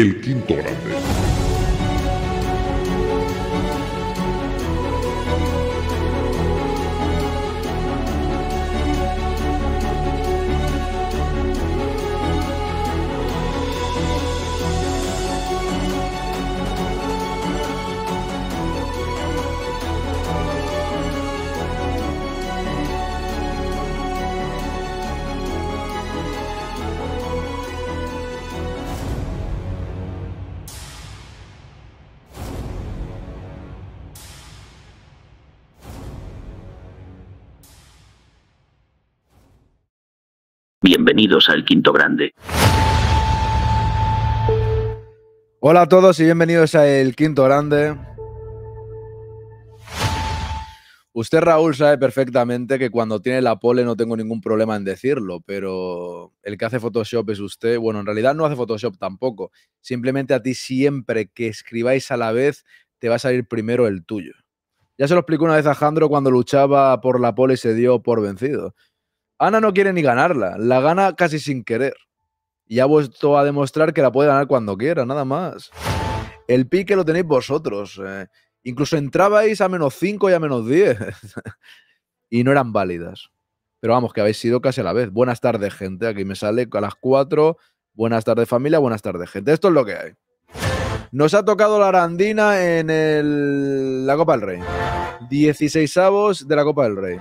el quinto grande. bienvenidos al Quinto Grande. Hola a todos y bienvenidos a El Quinto Grande. Usted, Raúl, sabe perfectamente que cuando tiene la pole no tengo ningún problema en decirlo, pero el que hace Photoshop es usted. Bueno, en realidad no hace Photoshop tampoco. Simplemente a ti siempre que escribáis a la vez te va a salir primero el tuyo. Ya se lo explicó una vez a Jandro cuando luchaba por la pole y se dio por vencido. Ana no quiere ni ganarla, la gana casi sin querer. Y ha vuelto a demostrar que la puede ganar cuando quiera, nada más. El pique lo tenéis vosotros. Eh. Incluso entrabais a menos 5 y a menos 10. y no eran válidas. Pero vamos, que habéis sido casi a la vez. Buenas tardes, gente. Aquí me sale a las 4. Buenas tardes, familia. Buenas tardes, gente. Esto es lo que hay. Nos ha tocado la Arandina en la Copa del Rey. 16avos de la Copa del Rey.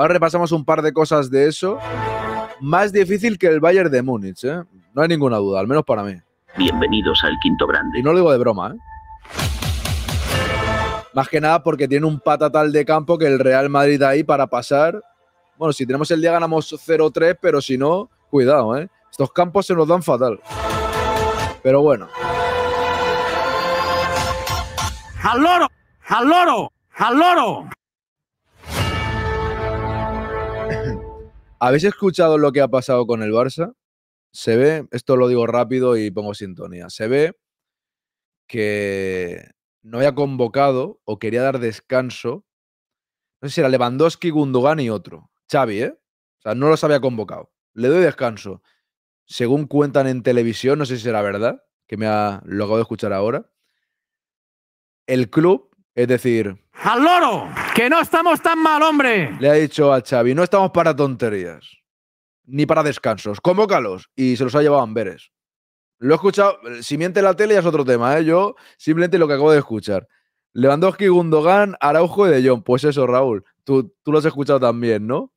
Ahora repasamos un par de cosas de eso. Más difícil que el Bayern de Múnich, ¿eh? No hay ninguna duda, al menos para mí. Bienvenidos al quinto grande. Y no lo digo de broma, ¿eh? Más que nada porque tiene un patatal de campo que el Real Madrid ahí para pasar. Bueno, si tenemos el día ganamos 0-3, pero si no, cuidado, ¿eh? Estos campos se nos dan fatal. Pero bueno. ¡Al loro! ¡Al ¿Habéis escuchado lo que ha pasado con el Barça? Se ve, esto lo digo rápido y pongo sintonía, se ve que no había convocado o quería dar descanso, no sé si era Lewandowski, Gundogan y otro, Xavi, ¿eh? O sea, no los había convocado. Le doy descanso. Según cuentan en televisión, no sé si será verdad, que me ha, logrado escuchar ahora, el club es decir, ¡Al loro! ¡Que no estamos tan mal, hombre! le ha dicho a Xavi, no estamos para tonterías, ni para descansos, convócalos. Y se los ha llevado a Amberes. Lo he escuchado, si miente la tele ya es otro tema, ¿eh? yo simplemente lo que acabo de escuchar. Lewandowski, Gundogan, Araujo y De Jong. Pues eso, Raúl, tú, tú lo has escuchado también, ¿no?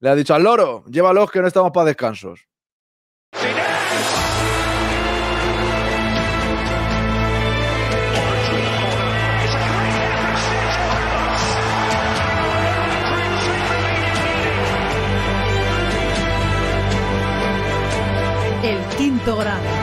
Le ha dicho al loro, llévalos que no estamos para descansos. Editora.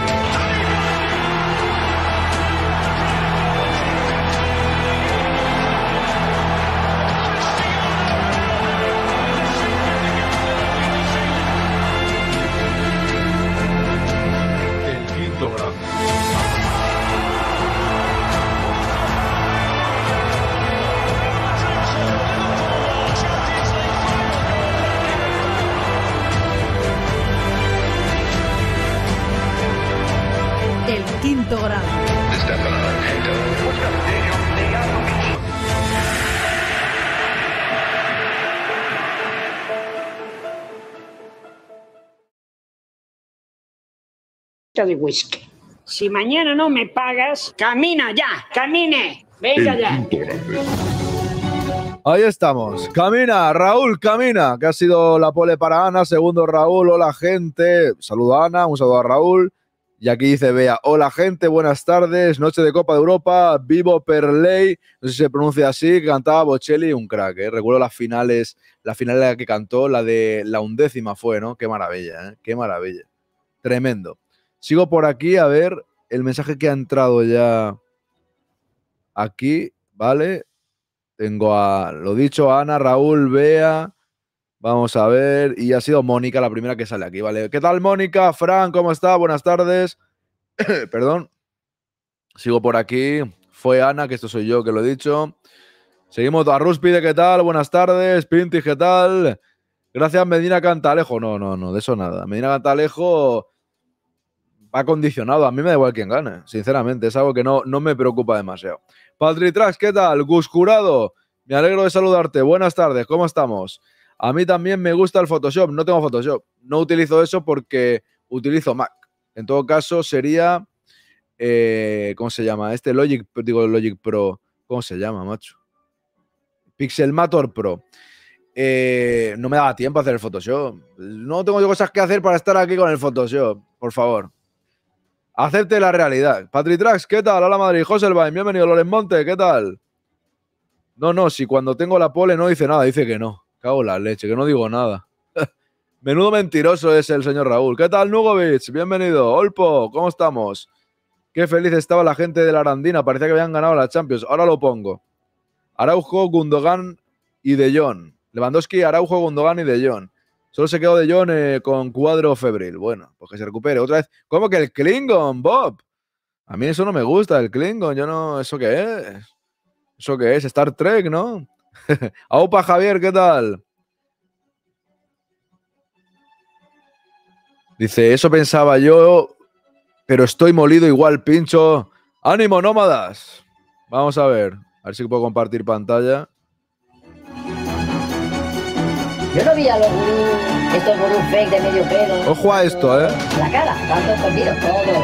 de whisky. Si mañana no me pagas, camina ya, camine, venga ya. Ahí estamos. Camina, Raúl, camina, que ha sido la pole para Ana. Segundo, Raúl, hola gente. Saludo a Ana, un saludo a Raúl. Y aquí dice vea, hola gente, buenas tardes, noche de Copa de Europa, vivo per ley, no sé si se pronuncia así, cantaba Bocelli, un crack, ¿eh? recuerdo las finales, la final en la que cantó, la de la undécima fue, ¿no? Qué maravilla, ¿eh? qué maravilla, tremendo. Sigo por aquí a ver el mensaje que ha entrado ya aquí, ¿vale? Tengo a, lo dicho, Ana, Raúl, Bea. Vamos a ver. Y ha sido Mónica la primera que sale aquí, ¿vale? ¿Qué tal, Mónica? Fran, ¿cómo está? Buenas tardes. Perdón. Sigo por aquí. Fue Ana, que esto soy yo que lo he dicho. Seguimos a rúspide ¿qué tal? Buenas tardes. Pinti, ¿qué tal? Gracias, Medina Cantalejo. No, no, no, de eso nada. Medina Cantalejo va condicionado. A mí me da igual quien gane, sinceramente. Es algo que no, no me preocupa demasiado. Patri Trax, ¿qué tal? Gus Curado, me alegro de saludarte. Buenas tardes, ¿cómo estamos? A mí también me gusta el Photoshop. No tengo Photoshop. No utilizo eso porque utilizo Mac. En todo caso, sería. Eh, ¿Cómo se llama? Este Logic, digo Logic Pro. ¿Cómo se llama, macho? Pixelmator Pro. Eh, no me daba tiempo a hacer el Photoshop. No tengo yo cosas que hacer para estar aquí con el Photoshop, por favor acepte la realidad. Patrick Trax, ¿qué tal? Hola Madrid, José Elbain, bienvenido, Loren Monte, ¿qué tal? No, no, si cuando tengo la pole no dice nada, dice que no. Cago la leche, que no digo nada. Menudo mentiroso es el señor Raúl. ¿Qué tal, Nugovic? Bienvenido. Olpo, ¿cómo estamos? Qué feliz estaba la gente de la Arandina. Parecía que habían ganado la Champions. Ahora lo pongo. Araujo, Gundogan y De Jong. Lewandowski, Araujo, Gundogan y De Jong. Solo se quedó de John eh, con cuadro febril. Bueno, pues que se recupere. Otra vez. ¿Cómo que el Klingon, Bob? A mí eso no me gusta, el Klingon. Yo no. ¿Eso qué es? ¿Eso qué es? Star Trek, ¿no? Aupa Javier, ¿qué tal? Dice, eso pensaba yo, pero estoy molido igual, pincho. ¡Ánimo, nómadas! Vamos a ver. A ver si puedo compartir pantalla. Yo no vi a los gurús, estos gurús fake de medio pelo. Ojo a esto, ¿eh? La cara, tanto contigo, todo.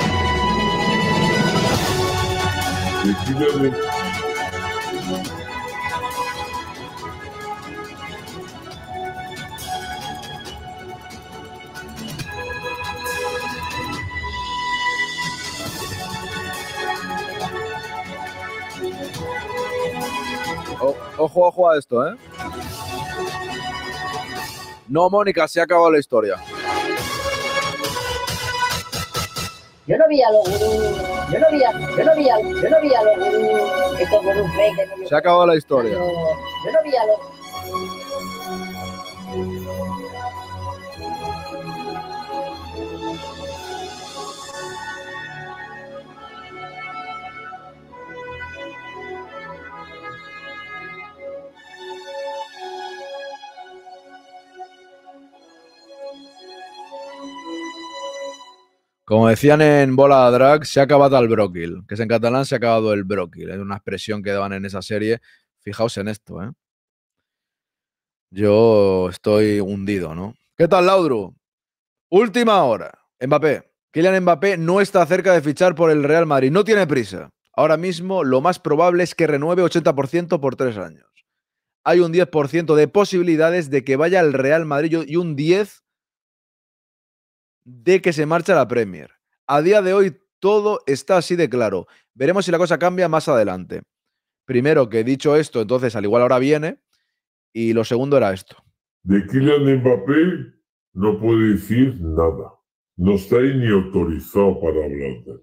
ojo, ojo a esto, ¿eh? No, Mónica, se ha acabado la historia. Yo no vi a los yo no vi a, yo no vi a, yo no vi a los Se ha acabado la historia. Yo no vi a los Como decían en Bola de Drag, se ha acabado el broquil, que es en catalán se ha acabado el broquil. Es una expresión que daban en esa serie. Fijaos en esto, ¿eh? Yo estoy hundido, ¿no? ¿Qué tal, Laudru? Última hora. Mbappé. Kylian Mbappé no está cerca de fichar por el Real Madrid. No tiene prisa. Ahora mismo lo más probable es que renueve 80% por tres años. Hay un 10% de posibilidades de que vaya al Real Madrid y un 10% de que se marcha la Premier. A día de hoy todo está así de claro. Veremos si la cosa cambia más adelante. Primero, que dicho esto, entonces al igual ahora viene. Y lo segundo era esto. De Kylian Mbappé no puede decir nada. No estoy ni autorizado para hablar de él.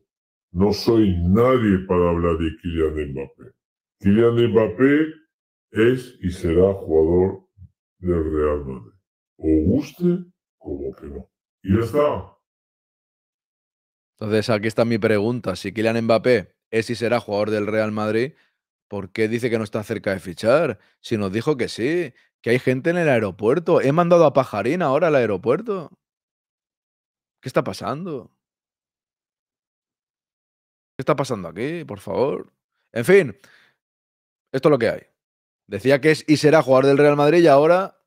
No soy nadie para hablar de Kylian Mbappé. Kylian Mbappé es y será jugador del Real Madrid. O guste como que no. Y ya está. Entonces, aquí está mi pregunta. Si Kylian Mbappé es y será jugador del Real Madrid, ¿por qué dice que no está cerca de fichar? Si nos dijo que sí, que hay gente en el aeropuerto. He mandado a Pajarín ahora al aeropuerto. ¿Qué está pasando? ¿Qué está pasando aquí, por favor? En fin, esto es lo que hay. Decía que es y será jugador del Real Madrid y ahora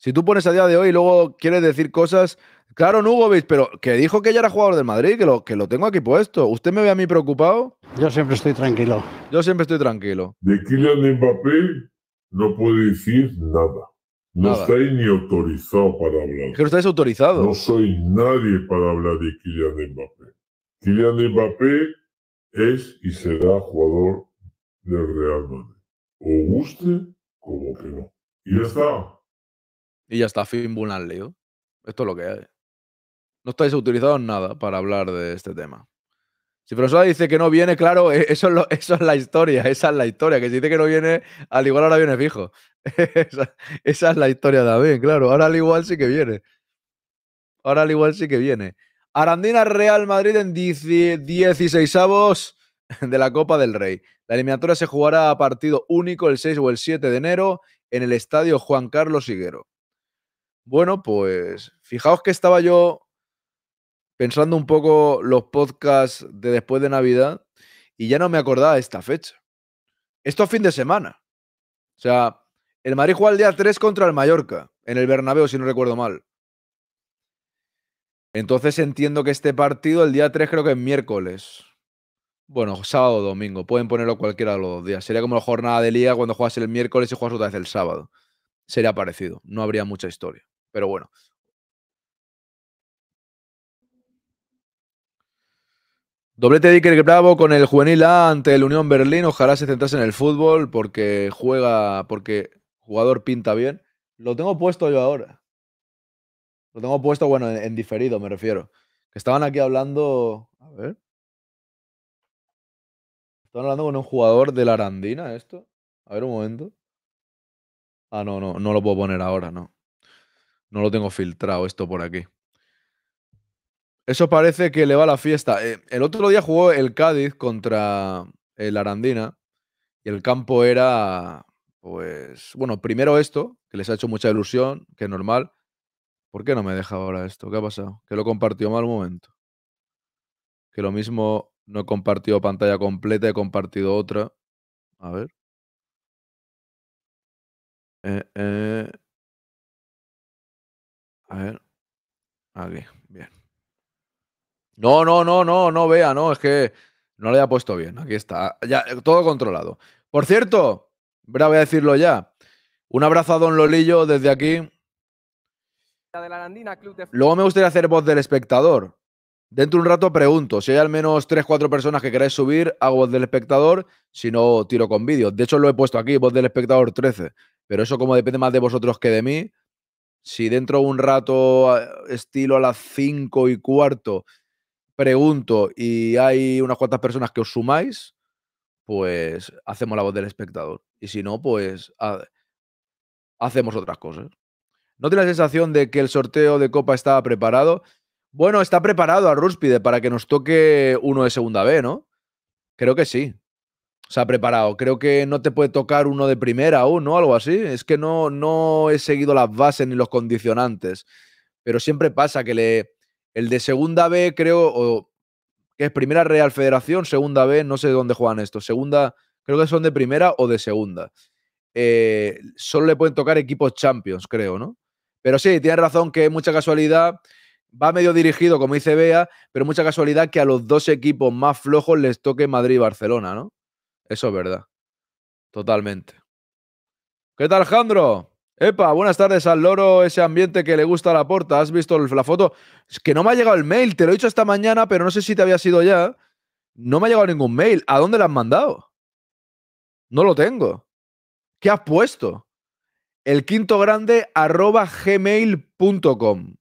si tú pones a día de hoy y luego quieres decir cosas. Claro, Nugovic, pero que dijo que ya era jugador del Madrid, que lo, que lo tengo aquí puesto. ¿Usted me ve a mí preocupado? Yo siempre estoy tranquilo. Yo siempre estoy tranquilo. De Kylian Mbappé no puedo decir nada. No estáis estoy ni autorizado para hablar. Que no estáis autorizado. No soy nadie para hablar de Kylian Mbappé. Kylian Mbappé es y será jugador del Real Madrid. O guste como que no. Y ya está. Y ya está, fin Leo. Esto es lo que hay. No estáis utilizados nada para hablar de este tema. Si profesora dice que no viene, claro, e-, eso es, eso es la historia, esa es la historia. Que si dice que no viene, al igual ahora viene fijo. esa, es la historia también, claro. Ahora al igual sí que viene. Ahora al igual sí que viene. Arandina Real Madrid en 16 avos de la Copa del Rey. La eliminatoria se jugará a partido único el 6 o el 7 de enero en el Estadio Juan Carlos Higuero. Bueno, pues fijaos que estaba yo pensando un poco los podcasts de después de Navidad y ya no me acordaba de esta fecha. Esto es fin de semana. O sea, el Madrid juega el día 3 contra el Mallorca, en el Bernabéu, si no recuerdo mal. Entonces entiendo que este partido, el día 3 creo que es miércoles. Bueno, sábado o domingo. Pueden ponerlo cualquiera de los dos días. Sería como la jornada de liga cuando juegas el miércoles y juegas otra vez el sábado. Sería parecido. No habría mucha historia pero bueno. Doblete de Iker Bravo con el juvenil A ante el Unión Berlín. Ojalá se centrase en el fútbol porque juega, porque jugador pinta bien. Lo tengo puesto yo ahora. Lo tengo puesto, bueno, en, diferido me refiero. Que estaban aquí hablando. A ver. Estaban hablando con un jugador de la Arandina, esto. A ver un momento. Ah, no, no, no lo puedo poner ahora, no. No lo tengo filtrado esto por aquí. Eso parece que le va la fiesta. Eh, el otro día jugó el Cádiz contra el Arandina y el campo era, pues, bueno, primero esto, que les ha hecho mucha ilusión, que es normal. ¿Por qué no me deja ahora esto? ¿Qué ha pasado? Que lo compartió mal momento. Que lo mismo no he compartido pantalla completa, he compartido otra. A ver. Eh, eh. A ver. Aquí, ah, bien. No, no, no, no, no, vea, no, es que no le ha puesto bien. Aquí está. Ya, todo controlado. Por cierto, voy a decirlo ya. Un abrazo a Don Lolillo desde aquí. Luego me gustaría hacer voz del espectador. Dentro de un rato pregunto. Si hay al menos 3-4 personas que queráis subir, hago voz del espectador. Si no, tiro con vídeo. De hecho, lo he puesto aquí, voz del espectador 13. Pero eso, como depende más de vosotros que de mí, si dentro de un rato, ah, estilo a las cinco y cuarto, pregunto y hay unas cuantas personas que os sumáis, pues hacemos la voz del espectador. Y si no, pues hacemos otras cosas. ¿No tiene la sensación de que el sorteo de Copa estaba preparado? Bueno, está preparado a Rúspide para que nos toque uno de segunda B, ¿no? Creo que sí se ha preparado. Creo que no te puede tocar uno de primera aún, ¿no? Algo así. Es que no, no he seguido las bases ni los condicionantes. Pero siempre pasa que le, el de segunda B, creo, o, que es primera Real Federación, segunda B, no sé dónde juegan estos. Segunda, creo que son de primera o de segunda. Eh, solo le pueden tocar equipos champions, creo, ¿no? Pero sí, tiene razón que mucha casualidad. Va medio dirigido, como dice Bea, pero mucha casualidad que a los dos equipos más flojos les toque Madrid y Barcelona, ¿no? Eso es verdad. Totalmente. ¿Qué tal, Jandro? Epa, buenas tardes al loro, ese ambiente que le gusta a la porta. ¿Has visto la foto? Es que no me ha llegado el mail, te lo he dicho esta mañana, pero no sé si te había sido ya. No me ha llegado ningún mail. ¿A dónde le has mandado? No lo tengo. ¿Qué has puesto? El quinto grande gmail.com.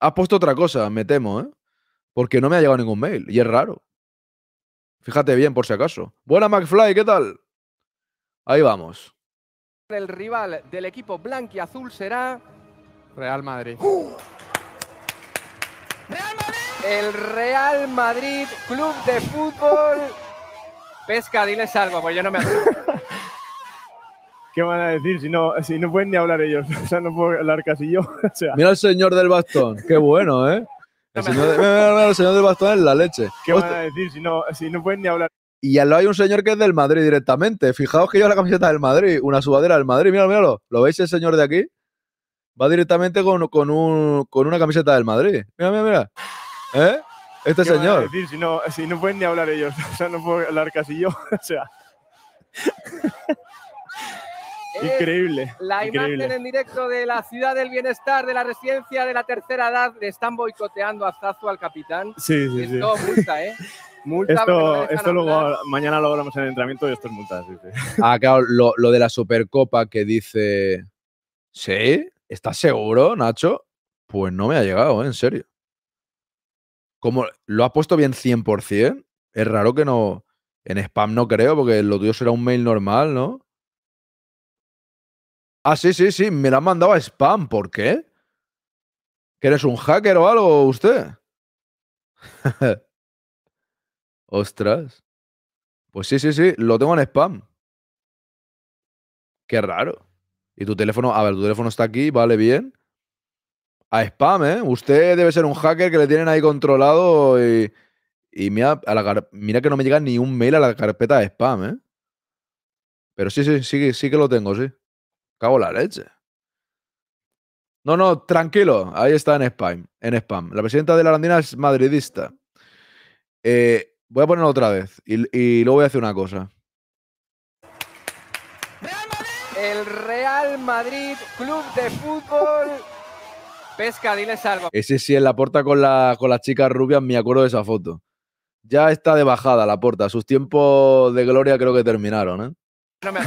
Has puesto otra cosa, me temo, ¿eh? Porque no me ha llegado ningún mail y es raro. Fíjate bien, por si acaso. Buena McFly, ¿qué tal? Ahí vamos. El rival del equipo blanco será Real Madrid. ¡Uh! Real Madrid. El Real Madrid Club de Fútbol. Pesca, diles algo, pues yo no me ¿Qué van a decir si no, si no pueden ni hablar ellos? O sea, no puedo hablar casi yo. Mira el señor del bastón, qué bueno, ¿eh? El señor, del bastón es la leche. ¿Qué a decir si no, si pueden ni hablar? Y al lo hay un señor que es del Madrid directamente. Fijaos que lleva la camiseta del Madrid, una sudadera del Madrid. Míralo, míralo. ¿Lo veis el señor de aquí? Va directamente con, con, un, con una camiseta del Madrid. Mira, mira, mira. ¿Eh? Este señor. decir si no, si no pueden ni hablar ellos? O sea, no puedo hablar casi yo. O sea. Increíble. La imagen en directo de la ciudad del bienestar, de la residencia de la tercera edad, le están boicoteando a Zazu al capitán. Sí, sí, sí. Esto multa, ¿eh? Multa esto, luego, mañana lo hablamos en el entrenamiento y esto es multa. Sí, sí. Ah, claro, lo, de la Supercopa que dice. ¿Sí? ¿Estás seguro, Nacho? Pues no me ha llegado, ¿eh? en serio. Como lo has puesto bien 100%, es raro que no. En spam no creo, porque lo tuyo será un mail normal, ¿no? Ah, sí, sí, sí, me la han mandado a spam. ¿Por qué? ¿Que eres un hacker o algo usted? Ostras. Pues sí, sí, sí, lo tengo en spam. Qué raro. Y tu teléfono, a ver, tu teléfono está aquí, vale bien. A spam, ¿eh? Usted debe ser un hacker que le tienen ahí controlado y, y mira, mira que no me llega ni un mail a la carpeta de spam, ¿eh? Pero sí, sí, sí, sí que lo tengo, sí. Cago la leche. No, no, tranquilo. Ahí está en spam. En spam. La presidenta de la Arandina es madridista. Eh, voy a ponerlo otra vez y, luego voy a hacer una cosa. El Real Madrid, Club de Fútbol. Pesca, dile salvo. Ese sí, en la puerta con, la, con las chicas rubias, me acuerdo de esa foto. Ya está de bajada la puerta. Sus tiempos de gloria creo que terminaron, ¿eh? No me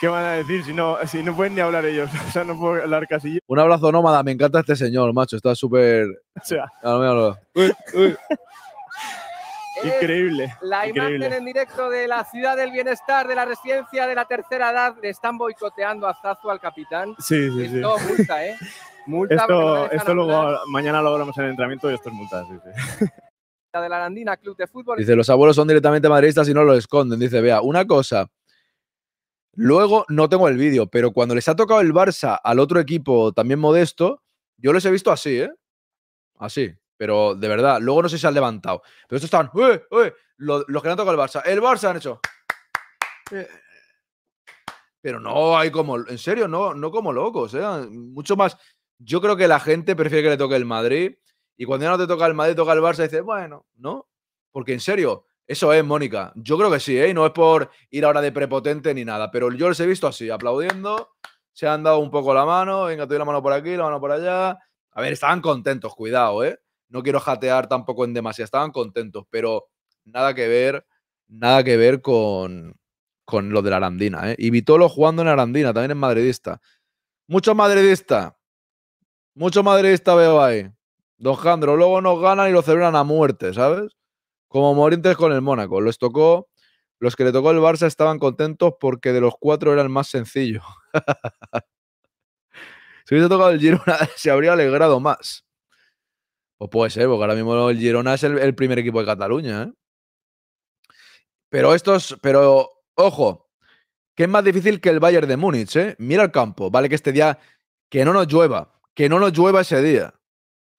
¿Qué van a decir si no, si no pueden ni hablar ellos? O sea, no puedo hablar casi Un abrazo nómada, me encanta este señor, macho, está súper... Ah, increíble. La imagen en directo de la ciudad del bienestar, de la residencia de la tercera edad, le están boicoteando a Zazu al capitán. Sí, sí, esto sí. multa, ¿eh? Multa esto, esto luego, mañana lo hablamos en el entrenamiento y esto es multa, sí, sí. La de la Arandina, Club de Fútbol. Dice, los abuelos son directamente madridistas y no lo esconden. Dice, vea, una cosa, Luego no tengo el vídeo, pero cuando les ha tocado el Barça al otro equipo también modesto, yo les he visto así, ¿eh? Así, pero de verdad, luego no sé si se han levantado. Pero estos están, ¡Uy, uy! Los, que no han tocado el Barça, el Barça han hecho. Eh, pero no hay como, en serio, no, no como locos, ¿eh? Mucho más. Yo creo que la gente prefiere que le toque el Madrid y cuando ya no te toca el Madrid, toca el Barça y dices, bueno, ¿no? Porque en serio, eso es, Mónica. Yo creo que sí, ¿eh? Y no es por ir ahora de prepotente ni nada, pero yo los he visto así, aplaudiendo, se han dado un poco la mano, venga, te doy la mano por aquí, la mano por allá. A ver, estaban contentos, cuidado, ¿eh? No quiero jatear tampoco en demasía, estaban contentos, pero nada que ver, nada que ver con, con lo de la Arandina, ¿eh? Y Vitolo jugando en Arandina, también es madridista. Mucho madridista, mucho madridista veo ahí. Don Jandro, luego nos ganan y lo celebran a muerte, ¿sabes? Como Morientes con el Mónaco. Los tocó, los que le tocó el Barça estaban contentos porque de los cuatro era el más sencillo. si hubiese tocado el Girona, se habría alegrado más. Pues puede ser, porque ahora mismo el Girona es el, primer equipo de Cataluña. ¿eh? Pero estos, pero ojo, que es más difícil que el Bayern de Múnich. ¿eh? Mira el campo, vale que este día, que no nos llueva, que no nos llueva ese día.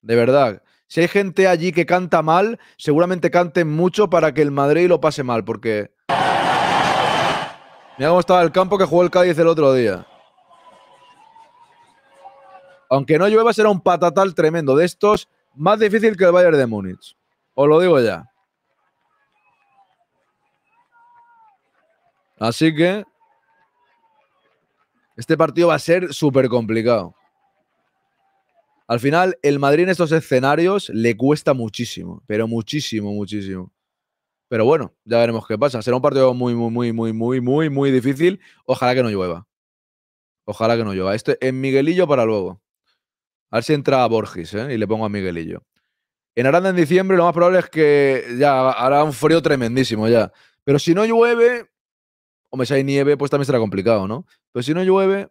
De verdad, si hay gente allí que canta mal, seguramente canten mucho para que el Madrid lo pase mal, porque. Mira cómo estaba el campo que jugó el Cádiz el otro día. Aunque no llueva, será un patatal tremendo. De estos, más difícil que el Bayern de Múnich. Os lo digo ya. Así que. Este partido va a ser súper complicado. Al final, el Madrid en estos escenarios le cuesta muchísimo, pero muchísimo, muchísimo. Pero bueno, ya veremos qué pasa. Será un partido muy, muy, muy, muy, muy, muy, muy difícil. Ojalá que no llueva. Ojalá que no llueva. Este en Miguelillo para luego. A ver si entra a Borges ¿eh? y le pongo a Miguelillo. En Aranda en diciembre lo más probable es que ya hará un frío tremendísimo ya. Pero si no llueve, o si hay nieve, pues también será complicado, ¿no? Pero si no llueve,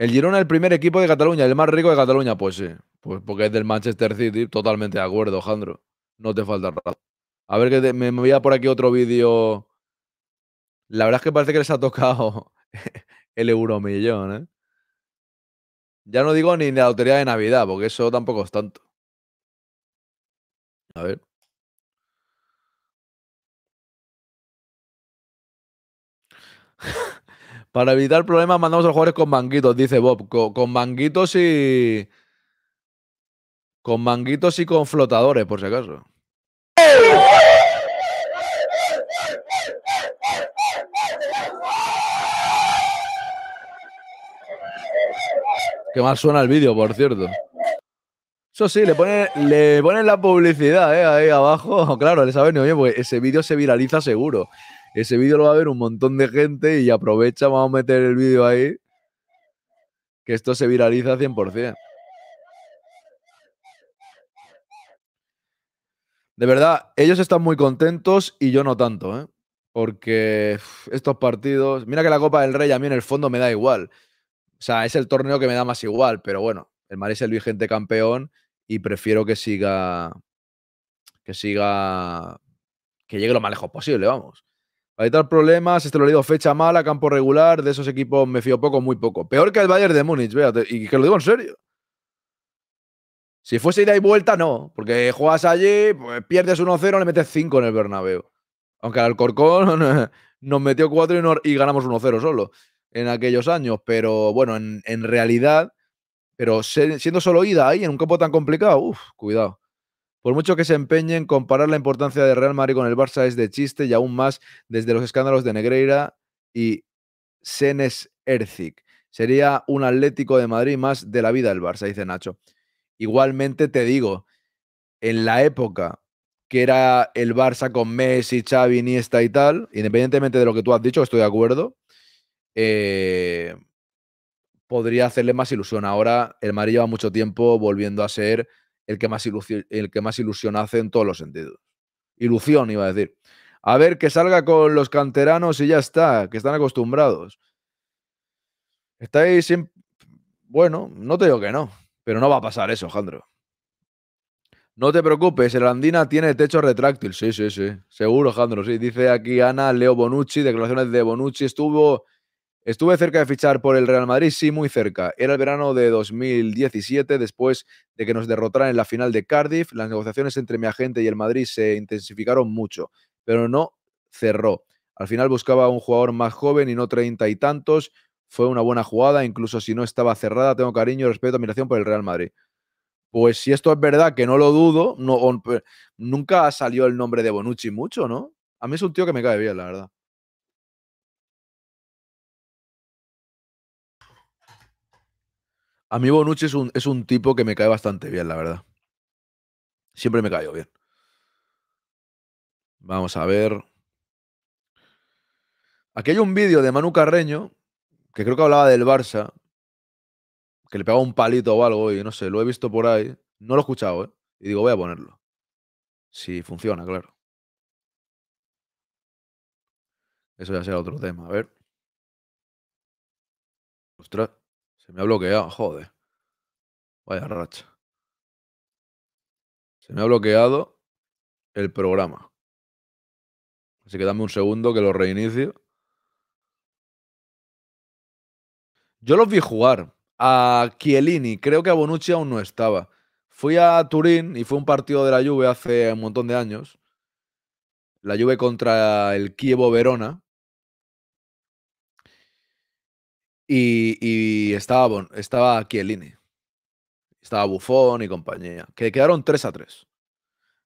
El Girona el primer equipo de Cataluña, el más rico de Cataluña, pues sí. Pues porque es del Manchester City, totalmente de acuerdo, Jandro. No te falta razón. A ver que me, voy a por aquí otro vídeo. La verdad es que parece que les ha tocado el euromillón, ¿eh? Ya no digo ni la lotería de Navidad, porque eso tampoco es tanto. A ver. Para evitar problemas, mandamos a los jugadores con manguitos, dice Bob. Con, manguitos y. Con manguitos y con flotadores, por si acaso. Qué mal suena el vídeo, por cierto. Eso sí, le ponen, le ponen la publicidad eh, ahí abajo. Claro, le saben, oye, bien, ese vídeo se viraliza seguro. Ese vídeo lo va a ver un montón de gente y aprovecha, vamos a meter el vídeo ahí, que esto se viraliza 100%. De verdad, ellos están muy contentos y yo no tanto, ¿eh? Porque estos partidos. Mira que la Copa del Rey a mí en el fondo me da igual. O sea, es el torneo que me da más igual, pero bueno, el Madrid es el vigente campeón y prefiero que siga. Que siga. Que llegue lo más lejos posible, vamos. Hay tal problemas, este lo he leído, fecha mala, campo regular, de esos equipos me fío poco, muy poco. Peor que el Bayern de Múnich, vea, y que lo digo en serio. Si fuese ida y vuelta, no, porque juegas allí, pues, pierdes 1-0, le metes 5 en el Bernabéu. Aunque al Alcorcón nos metió 4 y, ganamos 1-0 solo en aquellos años, pero bueno, en, en realidad, pero siendo solo ida ahí en un campo tan complicado, uff, cuidado. Por mucho que se empeñen, comparar la importancia de Real Madrid con el Barça es de chiste y aún más desde los escándalos de Negreira y Senes Erzig Sería un Atlético de Madrid más de la vida el Barça, dice Nacho. Igualmente te digo, en la época que era el Barça con Messi, Xavi, Iniesta y tal, independientemente de lo que tú has dicho, estoy de acuerdo, eh, podría hacerle más ilusión. Ahora el Madrid lleva mucho tiempo volviendo a ser el que más ilusión, el que más hace en todos los sentidos. Ilusión, iba a decir. A ver, que salga con los canteranos y ya está, que están acostumbrados. Estáis siempre... Bueno, no te digo que no, pero no va a pasar eso, Jandro. No te preocupes, el Andina tiene techo retráctil. Sí, sí, sí. Seguro, Jandro, sí. Dice aquí Ana, Leo Bonucci, declaraciones de Bonucci. Estuvo Estuve cerca de fichar por el Real Madrid, sí, muy cerca. Era el verano de 2017, después de que nos derrotaran en la final de Cardiff. Las negociaciones entre mi agente y el Madrid se intensificaron mucho, pero no cerró. Al final buscaba un jugador más joven y no treinta y tantos. Fue una buena jugada, incluso si no estaba cerrada. Tengo cariño, respeto, admiración por el Real Madrid. Pues si esto es verdad, que no lo dudo, nunca salió el nombre de Bonucci mucho, ¿no? A mí es un tío que me cae bien, la verdad. A mí Bonucci es un, es un tipo que me cae bastante bien, la verdad. Siempre me caído bien. Vamos a ver. Aquí hay un vídeo de Manu Carreño, que creo que hablaba del Barça, que le pegaba un palito o algo y no sé, lo he visto por ahí. No lo he escuchado, ¿eh? Y digo, voy a ponerlo. Si funciona, claro. Eso ya será otro tema, a ver. Ostras. Se me ha bloqueado, joder. Vaya racha. Se me ha bloqueado el programa. Así que dame un segundo que lo reinicio. Yo los vi jugar a Chiellini, creo que a Bonucci aún no estaba. Fui a Turín y fue un partido de la Juve hace un montón de años. La Juve contra el Kievo Verona. Y, estaba, estaba Chiellini. Estaba Buffon y compañía. Que quedaron 3 a 3.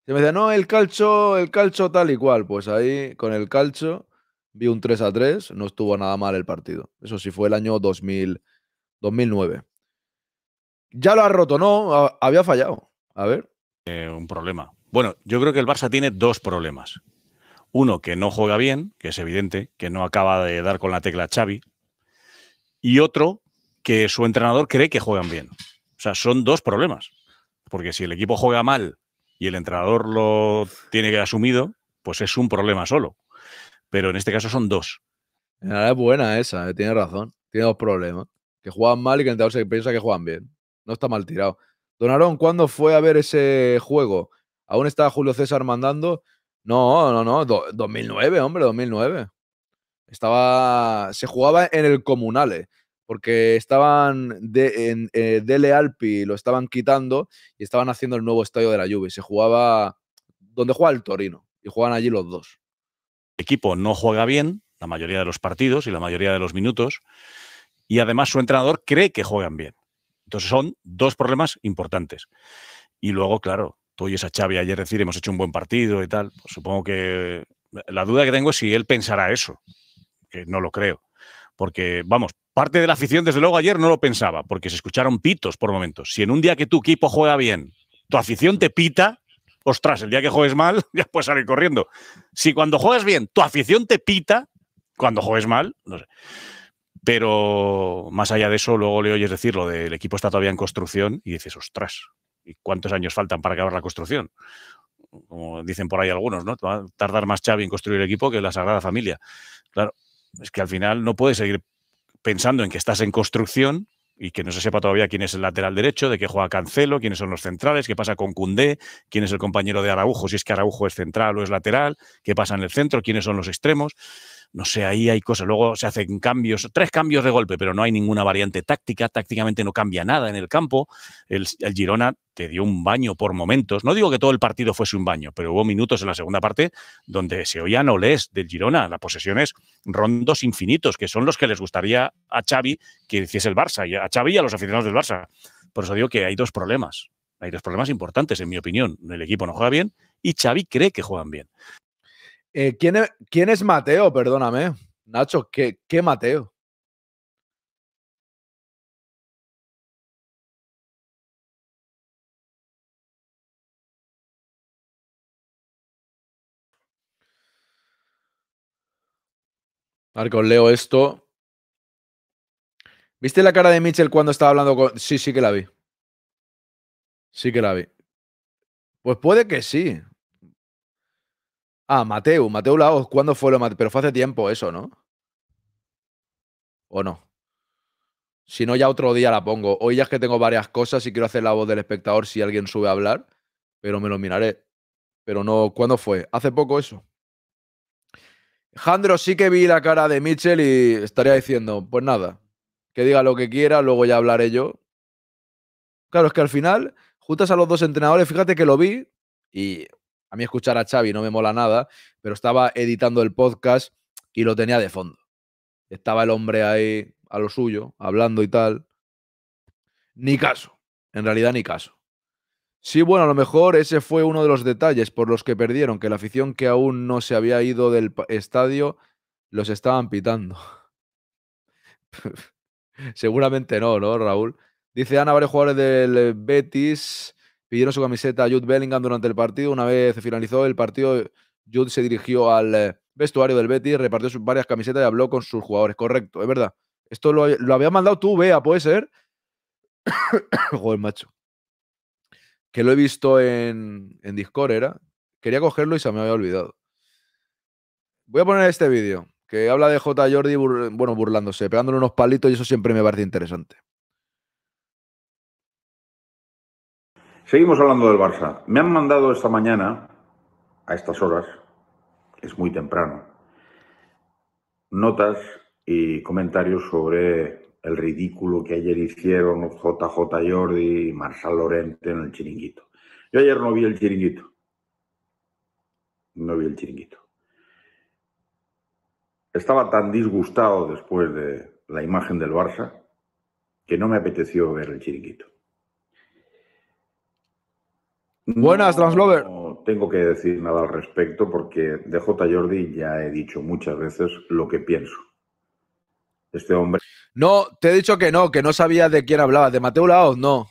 Y me decía, no, el calcho, el calcho tal y cual. Pues ahí, con el calcho, vi un 3 a 3. No estuvo nada mal el partido. Eso sí, fue el año 2009. Ya lo ha roto, no. Había fallado. A ver. Eh, un problema. Bueno, yo creo que el Barça tiene dos problemas. Uno, que no juega bien, que es evidente, que no acaba de dar con la tecla Xavi, y otro que su entrenador cree que juegan bien. O sea, son dos problemas. Porque si el equipo juega mal y el entrenador lo tiene que asumido, pues es un problema solo. Pero en este caso son dos. Es buena esa, eh, tiene razón. Tiene dos problemas. Que juegan mal y que el entrenador se piensa que juegan bien. No está mal tirado. Don Arón, ¿cuándo fue a ver ese juego? ¿Aún está Julio César mandando? No, no, no. 2009, hombre, 2009. Estaba, se jugaba en el Comunale, porque estaban de, en eh, Dele Alpi, lo estaban quitando y estaban haciendo el nuevo estadio de la Juve. Se jugaba donde juega el Torino y juegan allí los dos. El equipo no juega bien la mayoría de los partidos y la mayoría de los minutos y además su entrenador cree que juegan bien. Entonces son dos problemas importantes. Y luego, claro, tú y esa Xavi ayer decir hemos hecho un buen partido y tal. supongo que la duda que tengo es si él pensará eso no lo creo. Porque, vamos, parte de la afición, desde luego, ayer no lo pensaba, porque se escucharon pitos por momentos. Si en un día que tu equipo juega bien, tu afición te pita, ostras, el día que juegues mal, ya puedes salir corriendo. Si cuando juegas bien, tu afición te pita, cuando juegues mal, no sé. Pero más allá de eso, luego le oyes decir lo del equipo está todavía en construcción y dices, ostras, ¿y cuántos años faltan para acabar la construcción? Como dicen por ahí algunos, ¿no? Va a tardar más Xavi en construir el equipo que la Sagrada Familia. Claro, es que al final no puedes seguir pensando en que estás en construcción y que no se sepa todavía quién es el lateral derecho, de qué juega Cancelo, quiénes son los centrales, qué pasa con Cundé, quién es el compañero de Araujo, si es que Araujo es central o es lateral, qué pasa en el centro, quiénes son los extremos no sé, ahí hay cosas. Luego se hacen cambios, tres cambios de golpe, pero no hay ninguna variante táctica. Tácticamente no cambia nada en el campo. El, Girona te dio un baño por momentos. No digo que todo el partido fuese un baño, pero hubo minutos en la segunda parte donde se oían olés del Girona. La posesión es rondos infinitos, que son los que les gustaría a Xavi que hiciese el Barça, y a Xavi y a los aficionados del Barça. Por eso digo que hay dos problemas. Hay dos problemas importantes, en mi opinión. El equipo no juega bien y Xavi cree que juegan bien. Eh, e-, ¿quién, es, Mateo? Perdóname. Nacho, ¿qué, qué Mateo? Marcos, leo esto. ¿Viste la cara de Mitchell cuando estaba hablando con.? Sí, sí que la vi. Sí que la vi. Pues puede que sí. Ah, Mateo, Mateu Laos, ¿cuándo fue lo Mateu? Pero fue hace tiempo eso, ¿no? ¿O no? Si no, ya otro día la pongo. Hoy ya es que tengo varias cosas y quiero hacer la voz del espectador si alguien sube a hablar, pero me lo miraré. Pero no, ¿cuándo fue? Hace poco eso. Jandro, sí que vi la cara de Mitchell y estaría diciendo, pues nada, que diga lo que quiera, luego ya hablaré yo. Claro, es que al final juntas a los dos entrenadores, fíjate que lo vi y a mí escuchar a Xavi no me mola nada, pero estaba editando el podcast y lo tenía de fondo. Estaba el hombre ahí a lo suyo, hablando y tal. Ni caso, en realidad ni caso. Sí, bueno, a lo mejor ese fue uno de los detalles por los que perdieron, que la afición que aún no se había ido del estadio los estaban pitando. Seguramente no, ¿no, Raúl? Dice Ana, varios jugadores del Betis pidieron su camiseta a Jude Bellingham durante el partido. Una vez finalizó el partido, Jude se dirigió al eh, vestuario del Betis, repartió sus varias camisetas y habló con sus jugadores. Correcto, es verdad. Esto lo, lo habías mandado tú, Bea, puede ser. Joder, macho. Que lo he visto en, Discord, era. Quería cogerlo y se me había olvidado. Voy a poner este vídeo que habla de J. Jordi, bueno, burlándose, pegándole unos palitos y eso siempre me parece interesante. Seguimos hablando del Barça. Me han mandado esta mañana, a estas horas, es muy temprano, notas y comentarios sobre el ridículo que ayer hicieron JJ Jordi y Marsal Lorente en el chiringuito. Yo ayer no vi el chiringuito. No vi el chiringuito. Estaba tan disgustado después de la imagen del Barça que no me apeteció ver el chiringuito. Buenas, Translover. No tengo que decir nada al respecto porque de J. Jordi ya he dicho muchas veces lo que pienso. Este hombre. No, te he dicho que no, que no sabía de quién hablaba ¿De Mateo o No.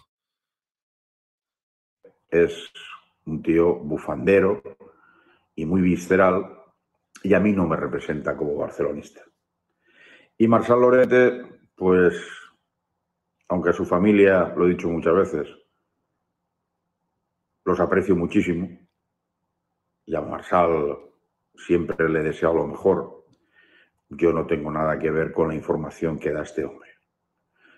Es un tío bufandero y muy visceral y a mí no me representa como barcelonista. Y Marcel Lorente, pues, aunque a su familia, lo he dicho muchas veces, los aprecio muchísimo y a Marsal siempre le deseo lo mejor. Yo no tengo nada que ver con la información que da este hombre.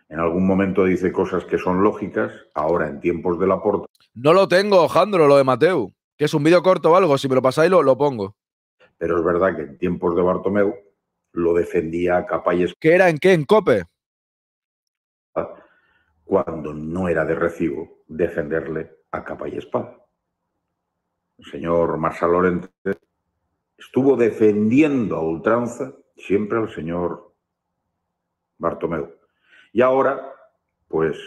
En algún momento dice cosas que son lógicas, ahora en tiempos de la porta. No lo tengo, Jandro, lo de Mateu, que es un vídeo corto o algo, si me lo pasáis lo, lo pongo. Pero es verdad que en tiempos de Bartomeu lo defendía a ¿Qué era en qué? ¿En Cope? Ah, cuando no era de recibo defenderle capa y espada. El señor Marcelo Lorente estuvo defendiendo a ultranza siempre al señor Bartomeu. Y ahora, pues,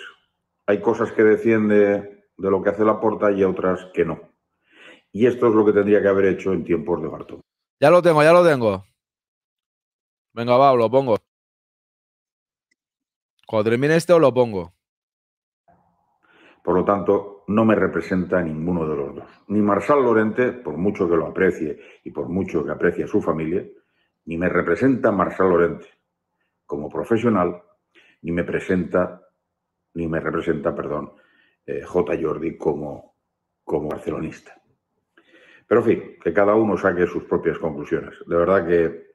hay cosas que defiende de lo que hace la porta y otras que no. Y esto es lo que tendría que haber hecho en tiempos de Bartomeu. Ya lo tengo, ya lo tengo. Venga, va, lo pongo. Cuando termine este, o lo pongo. Por lo tanto, no me representa ninguno de los dos. Ni Marsal Lorente, por mucho que lo aprecie y por mucho que aprecie a su familia, ni me representa Marsal Lorente como profesional, ni me presenta, ni me representa, perdón, eh, J. Jordi como, como barcelonista. Pero en fin, que cada uno saque sus propias conclusiones. De verdad que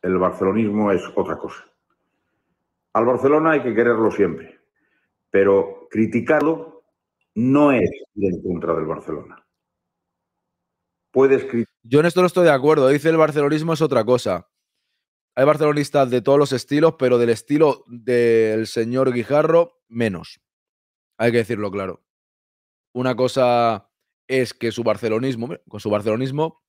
el barcelonismo es otra cosa. Al Barcelona hay que quererlo siempre, pero criticarlo no es contra del Barcelona. Puedes Yo en esto no estoy de acuerdo. Dice el barcelonismo es otra cosa. Hay barcelonistas de todos los estilos, pero del estilo del señor Guijarro, menos. Hay que decirlo claro. Una cosa es que su barcelonismo, con su barcelonismo,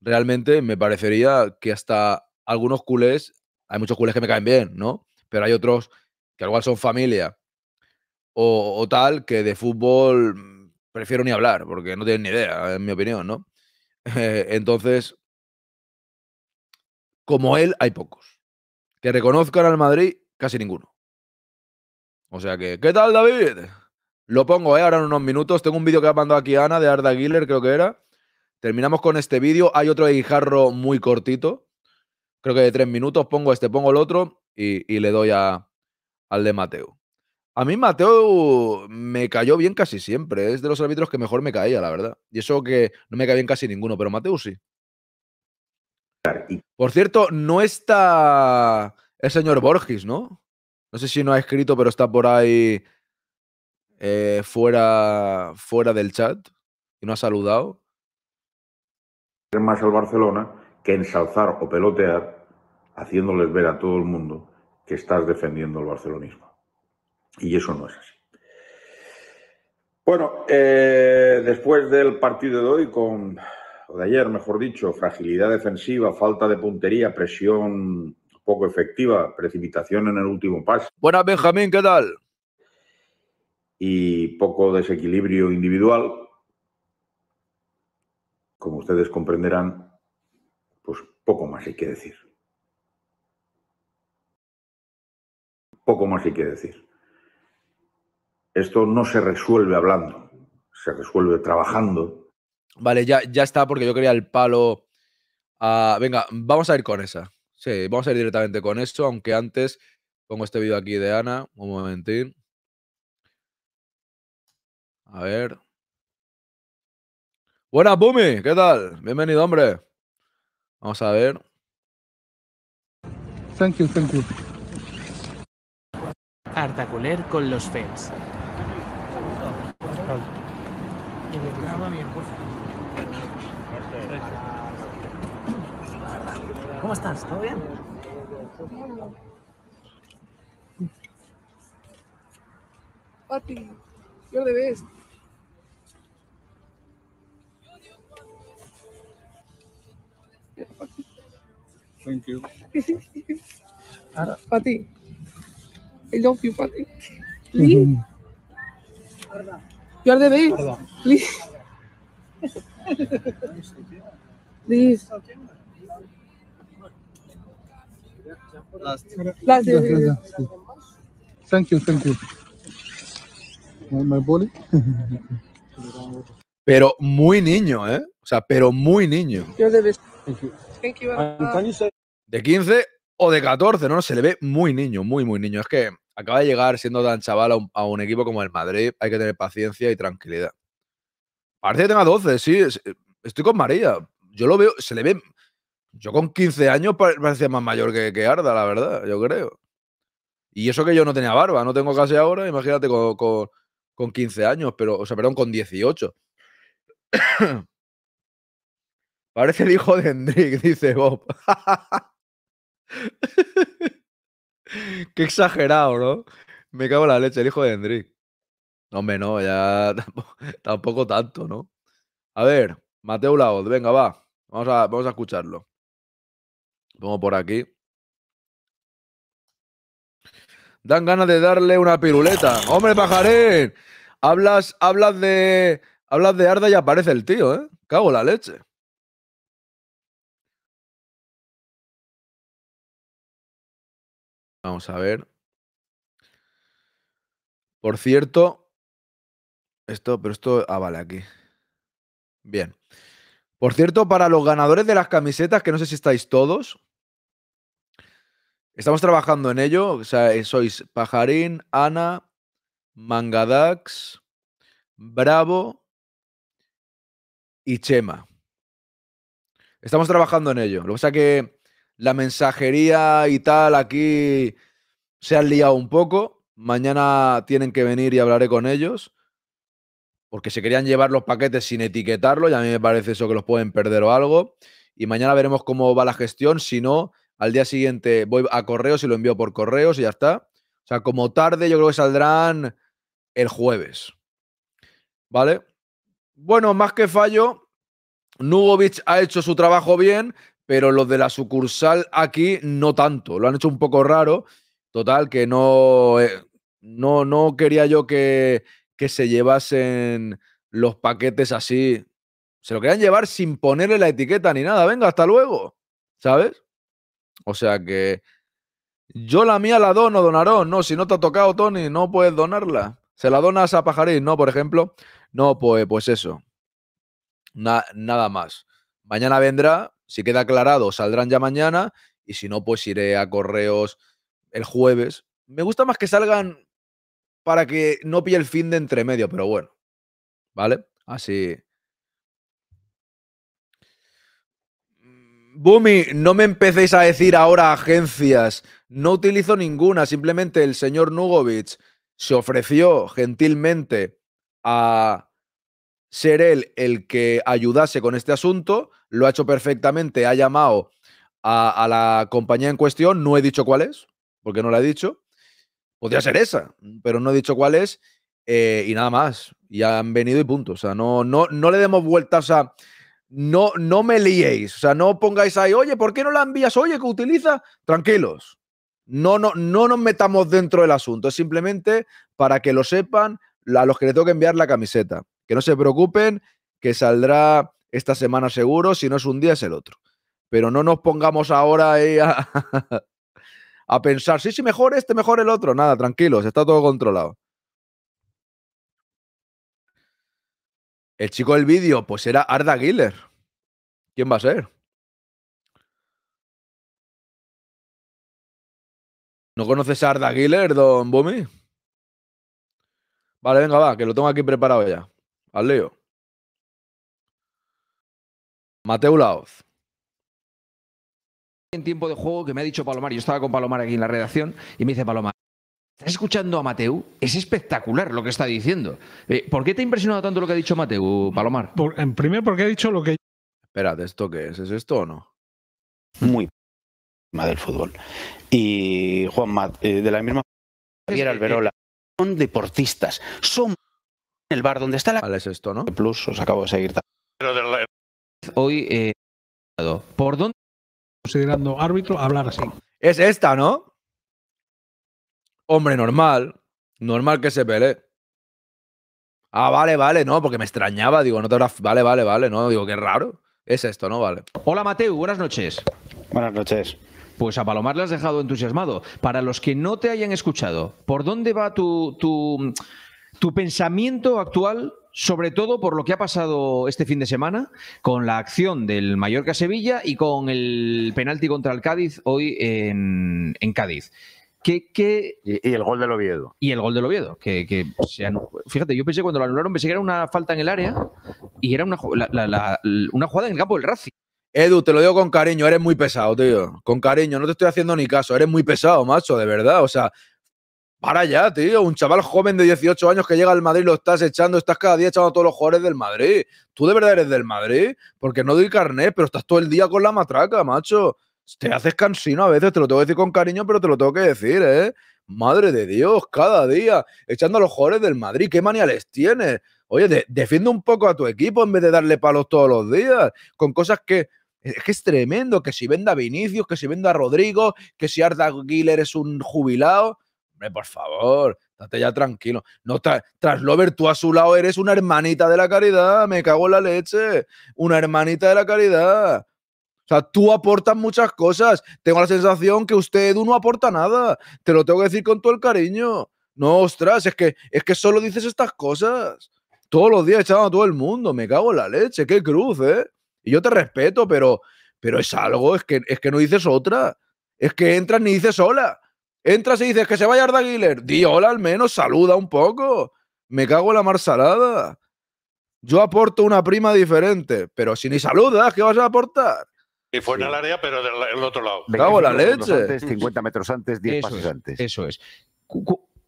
realmente me parecería que hasta algunos culés, hay muchos culés que me caen bien, ¿no? Pero hay otros que igual son familia, o, tal, que de fútbol mm, prefiero ni hablar, porque no tienen ni idea, en mi opinión, ¿no? entonces, como él, hay pocos. Que reconozcan al Madrid, casi ninguno. O sea que, ¿qué tal, David? Lo pongo, ¿eh? Ahora en unos minutos. Tengo un vídeo que ha mandado aquí Ana de Arda Giller, creo que era. Terminamos con este vídeo. Hay otro de Guijarro muy cortito. Creo que de tres minutos. Pongo este, pongo el otro y, le doy al de Mateo. A mí Mateo me cayó bien casi siempre. Es de los árbitros que mejor me caía, la verdad. Y eso que no me cae bien casi ninguno, pero Mateo sí. Por cierto, no está el señor Borges, ¿no? No sé si no ha escrito, pero está por ahí eh, fuera, fuera del chat y no ha saludado. Es más el Barcelona que ensalzar o pelotear, haciéndoles ver a todo el mundo que estás defendiendo el barcelonismo. Y eso no es así. Bueno, eh, después del partido de hoy, con, o de ayer, mejor dicho, fragilidad defensiva, falta de puntería, presión poco efectiva, precipitación en el último paso. Buenas, Benjamín, ¿qué tal? Y poco desequilibrio individual. Como ustedes comprenderán, pues poco más hay que decir. Poco más hay que decir. Esto no se resuelve hablando, se resuelve trabajando. Vale, ya, ya está, porque yo quería el palo. venga, vamos a ir con esa. Sí, vamos a ir directamente con esto, aunque antes pongo este vídeo aquí de Ana, un momentín. A ver. ¡Buena Bumi, ¿qué tal? Bienvenido, hombre. Vamos a ver. Thank you, thank you. Artaculer con los fans. ¿Cómo estás? ¿Todo bien? Pati, yo de ves. Thank you. Pati, I love you, Pati. Lee. You're the Please. Please. pero muy niño, ¿eh? O sea, pero muy niño. De 15 o de 14, ¿no? Se le ve muy niño, muy, muy niño. Es que acaba de llegar siendo tan chaval a un, equipo como el Madrid. Hay que tener paciencia y tranquilidad. Parece que tenga 12, sí. Eh, estoy con María. Yo lo veo, se le ve yo con 15 años parecía más mayor que, que Arda, la verdad, yo creo. Y eso que yo no tenía barba, no tengo casi ahora, imagínate con, con, con 15 años, pero, o sea, perdón, con 18. Parece el hijo de Hendrik, dice Bob. Qué exagerado, ¿no? Me cago en la leche, el hijo de Hendrik. hombre, no, ya tampoco, tanto, ¿no? A ver, Mateo Laod, venga, va. Vamos a, vamos a escucharlo. Pongo por aquí. Dan ganas de darle una piruleta. ¡Hombre, pajarín! Hablas, hablas de. Hablas de Arda y aparece el tío, ¿eh? Cago la leche. Vamos a ver. Por cierto, esto, pero esto, ah, vale, aquí. Bien. Por cierto, para los ganadores de las camisetas, que no sé si estáis todos, Estamos trabajando en ello. O sea, eh, sois Pajarín, Ana, Mangadax, Bravo y Chema. Estamos trabajando en ello. Lo que pasa que la mensajería y tal aquí se han liado un poco. Mañana tienen que venir y hablaré con ellos. Porque se querían llevar los paquetes sin etiquetarlo. Y a mí me parece eso que los pueden perder o algo. Y mañana veremos cómo va la gestión. Si no, al día siguiente voy a correos y lo envío por correos y ya está. O sea, como tarde yo creo que saldrán el jueves. ¿Vale? Bueno, más que fallo, Nugovic ha hecho su trabajo bien, pero los de la sucursal aquí no tanto. Lo han hecho un poco raro. Total, que no, eh, no, no quería yo que, que se llevasen los paquetes así. Se lo querían llevar sin ponerle la etiqueta ni nada. Venga, hasta luego. ¿Sabes? O sea que yo la mía la dono, donarón. No, si no te ha tocado, Tony, no puedes donarla. Se la donas a Pajarín, ¿no? Por ejemplo. No, pues, pues eso. nada más. Mañana vendrá, si queda aclarado, saldrán ya mañana. Y si no, pues iré a correos el jueves. Me gusta más que salgan para que no pille el fin de entremedio, pero bueno. ¿Vale? Así, Bumi, no me empecéis a decir ahora agencias. No utilizo ninguna, simplemente el señor Nugovic se ofreció gentilmente a ser él el que ayudase con este asunto, lo ha hecho perfectamente, ha llamado a, la compañía en cuestión, no he dicho cuál es, porque no la he dicho, podría ser esa, pero no he dicho cuál es, eh, y nada más, y han venido y punto, o sea, no, no, no le demos vueltas a no, no me liéis, o sea, no pongáis ahí, oye, ¿por qué no la envías? Oye, que utiliza, tranquilos. No, no, no nos metamos dentro del asunto, es simplemente para que lo sepan a los que le tengo que enviar la camiseta. Que no se preocupen, que saldrá esta semana seguro, si no es un día es el otro. Pero no nos pongamos ahora ahí a, a pensar, sí, sí, mejor este, mejor el otro. Nada, tranquilos, está todo controlado. El chico del vídeo, pues era Arda Giller. ¿Quién va a ser? ¿No conoces a Arda Giller, don Bumi? Vale, venga, va, que lo tengo aquí preparado ya. Al lío. Mateo Laoz. En tiempo de juego que me ha dicho Palomar, yo estaba con Palomar aquí en la redacción y me dice Palomar. ¿Estás escuchando a Mateu? Es espectacular lo que está diciendo. Eh, ¿Por qué te ha impresionado tanto lo que ha dicho Mateu, Palomar? en primer, porque ha dicho lo que... Esperad, ¿esto qué es? ¿Es esto o no? Muy del fútbol. Y Juan eh, de la misma Javier Alberola, son deportistas, son en el bar donde está la... ¿Cuál es esto, no? Plus, os acabo de seguir. Hoy, eh, ¿por dónde? Considerando árbitro, hablar así. Es esta, ¿no? hombre normal, normal que se pelee. Ah, vale, vale, no, porque me extrañaba, digo, no te habrás. Vale, vale, vale, no, digo, qué raro. Es esto, ¿no? Vale. Hola, Mateo, buenas noches. Buenas noches. Pues a Palomar le has dejado entusiasmado. Para los que no te hayan escuchado, ¿por dónde va tu, tu, tu pensamiento actual sobre todo por lo que ha pasado este fin de semana con la acción del Mallorca-Sevilla y con el penalti contra el Cádiz hoy en, en Cádiz. Que, Y, el gol del Oviedo. Y el gol del Oviedo. Que, que Fíjate, yo pensé cuando lo anularon, pensé que era una falta en el área y era una, una jugada en el campo del Racing. Edu, te lo digo con cariño, eres muy pesado, tío. Con cariño, no te estoy haciendo ni caso, eres muy pesado, macho, de verdad. O sea, para ya, tío. Un chaval joven de 18 años que llega al Madrid, lo estás echando, estás cada día echando a todos los jugadores del Madrid. Tú de verdad eres del Madrid, porque no doy carnet, pero estás todo el día con la matraca, macho te haces cansino a veces, te lo tengo que decir con cariño, pero te lo tengo que decir, ¿eh? Madre de Dios, cada día, echando a los jugadores del Madrid, qué manía les tienes. Oye, defiende un poco a tu equipo en vez de darle palos todos los días, con cosas que, es que es tremendo, que si venda a Vinicius, que si venda a Rodrigo, que si Arda Gil es un jubilado. Hombre, por favor, date ya tranquilo. No tra tras tú a su lado eres una hermanita de la caridad, me cago en la leche. Una hermanita de la caridad. O sea, tú aportas muchas cosas. Tengo la sensación que usted no aporta nada. Te lo tengo que decir con todo el cariño. No, ostras, es que, es que solo dices estas cosas. Todos los días echando a todo el mundo. Me cago en la leche. Qué cruz, ¿eh? Y yo te respeto, pero, pero es algo. Es que, es que no dices otra. Es que entras ni dices hola. Entras y dices que se vaya Arda Aguilar. Di hola al menos, saluda un poco. Me cago en la marsalada. Yo aporto una prima diferente, pero si ni saludas, ¿qué vas a aportar? Y fue en el área, pero del, otro lado. ¡Cago la leche! 50 metros antes, 10 pasos antes. Eso es.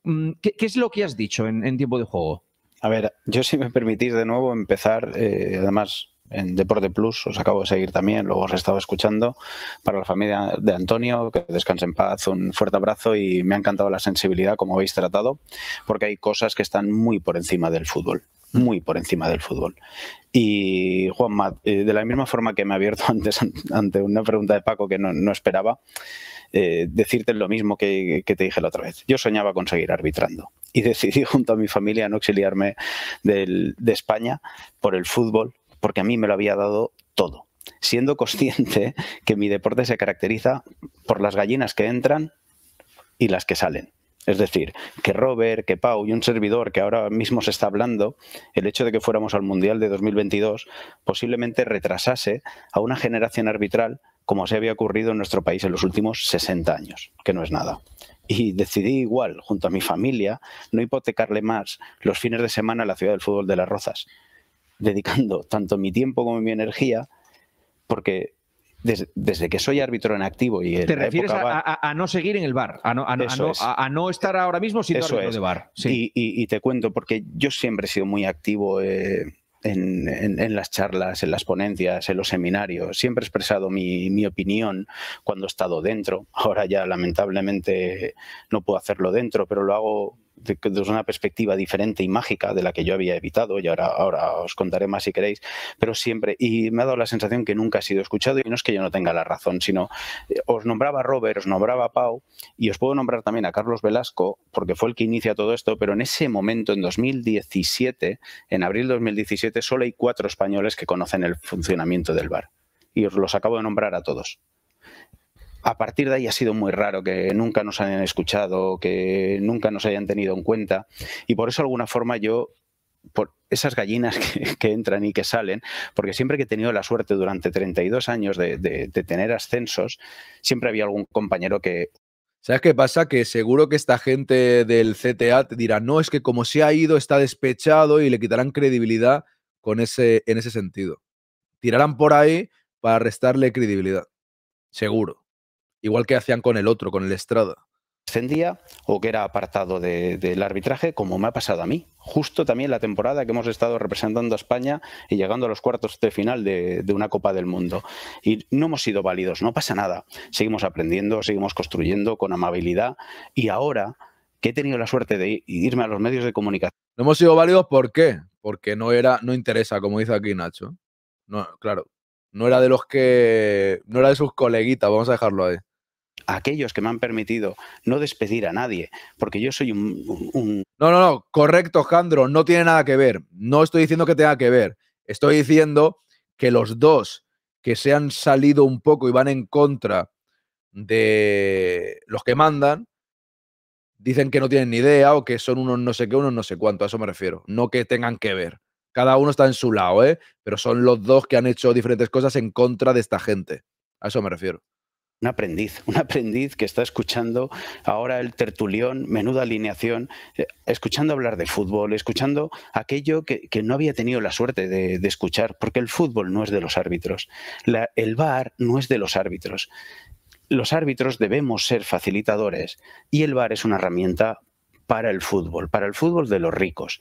Mm, ¿Qué, es lo que has dicho en, tiempo de juego? A ver, yo si me permitís de nuevo empezar, eh, además en Deporte Plus, os acabo de seguir también, luego os he estado escuchando, para la familia de Antonio, que descanse en paz, un fuerte abrazo y me ha encantado la sensibilidad, como habéis tratado, porque hay cosas que están muy por encima del fútbol muy por encima del fútbol. Y Juan eh, de la misma forma que me ha abierto antes ante una pregunta de Paco que no, esperaba, eh, decirte lo mismo que, te dije la otra vez. Yo soñaba con seguir arbitrando y decidí junto a mi familia no exiliarme de España por el fútbol, porque a mí me lo había dado todo. Siendo consciente que mi deporte se caracteriza por las gallinas que entran y las que salen. Es decir, que Robert, que Pau y un servidor que ahora mismo se está hablando, el hecho de que fuéramos al Mundial de 2022 posiblemente retrasase a una generación arbitral como se había ocurrido en nuestro país en los últimos 60 años, que no es nada. Y decidí igual, junto a mi familia, no hipotecarle más los fines de semana a la ciudad del fútbol de las Rozas, dedicando tanto mi tiempo como mi energía, porque desde, que soy árbitro en activo y te refieres a, no seguir en el bar, a no, a, no, estar ahora mismo sin árbitro de bar. Sí. Y, te cuento porque yo siempre he sido muy activo. Eh, en, las charlas, en las ponencias, en los seminarios. Siempre he expresado mi, opinión cuando he estado dentro. Ahora ya lamentablemente no puedo hacerlo dentro, pero lo hago desde una perspectiva diferente y mágica de la que yo había evitado, y ahora, ahora os contaré más si queréis, pero siempre, y me ha dado la sensación que nunca ha sido escuchado, y no es que yo no tenga la razón, sino eh, os nombraba Robert, os nombraba Pau, y os puedo nombrar también a Carlos Velasco, porque fue el que inicia todo esto, pero en ese momento, en 2017, en abril de 2017, solo hay cuatro españoles que conocen el funcionamiento del bar, y os los acabo de nombrar a todos a partir de ahí ha sido muy raro que nunca nos hayan escuchado, que nunca nos hayan tenido en cuenta. Y por eso, de alguna forma, yo, por esas gallinas que, entran y que salen, porque siempre que he tenido la suerte durante 32 años de, tener ascensos, siempre había algún compañero que ¿Sabes qué pasa? Que seguro que esta gente del CTA te dirá, no, es que como se ha ido, está despechado y le quitarán credibilidad con ese, en ese sentido. Tirarán por ahí para restarle credibilidad. Seguro igual que hacían con el otro, con el Estrada. Ascendía o que era apartado del arbitraje, como me ha pasado a mí. Justo también la temporada que hemos estado representando a España y llegando a los cuartos de final de, una Copa del Mundo. Y no hemos sido válidos, no pasa nada. Seguimos aprendiendo, seguimos construyendo con amabilidad y ahora que he tenido la suerte de irme a los medios de comunicación. No hemos sido válidos, ¿por qué? Porque no era, no interesa, como dice aquí Nacho. No, claro, no era de los que, no era de sus coleguitas, vamos a dejarlo ahí aquellos que me han permitido no despedir a nadie, porque yo soy un, No, no, no, correcto, Jandro, no tiene nada que ver. No estoy diciendo que tenga que ver. Estoy diciendo que los dos que se han salido un poco y van en contra de los que mandan, dicen que no tienen ni idea o que son unos no sé qué, unos no sé cuánto, a eso me refiero, no que tengan que ver. Cada uno está en su lado, ¿eh? Pero son los dos que han hecho diferentes cosas en contra de esta gente. A eso me refiero un aprendiz, un aprendiz que está escuchando ahora el tertulión, menuda alineación, eh, escuchando hablar de fútbol, escuchando aquello que, no había tenido la suerte de, escuchar, porque el fútbol no es de los árbitros, el VAR no es de los árbitros. Los árbitros debemos ser facilitadores y el VAR es una herramienta para el fútbol, para el fútbol de los ricos.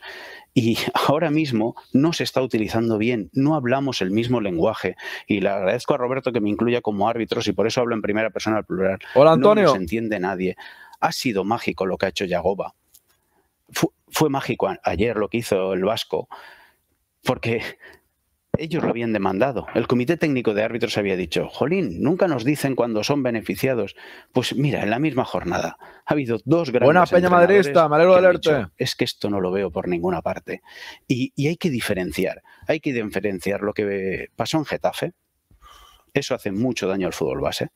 Y ahora mismo no se está utilizando bien, no hablamos el mismo lenguaje. Y le agradezco a Roberto que me incluya como árbitros y por eso hablo en primera persona al plural. Hola, Antonio. No se entiende nadie. Ha sido mágico lo que ha hecho Yagoba. fue mágico ayer lo que hizo el Vasco, porque ellos lo habían demandado. El Comité Técnico de Árbitros había dicho, Jolín, nunca nos dicen cuando son beneficiados. Pues mira, en la misma jornada ha habido dos grandes... Buena Peña Madrista, me alegro Es que esto no lo veo por ninguna parte. Y, hay que diferenciar, hay que diferenciar lo que pasó en Getafe. Eso hace mucho daño al fútbol base.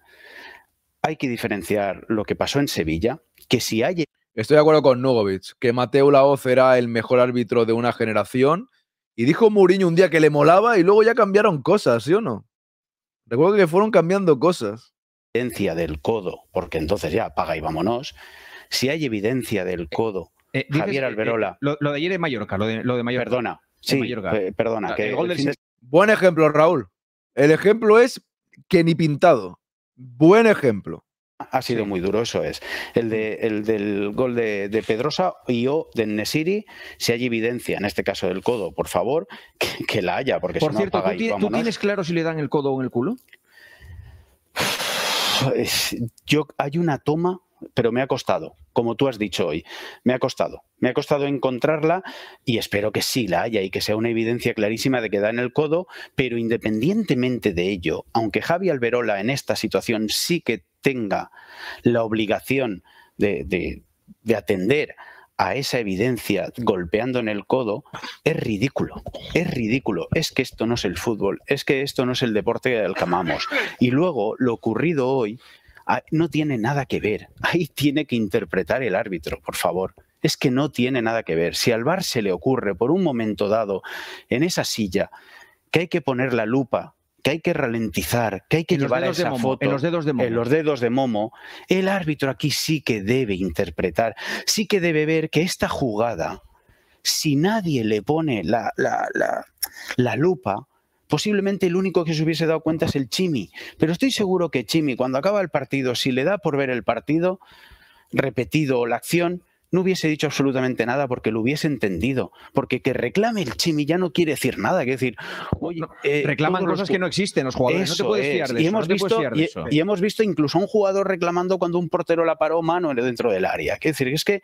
Hay que diferenciar lo que pasó en Sevilla, que si hay... Estoy de acuerdo con nogovic que Mateo Laoz era el mejor árbitro de una generación y dijo Mourinho un día que le molaba y luego ya cambiaron cosas, ¿sí o no? Recuerdo que fueron cambiando cosas. Evidencia del codo, porque entonces ya paga y vámonos. Si hay evidencia del eh, codo, eh, Javier Alberola. lo, de ayer es Mallorca, lo de, Mallorca. Perdona, sí, perdona. Ah, que el Buen ejemplo, Raúl. El ejemplo es que ni pintado. Buen ejemplo ha sido muy duro, eso es. El, del gol de, Pedrosa y o de Nesiri, si hay evidencia, en este caso del codo, por favor, que, la haya, porque por si cierto, ¿tú, ¿tú tienes claro si le dan el codo o en el culo? Yo, hay una toma, pero me ha costado, como tú has dicho hoy, me ha costado. Me ha costado encontrarla y espero que sí la haya y que sea una evidencia clarísima de que da en el codo, pero independientemente de ello, aunque Javi Alberola en esta situación sí que tenga la obligación de, atender a esa evidencia golpeando en el codo, es ridículo, es ridículo, es que esto no es el fútbol, es que esto no es el deporte del que amamos. Y luego lo ocurrido hoy ah, no tiene nada que ver, ahí tiene que interpretar el árbitro, por favor. Es que no tiene nada que ver. Si al bar se le ocurre por un momento dado en esa silla que hay que poner la lupa que hay que ralentizar, que hay que llevar foto en los, dedos de momo. el árbitro aquí sí que debe interpretar, sí que debe ver que esta jugada, si nadie le pone la, la lupa, Posiblemente el único que se hubiese dado cuenta es el Chimi, pero estoy seguro que Chimi, cuando acaba el partido, si le da por ver el partido repetido o la acción, no hubiese dicho absolutamente nada porque lo hubiese entendido. Porque que reclame el Chimi ya no quiere decir nada. quiere decir, eh, reclaman cosas que no existen los jugadores. no te puedes fiar de y hemos visto, incluso a un jugador reclamando cuando un portero la paró mano dentro del área. quiere decir, es que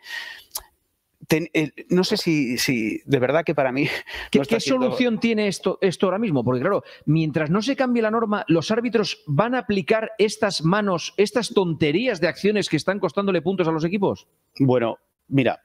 eh, no sé si, si, de verdad que para mí. ¿Qué, solución tiene esto, esto ahora mismo? Porque claro, mientras no se cambie la norma, los árbitros van a aplicar estas manos, estas tonterías de acciones que están costándole puntos a los equipos. Bueno, Mira,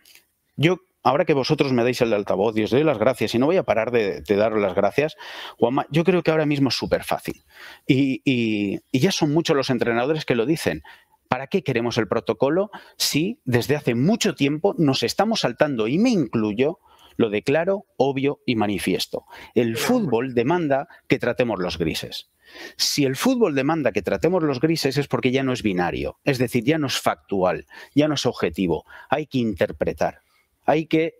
yo ahora que vosotros me dais el altavoz y os doy las gracias, y no voy a parar de, de daros las gracias, Juanma, yo creo que ahora mismo es súper fácil. Y, y ya son muchos los entrenadores que lo dicen. ¿Para qué queremos el protocolo si desde hace mucho tiempo nos estamos saltando, y me incluyo, lo declaro obvio y manifiesto. El fútbol demanda que tratemos los grises. Si el fútbol demanda que tratemos los grises es porque ya no es binario, es decir, ya no es factual, ya no es objetivo. Hay que interpretar, hay que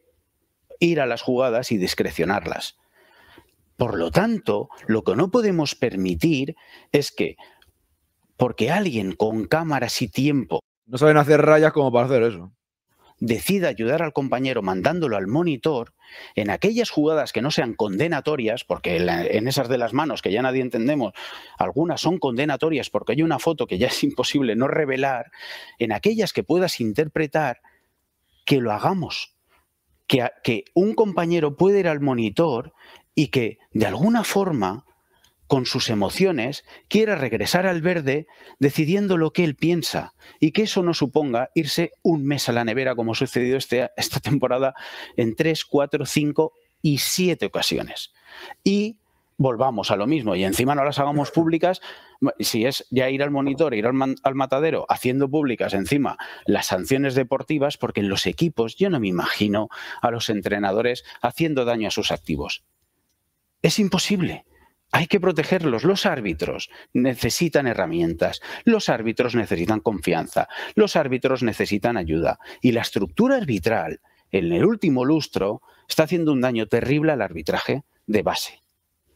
ir a las jugadas y discrecionarlas. Por lo tanto, lo que no podemos permitir es que, porque alguien con cámaras y tiempo... No saben hacer rayas como para hacer eso decida ayudar al compañero mandándolo al monitor, en aquellas jugadas que no sean condenatorias, porque en esas de las manos que ya nadie entendemos, algunas son condenatorias porque hay una foto que ya es imposible no revelar, en aquellas que puedas interpretar, que lo hagamos. Que, un compañero puede ir al monitor y que de alguna forma con sus emociones, quiera regresar al verde decidiendo lo que él piensa y que eso no suponga irse un mes a la nevera como ha sucedido este, esta temporada en tres, cuatro, cinco y siete ocasiones. Y volvamos a lo mismo y encima no las hagamos públicas, si es ya ir al monitor, ir al, matadero, haciendo públicas encima las sanciones deportivas, porque en los equipos yo no me imagino a los entrenadores haciendo daño a sus activos. Es imposible hay que protegerlos. Los árbitros necesitan herramientas, los árbitros necesitan confianza, los árbitros necesitan ayuda. Y la estructura arbitral, en el último lustro, está haciendo un daño terrible al arbitraje de base.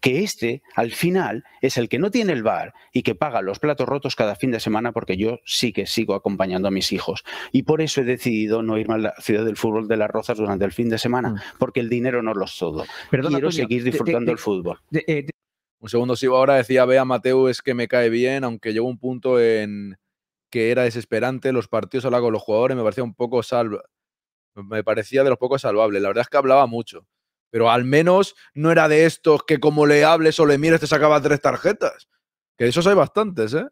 Que este, al final, es el que no tiene el bar y que paga los platos rotos cada fin de semana porque yo sí que sigo acompañando a mis hijos. Y por eso he decidido no irme a la ciudad del fútbol de las Rozas durante el fin de semana, mm. porque el dinero no lo es todo. pero Quiero seguir disfrutando el fútbol. Eh, un segundo sigo ahora decía, vea, Mateo, es que me cae bien, aunque llegó un punto en que era desesperante los partidos hablaba con los jugadores, me parecía un poco salva, me parecía de los pocos salvables. La verdad es que hablaba mucho, pero al menos no era de estos que como le hables o le mires te sacaba tres tarjetas. Que de esos hay bastantes, ¿eh?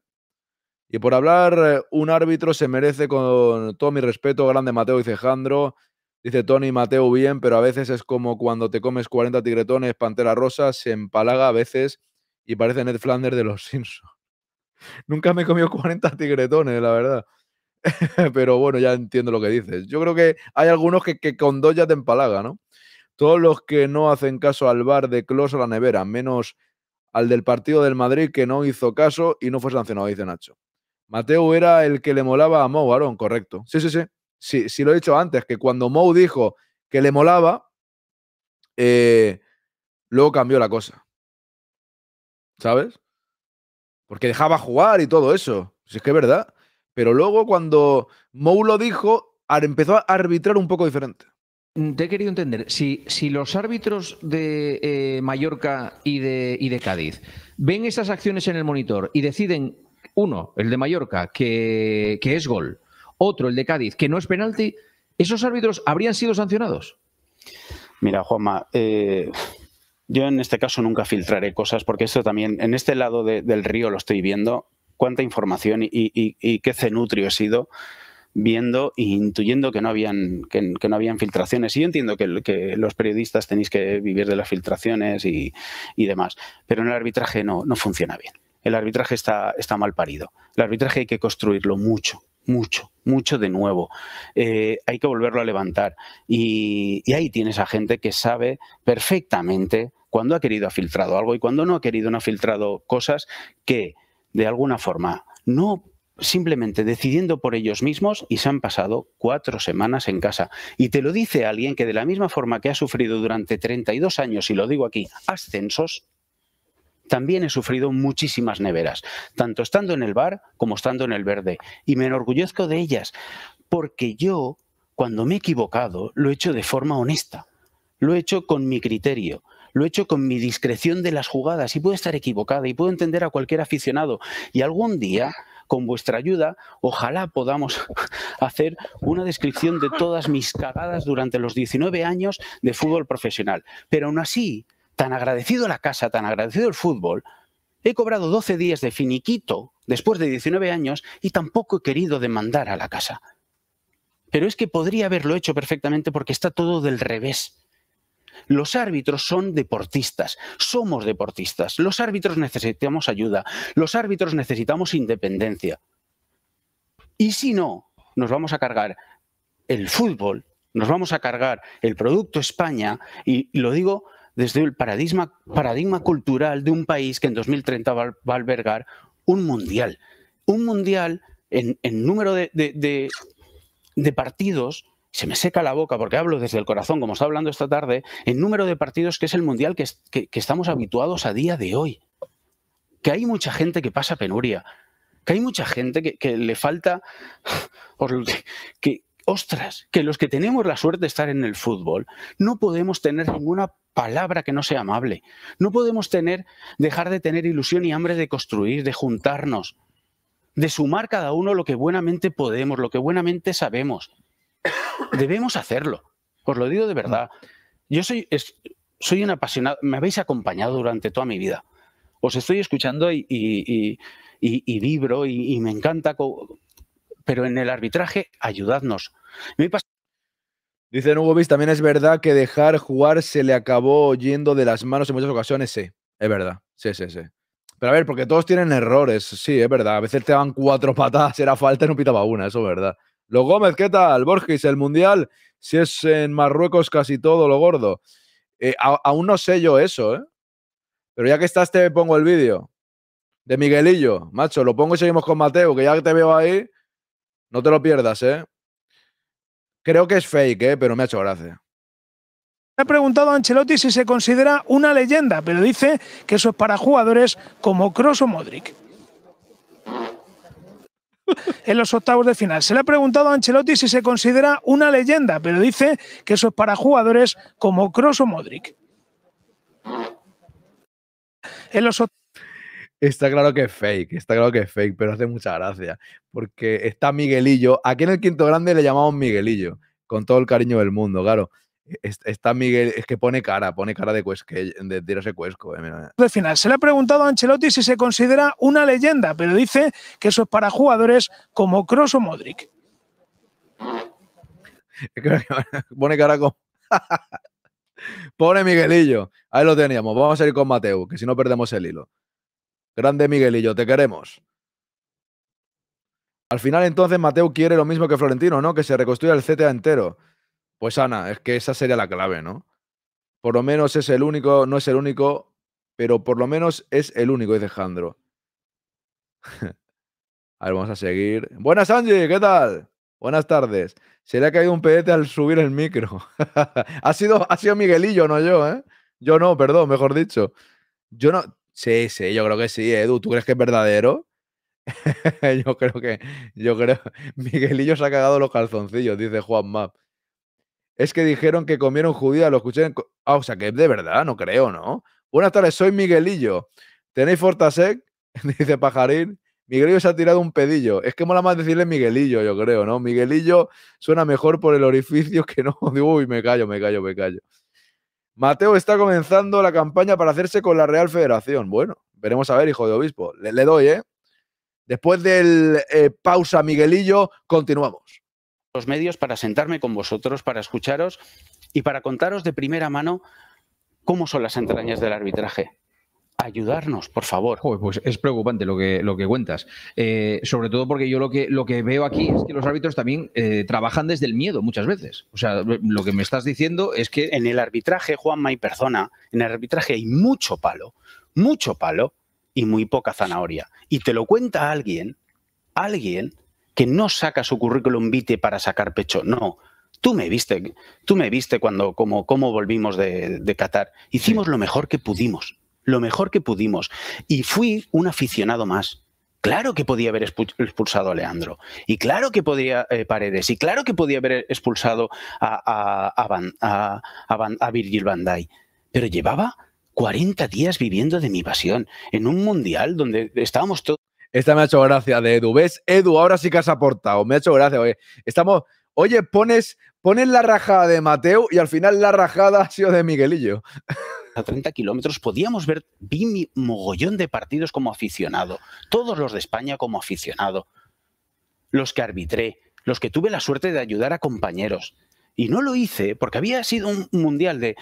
Y por hablar, eh, un árbitro se merece con todo mi respeto, grande Mateo y Cejandro, Dice Tony Mateo bien, pero a veces es como cuando te comes 40 tigretones, pantera rosa, se empalaga a veces y parece Ned Flanders de los Simpsons. Nunca me he comido 40 tigretones, la verdad. pero bueno, ya entiendo lo que dices. Yo creo que hay algunos que, con dos ya te empalaga, ¿no? Todos los que no hacen caso al bar de Clos a la nevera, menos al del partido del Madrid que no hizo caso y no fue sancionado, dice Nacho. Mateo era el que le molaba a Mo correcto. Sí, sí, sí si, lo he dicho antes, que cuando Moe dijo que le molaba, eh, luego cambió la cosa. ¿Sabes? Porque dejaba jugar y todo eso. Si es que es verdad. Pero luego cuando Mou lo dijo, empezó a arbitrar un poco diferente. Mm, te he querido entender. Si, si los árbitros de eh, Mallorca y de, de Cádiz ven esas acciones en el monitor y deciden, uno, el de Mallorca, que, que es gol, otro, el de Cádiz, que no es penalti, ¿esos árbitros habrían sido sancionados? Mira, Juanma, eh, yo en este caso nunca filtraré cosas porque esto también, en este lado del río lo estoy viendo, cuánta información y, qué cenutrio he sido viendo e intuyendo que no habían, que, no habían filtraciones. Y yo entiendo que, los periodistas tenéis que vivir de las filtraciones y, demás, pero en el arbitraje no, no funciona bien. El arbitraje está, está mal parido. El arbitraje hay que construirlo mucho mucho, mucho de nuevo. Eh, hay que volverlo a levantar. Y, ahí tienes a gente que sabe perfectamente cuándo ha querido ha filtrado algo y cuándo no ha querido no ha filtrado cosas que de alguna forma no simplemente decidiendo por ellos mismos y se han pasado cuatro semanas en casa. Y te lo dice alguien que de la misma forma que ha sufrido durante 32 años, y lo digo aquí, ascensos, también he sufrido muchísimas neveras, tanto estando en el bar como estando en el verde, y me enorgullezco de ellas, porque yo, cuando me he equivocado, lo he hecho de forma honesta, lo he hecho con mi criterio, lo he hecho con mi discreción de las jugadas y puedo estar equivocada y puedo entender a cualquier aficionado y algún día con vuestra ayuda, ojalá podamos hacer una descripción de todas mis cagadas durante los 19 años de fútbol profesional. Pero aún así, tan agradecido la casa, tan agradecido el fútbol, he cobrado 12 días de finiquito después de 19 años y tampoco he querido demandar a la casa. Pero es que podría haberlo hecho perfectamente porque está todo del revés. Los árbitros son deportistas, somos deportistas, los árbitros necesitamos ayuda, los árbitros necesitamos independencia. Y si no, nos vamos a cargar el fútbol, nos vamos a cargar el producto España, y lo digo desde el paradigma, cultural de un país que en 2030 va, a albergar un mundial. Un mundial en, número de, partidos se me seca la boca porque hablo desde el corazón, como está hablando esta tarde, en número de partidos que es el mundial que, estamos habituados a día de hoy. Que hay mucha gente que pasa penuria, que hay mucha gente que, le falta, que, ostras, que los que tenemos la suerte de estar en el fútbol no podemos tener ninguna palabra que no sea amable. No podemos tener, dejar de tener ilusión y hambre de construir, de juntarnos, de sumar cada uno lo que buenamente podemos, lo que buenamente sabemos. Debemos hacerlo. Os lo digo de verdad. Yo soy, soy un apasionado, me habéis acompañado durante toda mi vida. Os estoy escuchando y, vibro y, me encanta. Pero en el arbitraje, ayudadnos. Me Dice Biss, también es verdad que dejar jugar se le acabó yendo de las manos en muchas ocasiones, sí, es verdad, sí, sí, sí. Pero a ver, porque todos tienen errores, sí, es verdad. A veces te dan cuatro patadas, era falta y no pitaba una, eso es verdad. Lo Gómez, ¿qué tal? Borges, el Mundial, si es en Marruecos casi todo lo gordo. Eh, aún no sé yo eso, ¿eh? Pero ya que estás te pongo el vídeo de Miguelillo, macho, lo pongo y seguimos con Mateo, que ya que te veo ahí, no te lo pierdas, ¿eh? Creo que es fake, eh, pero me ha hecho gracia. le ha preguntado a Ancelotti si se considera una leyenda, pero dice que eso es para jugadores como Kroos o Modric en los octavos de final. Se le ha preguntado a Ancelotti si se considera una leyenda, pero dice que eso es para jugadores como Kroos o Modric. En los Está claro que es fake, está claro que es fake, pero hace mucha gracia. Porque está Miguelillo. Aquí en el Quinto Grande le llamamos Miguelillo, con todo el cariño del mundo, claro. E, está Miguel, es que pone cara, pone cara de, cuesque, de tirarse cuesco. Eh, Al final, se le ha preguntado a Ancelotti si se considera una leyenda, pero dice que eso es para jugadores como Kroos o Modric. pone cara con pone Miguelillo. Ahí lo teníamos. Vamos a ir con Mateo, que si no perdemos el hilo. Grande Miguelillo, te queremos. Al final entonces Mateo quiere lo mismo que Florentino, ¿no? Que se reconstruya el CTA entero. Pues Ana, es que esa sería la clave, ¿no? Por lo menos es el único, no es el único, pero por lo menos es el único, dice Jandro. a ver, vamos a seguir. Buenas, Angie, ¿qué tal? Buenas tardes. Se que ha caído un pedete al subir el micro. ha, sido, ha sido Miguelillo, no yo, ¿eh? Yo no, perdón, mejor dicho. Yo no, Sí, sí, yo creo que sí, Edu. ¿Tú crees que es verdadero? yo creo que, yo creo, Miguelillo se ha cagado los calzoncillos, dice Juan Map. Es que dijeron que comieron judía, lo escuché en... Ah, o sea, que es de verdad, no creo, ¿no? Buenas tardes, soy Miguelillo. ¿Tenéis Fortasec? dice Pajarín. Miguelillo se ha tirado un pedillo. Es que mola más decirle Miguelillo, yo creo, ¿no? Miguelillo suena mejor por el orificio que no. Uy, me callo, me callo, me callo. Mateo está comenzando la campaña para hacerse con la Real Federación. Bueno, veremos a ver, hijo de obispo. Le, doy, ¿eh? Después del eh, pausa Miguelillo, continuamos. Los medios para sentarme con vosotros, para escucharos y para contaros de primera mano cómo son las entrañas del arbitraje ayudarnos, por favor. pues es preocupante lo que, lo que cuentas. Eh, sobre todo porque yo lo que, lo que veo aquí es que los árbitros también eh, trabajan desde el miedo muchas veces. O sea, lo que me estás diciendo es que... En el arbitraje, Juan, y persona, en el arbitraje hay mucho palo, mucho palo y muy poca zanahoria. Y te lo cuenta alguien, alguien que no saca su currículum vitae para sacar pecho. No, Tú me viste, tú me viste cuando, como, como volvimos de, de Qatar. Hicimos lo mejor que pudimos lo mejor que pudimos. Y fui un aficionado más. Claro que podía haber expulsado a Leandro. Y claro que podía eh, Paredes. Y claro que podía haber expulsado a, a, a, Van, a, Virgil van Pero llevaba 40 días viviendo de mi pasión en un mundial donde estábamos todos. Esta me ha hecho gracia de Edu. ¿Ves? Edu, ahora sí que has aportado. Me ha hecho gracia. Oye. Estamos. Oye, pones, pones la rajada de Mateo y al final la rajada ha sido de Miguelillo. a 30 kilómetros, podíamos ver, vi mi mogollón de partidos como aficionado, todos los de España como aficionado, los que arbitré, los que tuve la suerte de ayudar a compañeros. Y no lo hice porque había sido un mundial de,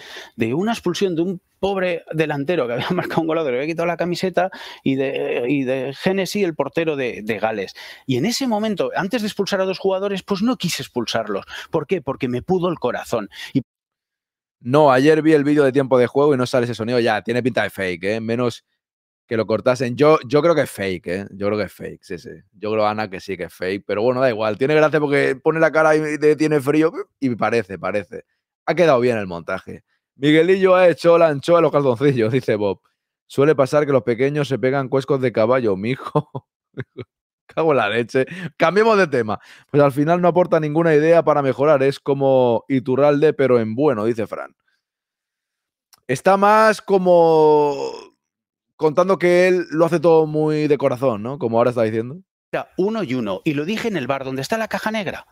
una expulsión de un pobre delantero que había marcado un golador, le había quitado la camiseta y de, y de el portero de, de, Gales. Y en ese momento, antes de expulsar a dos jugadores, pues no quise expulsarlos. ¿Por qué? Porque me pudo el corazón. Y no, ayer vi el vídeo de tiempo de juego y no sale ese sonido. Ya, tiene pinta de fake, ¿eh? Menos que lo cortasen. Yo, yo creo que es fake, ¿eh? Yo creo que es fake, sí, sí. Yo creo, Ana, que sí, que es fake. Pero bueno, da igual. Tiene gracia porque pone la cara y te tiene frío y parece, parece. Ha quedado bien el montaje. Miguelillo ha hecho la anchoa a los calzoncillos, dice Bob. Suele pasar que los pequeños se pegan cuescos de caballo, mijo. Cago en la leche. Cambiemos de tema. Pues al final no aporta ninguna idea para mejorar. Es como Iturralde, pero en bueno, dice Fran. Está más como contando que él lo hace todo muy de corazón, ¿no? Como ahora está diciendo. Era uno y uno. Y lo dije en el bar, donde está la caja negra.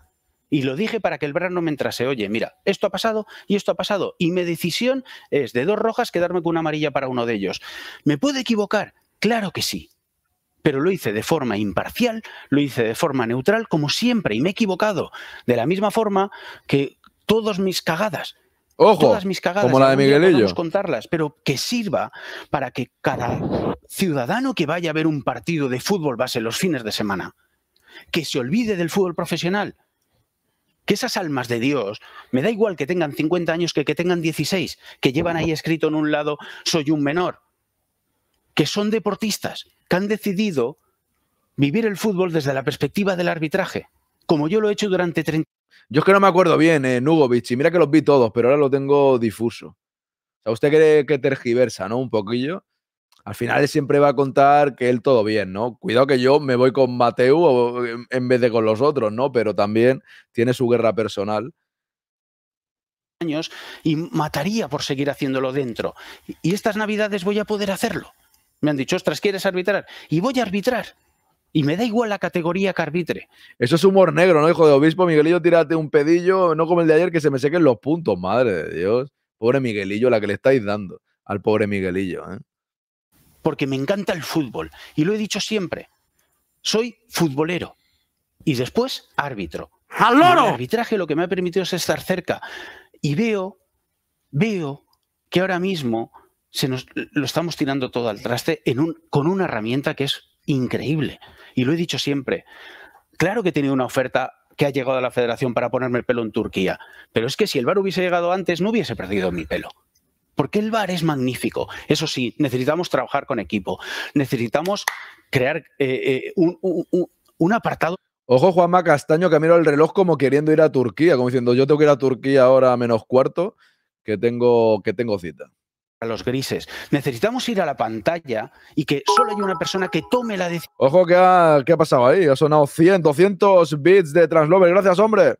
Y lo dije para que el bar no me entrase. Oye, mira, esto ha pasado y esto ha pasado. Y mi decisión es de dos rojas quedarme con una amarilla para uno de ellos. ¿Me puedo equivocar? Claro que sí pero lo hice de forma imparcial, lo hice de forma neutral, como siempre, y me he equivocado. De la misma forma que todas mis cagadas. Ojo, todas mis cagadas, como la de Miguelillo. contarlas, pero que sirva para que cada ciudadano que vaya a ver un partido de fútbol base los fines de semana, que se olvide del fútbol profesional, que esas almas de Dios, me da igual que tengan 50 años que que tengan 16, que llevan ahí escrito en un lado soy un menor, que son deportistas, que han decidido vivir el fútbol desde la perspectiva del arbitraje, como yo lo he hecho durante 30 Yo es que no me acuerdo bien, eh, y mira que los vi todos, pero ahora lo tengo difuso. O sea, usted cree que tergiversa, ¿no? Un poquillo. Al final siempre va a contar que él todo bien, ¿no? Cuidado que yo me voy con Mateu en vez de con los otros, ¿no? Pero también tiene su guerra personal. Años y mataría por seguir haciéndolo dentro. Y estas navidades voy a poder hacerlo. Me han dicho, ostras, ¿quieres arbitrar? Y voy a arbitrar. Y me da igual la categoría que arbitre. Eso es humor negro, ¿no, hijo de obispo? Miguelillo, tírate un pedillo, no como el de ayer, que se me sequen los puntos, madre de Dios. Pobre Miguelillo, la que le estáis dando al pobre Miguelillo. ¿eh? Porque me encanta el fútbol. Y lo he dicho siempre. Soy futbolero. Y después, árbitro. ¡Al loro! El arbitraje lo que me ha permitido es estar cerca. Y veo, veo que ahora mismo se nos, lo estamos tirando todo al traste con una herramienta que es increíble. Y lo he dicho siempre. Claro que he tenido una oferta que ha llegado a la federación para ponerme el pelo en Turquía, pero es que si el bar hubiese llegado antes no hubiese perdido mi pelo. Porque el bar es magnífico. Eso sí, necesitamos trabajar con equipo. Necesitamos crear eh, eh, un, apartado Ojo, Juanma Castaño, que miro el reloj como queriendo ir a Turquía, como diciendo, yo tengo que ir a Turquía ahora menos cuarto, que tengo, que tengo cita a los grises. Necesitamos ir a la pantalla y que solo haya una persona que tome la decisión. Ojo, ¿qué ha, ¿qué ha pasado ahí? Ha sonado 100, 200 bits de Translover. Gracias, hombre.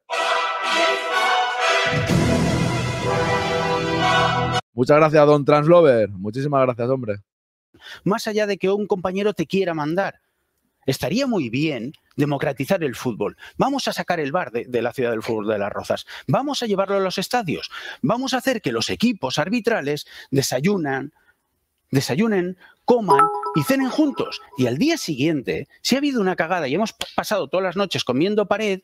Muchas gracias, don Translover. Muchísimas gracias, hombre. Más allá de que un compañero te quiera mandar, Estaría muy bien democratizar el fútbol. Vamos a sacar el bar de, la ciudad del fútbol de las Rozas. Vamos a llevarlo a los estadios. Vamos a hacer que los equipos arbitrales desayunan, desayunen, coman y cenen juntos. Y al día siguiente, si ha habido una cagada y hemos pasado todas las noches comiendo pared,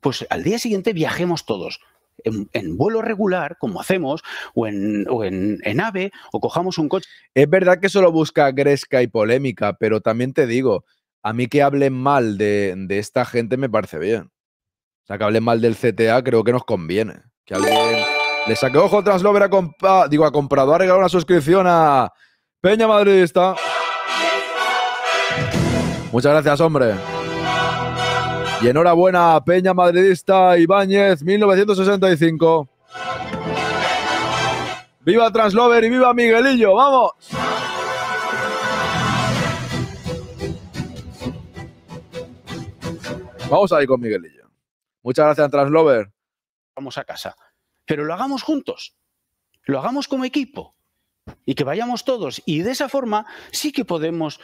pues al día siguiente viajemos todos. En, vuelo regular, como hacemos, o, en, ave, o cojamos un coche. Es verdad que solo busca gresca y polémica, pero también te digo, a mí que hablen mal de, esta gente me parece bien. O sea, que hablen mal del CTA creo que nos conviene. Que alguien le saque ojo Translover a compa, digo, a comprado, ha regalado una suscripción a Peña Madridista. Muchas gracias, hombre. Y enhorabuena a Peña Madridista Ibáñez 1965. ¡Viva Translover y viva Miguelillo! ¡Vamos! Vamos ir con Miguelillo. Muchas gracias, Translover. Vamos a casa. Pero lo hagamos juntos. Lo hagamos como equipo. Y que vayamos todos. Y de esa forma sí que podemos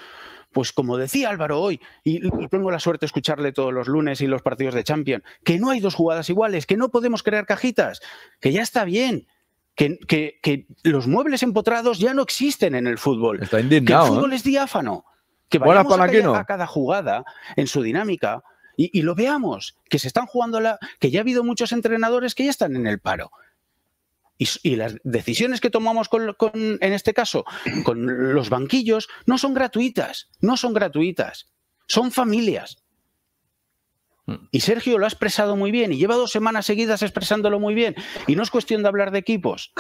pues como decía Álvaro hoy, y tengo la suerte de escucharle todos los lunes y los partidos de Champions, que no hay dos jugadas iguales, que no podemos crear cajitas, que ya está bien, que, los muebles empotrados ya no existen en el fútbol. Está indignado. Que el fútbol es diáfano. Que vayamos a cada, a cada jugada en su dinámica, y, lo veamos, que se están jugando, la, que ya ha habido muchos entrenadores que ya están en el paro. Y, las decisiones que tomamos en este caso con los banquillos no son gratuitas, no son gratuitas, son familias. Mm. Y Sergio lo ha expresado muy bien y lleva dos semanas seguidas expresándolo muy bien. Y no es cuestión de hablar de equipos,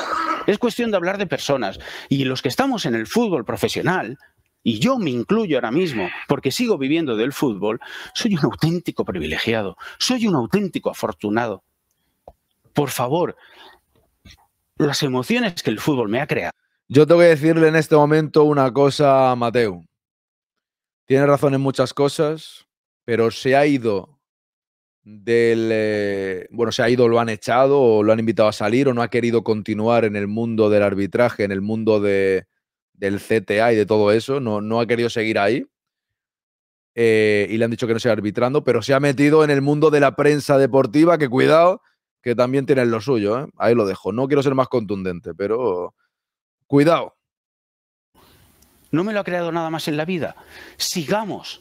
es cuestión de hablar de personas. Y los que estamos en el fútbol profesional, y yo me incluyo ahora mismo, porque sigo viviendo del fútbol, soy un auténtico privilegiado, soy un auténtico afortunado. Por favor, las emociones que el fútbol me ha creado. Yo tengo que decirle en este momento una cosa a Mateo. Tiene razón en muchas cosas, pero se ha ido del... Eh, bueno, se ha ido, lo han echado o lo han invitado a salir o no ha querido continuar en el mundo del arbitraje, en el mundo de, del CTA y de todo eso, no, no ha querido seguir ahí. Eh, y le han dicho que no sea arbitrando, pero se ha metido en el mundo de la prensa deportiva, que cuidado, que también tienen lo suyo. ¿eh? Ahí lo dejo. No quiero ser más contundente, pero cuidado. No me lo ha creado nada más en la vida. Sigamos,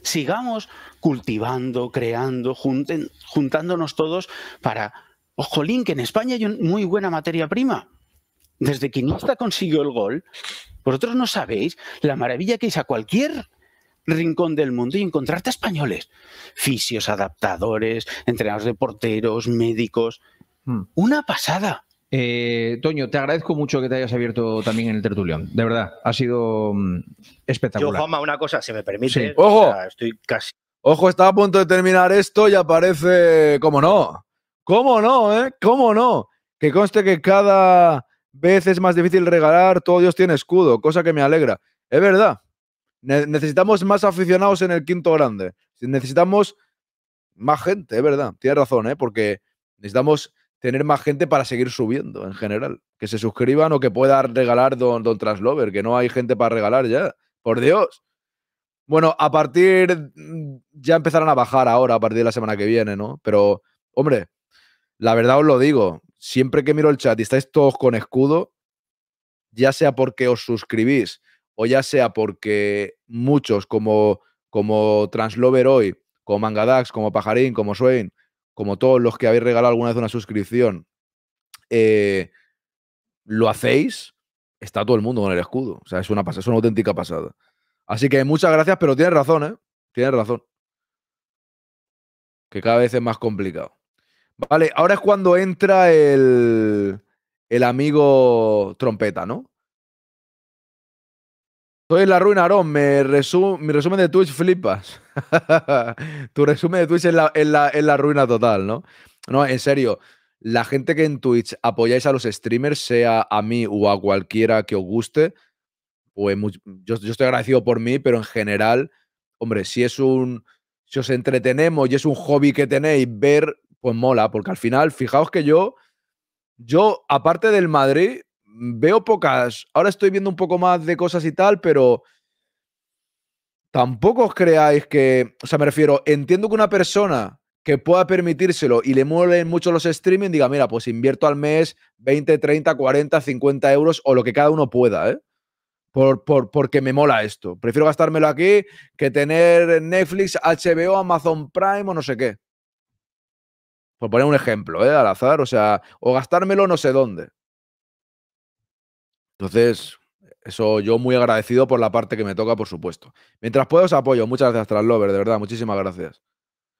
sigamos cultivando, creando, juntándonos todos para... Ojo, que en España hay muy buena materia prima desde que Iniesta consiguió el gol, vosotros no sabéis la maravilla que es a cualquier rincón del mundo y encontrarte españoles, fisios, adaptadores, entrenados de porteros, médicos. Hmm. Una pasada. Eh, Toño, te agradezco mucho que te hayas abierto también en el tertulión. De verdad, ha sido mm, espectacular. Yo, Juanma, una cosa, si me permite. Ojo, estoy casi... Ojo, estaba a punto de terminar esto y aparece, ¿cómo no? ¿Cómo no, eh? ¿Cómo no? Que conste que cada veces más difícil regalar, todo Dios tiene escudo, cosa que me alegra. Es verdad. necesitamos más aficionados en el quinto grande. Necesitamos más gente, es verdad. Tienes razón, ¿eh? porque necesitamos tener más gente para seguir subiendo en general. Que se suscriban o que pueda regalar Don, don Translover, que no hay gente para regalar ya. Por Dios. Bueno, a partir. Mm, ya empezarán a bajar ahora, a partir de la semana que viene, ¿no? Pero, hombre, la verdad os lo digo siempre que miro el chat y estáis todos con escudo, ya sea porque os suscribís o ya sea porque muchos como, como Translover hoy, como Mangadax, como Pajarín, como Swain, como todos los que habéis regalado alguna vez una suscripción, eh, lo hacéis, está todo el mundo con el escudo. O sea, es una, es una auténtica pasada. Así que muchas gracias, pero tienes razón, ¿eh? Tienes razón. Que cada vez es más complicado. Vale, ahora es cuando entra el, amigo trompeta, ¿no? Soy en la ruina, Aaron. Me mi resumen de Twitch flipas. tu resumen de Twitch es la, la, ruina total, ¿no? No, en serio. La gente que en Twitch apoyáis a los streamers, sea a mí o a cualquiera que os guste, pues yo, yo estoy agradecido por mí, pero en general, hombre, si es un. Si os entretenemos y es un hobby que tenéis ver pues mola, porque al final, fijaos que yo, yo, aparte del Madrid, veo pocas, ahora estoy viendo un poco más de cosas y tal, pero tampoco os creáis que, o sea, me refiero, entiendo que una persona que pueda permitírselo y le mueven mucho los streaming, diga, mira, pues invierto al mes 20, 30, 40, 50 euros o lo que cada uno pueda, ¿eh? porque me mola esto. Prefiero gastármelo aquí que tener Netflix, HBO, Amazon Prime o no sé qué. Por poner un ejemplo, ¿eh? al azar, o sea, o gastármelo no sé dónde. Entonces, eso yo muy agradecido por la parte que me toca, por supuesto. Mientras puedo, os apoyo. Muchas gracias, Translover, de verdad, muchísimas gracias.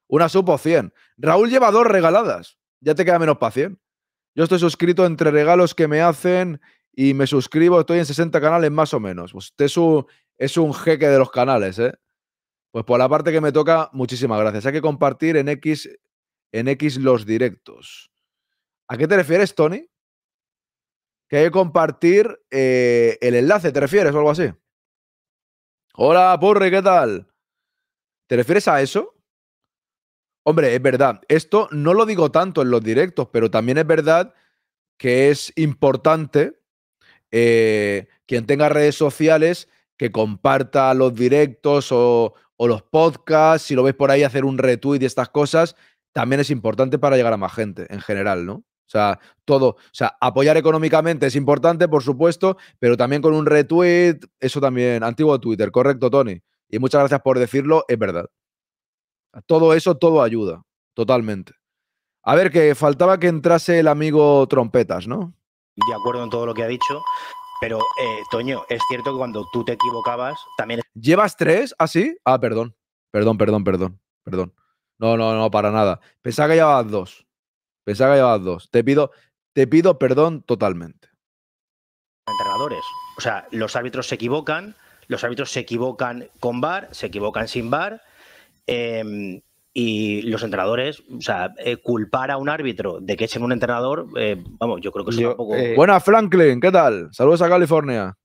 Una supo 100. Raúl lleva dos regaladas. Ya te queda menos para 100. Yo estoy suscrito entre regalos que me hacen y me suscribo. Estoy en 60 canales más o menos. Pues usted es un, es un jeque de los canales, ¿eh? Pues por la parte que me toca, muchísimas gracias. Hay que compartir en X en X los directos. ¿A qué te refieres, Tony? Que hay que compartir eh, el enlace, ¿te refieres o algo así? Hola, Porre, ¿qué tal? ¿Te refieres a eso? Hombre, es verdad. Esto no lo digo tanto en los directos, pero también es verdad que es importante eh, quien tenga redes sociales que comparta los directos o, o los podcasts, si lo ves por ahí, hacer un retweet y estas cosas, también es importante para llegar a más gente en general, ¿no? O sea, todo, o sea, apoyar económicamente es importante, por supuesto, pero también con un retweet, eso también, antiguo Twitter, correcto, Tony. Y muchas gracias por decirlo, es verdad. Todo eso, todo ayuda, totalmente. A ver, que faltaba que entrase el amigo Trompetas, ¿no? De acuerdo en todo lo que ha dicho, pero eh, Toño, es cierto que cuando tú te equivocabas, también... ¿Llevas tres así? ¿Ah, ah, perdón, perdón, perdón, perdón, perdón. No, no, no, para nada. Pensaba que llevabas dos. Pensaba que llevabas dos. Te pido, te pido perdón totalmente. Entrenadores. O sea, los árbitros se equivocan, los árbitros se equivocan con VAR, se equivocan sin VAR. Em, y los entrenadores, o sea, eh, culpar a un árbitro de que echen un entrenador, eh, vamos, yo creo que eso un poco. Eh, Franklin, ¿qué tal? Saludos a California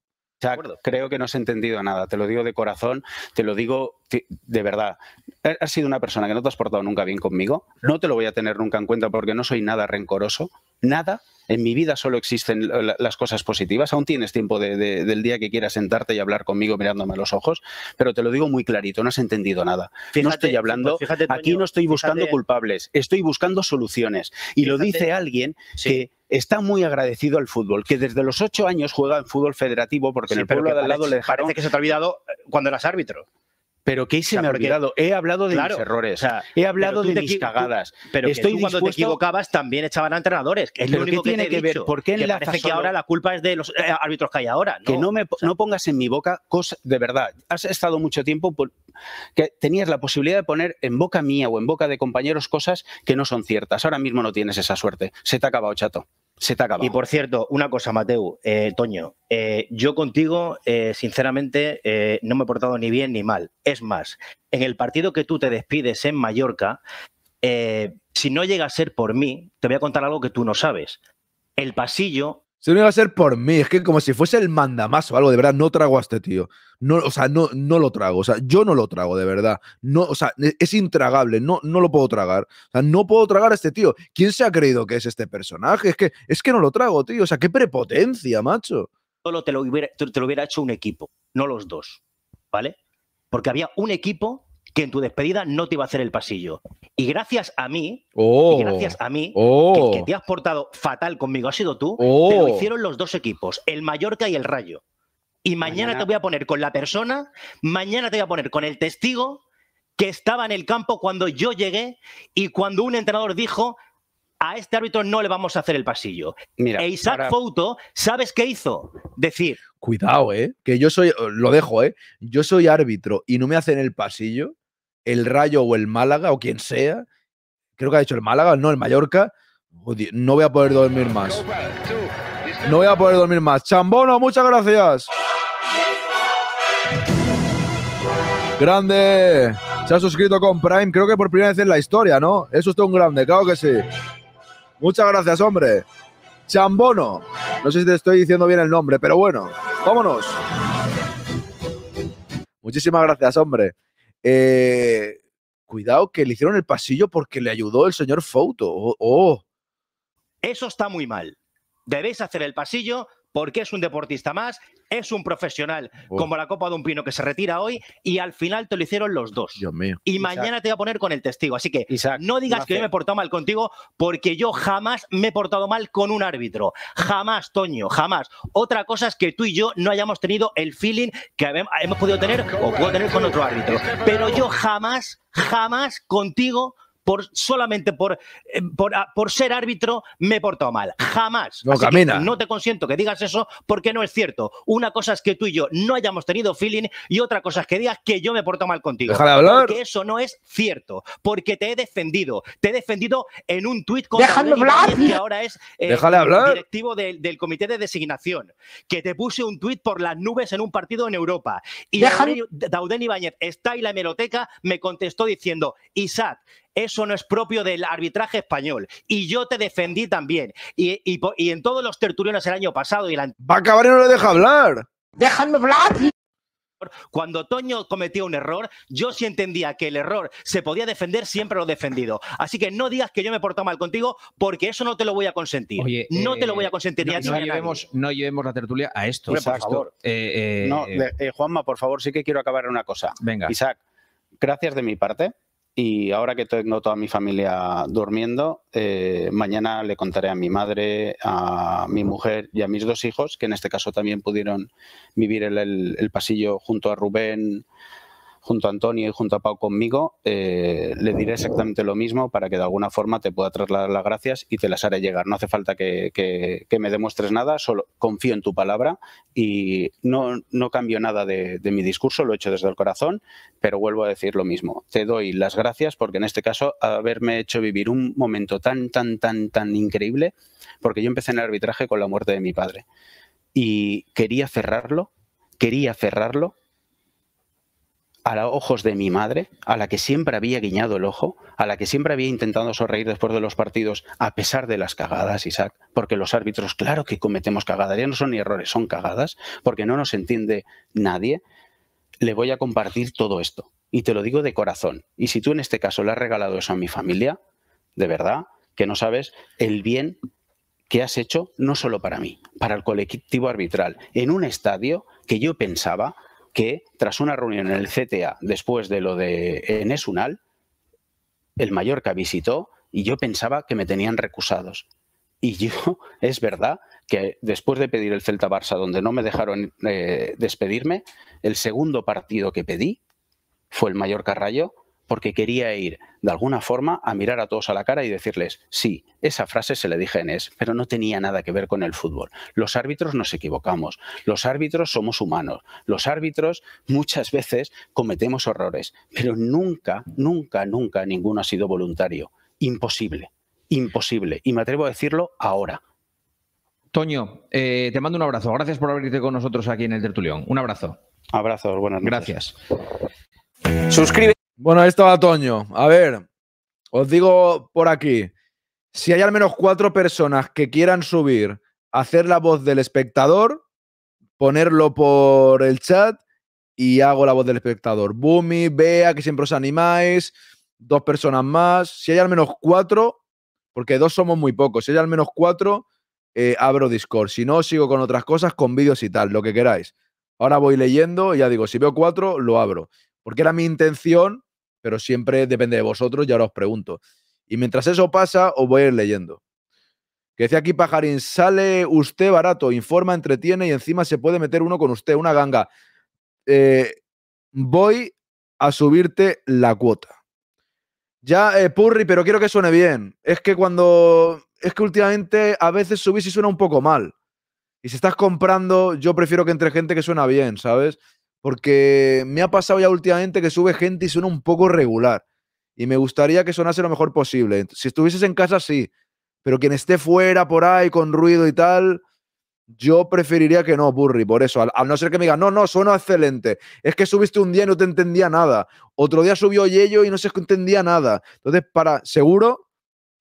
creo que no has entendido nada, te lo digo de corazón, te lo digo de verdad. Eh, has sido una persona que no te has portado nunca bien conmigo, no te lo voy a tener nunca en cuenta porque no soy nada rencoroso, nada. En mi vida solo existen las cosas positivas. Aún tienes tiempo del día que quieras sentarte y hablar conmigo mirándome a los ojos, pero te lo digo muy clarito, no has entendido nada. Pues, hablando, aquí no estoy buscando culpables, estoy buscando soluciones. Y lo dice alguien que está muy agradecido al fútbol, que desde los ocho años juega en fútbol federativo porque en el pueblo de al lado le dejaron... Parece que se te ha olvidado eh, cuando eras árbitro. Pero que se, me ha olvidado? He hablado de mis errores, he hablado de mis cagadas. Pero estoy que cuando te equivocabas también echaban a entrenadores. lo que tiene que, ver? Porque qué parece que ahora la culpa es de los eh, árbitros que hay ahora? ¿no? Que no, me, pongas en mi boca cosas de verdad. Has estado mucho tiempo que tenías la posibilidad de poner en boca mía o en boca de compañeros cosas que no son ciertas. Ahora mismo no tienes esa suerte. Se te ha acabado, chato. Se te Y por cierto, una cosa, Mateu, eh, Toño, eh, yo contigo, eh, sinceramente, no me he portado ni bien ni mal. Es más, en el partido que tú te despides en Mallorca, si no llega a ser por mí, te voy a contar algo que tú no sabes. El pasillo se lo iba a hacer por mí. Es que como si fuese el mandamás o algo, de verdad, no trago a este tío. No, o sea, no, no lo trago. O sea, yo no lo trago, de verdad. No, o sea, e, es intragable. No, no lo puedo tragar. O sea, no puedo tragar a este tío. ¿Quién se ha creído que es este personaje? Es que, es que no lo trago, tío. O sea, qué prepotencia, macho. Solo te lo hubiera hecho un equipo, no los dos. ¿Vale? Porque había un equipo que en tu despedida no te iba a hacer el pasillo. Y gracias a mí, oh. gracias a mí, oh. que, te has portado fatal conmigo, ha sido tú, te lo oh. hicieron los dos equipos, el Mallorca y el Rayo. Y mañana, te voy a poner con la persona, mañana te voy a poner con el testigo que estaba en el campo cuando yo llegué y cuando un entrenador dijo a este árbitro no le vamos a hacer el pasillo. Mira, e Isaac Fouto, ¿sabes qué hizo? Decir. Cuidado, eh. Que yo soy, lo dejo, eh. Yo soy árbitro y no me hacen el pasillo el Rayo o el Málaga o quien sea, creo que ha dicho el Málaga, no, el Mallorca, no voy a poder dormir más. No voy a poder dormir más. Chambono, muchas gracias. Grande. Se ha suscrito con Prime, creo que por primera vez en la historia, ¿no? Eso está un grande, claro que sí. Muchas gracias, hombre. Chambono. No sé si te estoy diciendo bien el nombre, pero bueno, vámonos. Muchísimas gracias, hombre. Eh, cuidado que le hicieron el pasillo porque le ayudó el señor Fouto. Eso está muy mal. Debéis hacer el pasillo porque es un deportista más, es un profesional, como la Copa de un Pino que se retira hoy y al final te lo hicieron los dos. mío. Y mañana te voy a poner con el testigo. Así que no digas que yo me he portado mal contigo porque yo jamás me he portado mal con un árbitro. Jamás, Toño, jamás. Otra cosa es que tú y yo no hayamos tenido el feeling que hemos podido tener o puedo tener con otro árbitro. Pero yo jamás, jamás contigo por, solamente por, eh, ah, por, ser árbitro me he portado mal. Jamás. No, camina. no te consiento que digas eso porque no es cierto. Una cosa es que tú y yo no hayamos tenido feeling y otra cosa es que digas que yo me porto mal contigo. hablar. Porque eso no es cierto. Porque te he defendido. Te he defendido en un tuit con que ahora es eh, directivo del comité de designación. Que te puse un tuit por las nubes en un partido en Europa. Y Dauden Ibáñez está en la hemeroteca, me contestó diciendo, Isaac, eso no es propio del arbitraje español. Y yo te defendí también. Y, en todos los tertuliones el año pasado y Va a acabar y no le deja hablar. Déjame hablar. Cuando Toño cometía un error, yo sí entendía que el error se podía defender, siempre lo he defendido. Así que no digas que yo me he portado mal contigo, porque eso no te lo voy a consentir. no te lo eh, voy a consentir. No, llevemos, no, llevemos, la tertulia a esto. por eh, eh, no, Juanma, por favor, sí que quiero acabar en una cosa. Venga. Isaac, gracias de mi parte. Y ahora que tengo toda mi familia durmiendo, eh, mañana le contaré a mi madre, a mi mujer y a mis dos hijos, que en este caso también pudieron vivir el, el pasillo junto a Rubén, junto a Antonio y junto a Pau conmigo, eh, le diré exactamente lo mismo para que de alguna forma te pueda trasladar las gracias y te las haré llegar. No hace falta que, me demuestres nada, solo confío en tu palabra y no, cambio nada de, de, mi discurso, lo he hecho desde el corazón, pero vuelvo a decir lo mismo. Te doy las gracias porque en este caso haberme hecho vivir un momento tan, tan, tan, tan increíble, porque yo empecé en el arbitraje con la muerte de mi padre y quería cerrarlo, quería cerrarlo a los ojos de mi madre, a la que siempre había guiñado el ojo, a la que siempre había intentado sonreír después de los partidos, a pesar de las cagadas, Isaac, porque los árbitros, claro que cometemos cagadas, ya no son ni errores, son cagadas, porque no nos entiende nadie, le voy a compartir todo esto. Y te lo digo de corazón. Y si tú en este caso le has regalado eso a mi familia, de verdad, que no sabes el bien que has hecho, no solo para mí, para el colectivo arbitral, en un estadio que yo pensaba que tras una reunión en el CTA después de lo de Unal, el Mallorca visitó y yo pensaba que me tenían recusados. Y yo, es verdad que después de pedir el Celta Barça, donde no me dejaron eh, despedirme, el segundo partido que pedí fue el Mallorca Rayo porque quería ir de alguna forma a mirar a todos a la cara y decirles, sí, esa frase se le dije en ES, pero no tenía nada que ver con el fútbol. Los árbitros nos equivocamos, los árbitros somos humanos, los árbitros muchas veces cometemos horrores, pero nunca, nunca, nunca ninguno ha sido voluntario. Imposible, imposible. Y me atrevo a decirlo ahora. Toño, eh, te mando un abrazo. Gracias por abrirte con nosotros aquí en el Tertulión. Un abrazo. Abrazos, buenas noches. Gracias. Suscríbete bueno, ahí estaba Toño. A ver, os digo por aquí. Si hay al menos cuatro personas que quieran subir, hacer la voz del espectador, ponerlo por el chat y hago la voz del espectador. Bumi, Bea, que siempre os animáis, dos personas más. Si hay al menos cuatro, porque dos somos muy pocos, si hay al menos cuatro, eh, abro Discord. Si no, sigo con otras cosas, con vídeos y tal, lo que queráis. Ahora voy leyendo y ya digo, si veo cuatro, lo abro. Porque era mi intención pero siempre depende de vosotros ya ahora os pregunto. Y mientras eso pasa, os voy a ir leyendo. Que decía aquí Pajarín, sale usted barato, informa, entretiene y encima se puede meter uno con usted, una ganga. Eh, voy a subirte la cuota. Ya, eh, Purri, pero quiero que suene bien. Es que cuando. Es que últimamente a veces subís y suena un poco mal. Y si estás comprando, yo prefiero que entre gente que suena bien, ¿sabes? Porque me ha pasado ya últimamente que sube gente y suena un poco regular. Y me gustaría que sonase lo mejor posible. Si estuvieses en casa, sí. Pero quien esté fuera por ahí con ruido y tal, yo preferiría que no, Burry, por eso. A, no ser que me digan, no, no, suena excelente. Es que subiste un día y no te entendía nada. Otro día subió Yello y no se entendía nada. Entonces, para, seguro,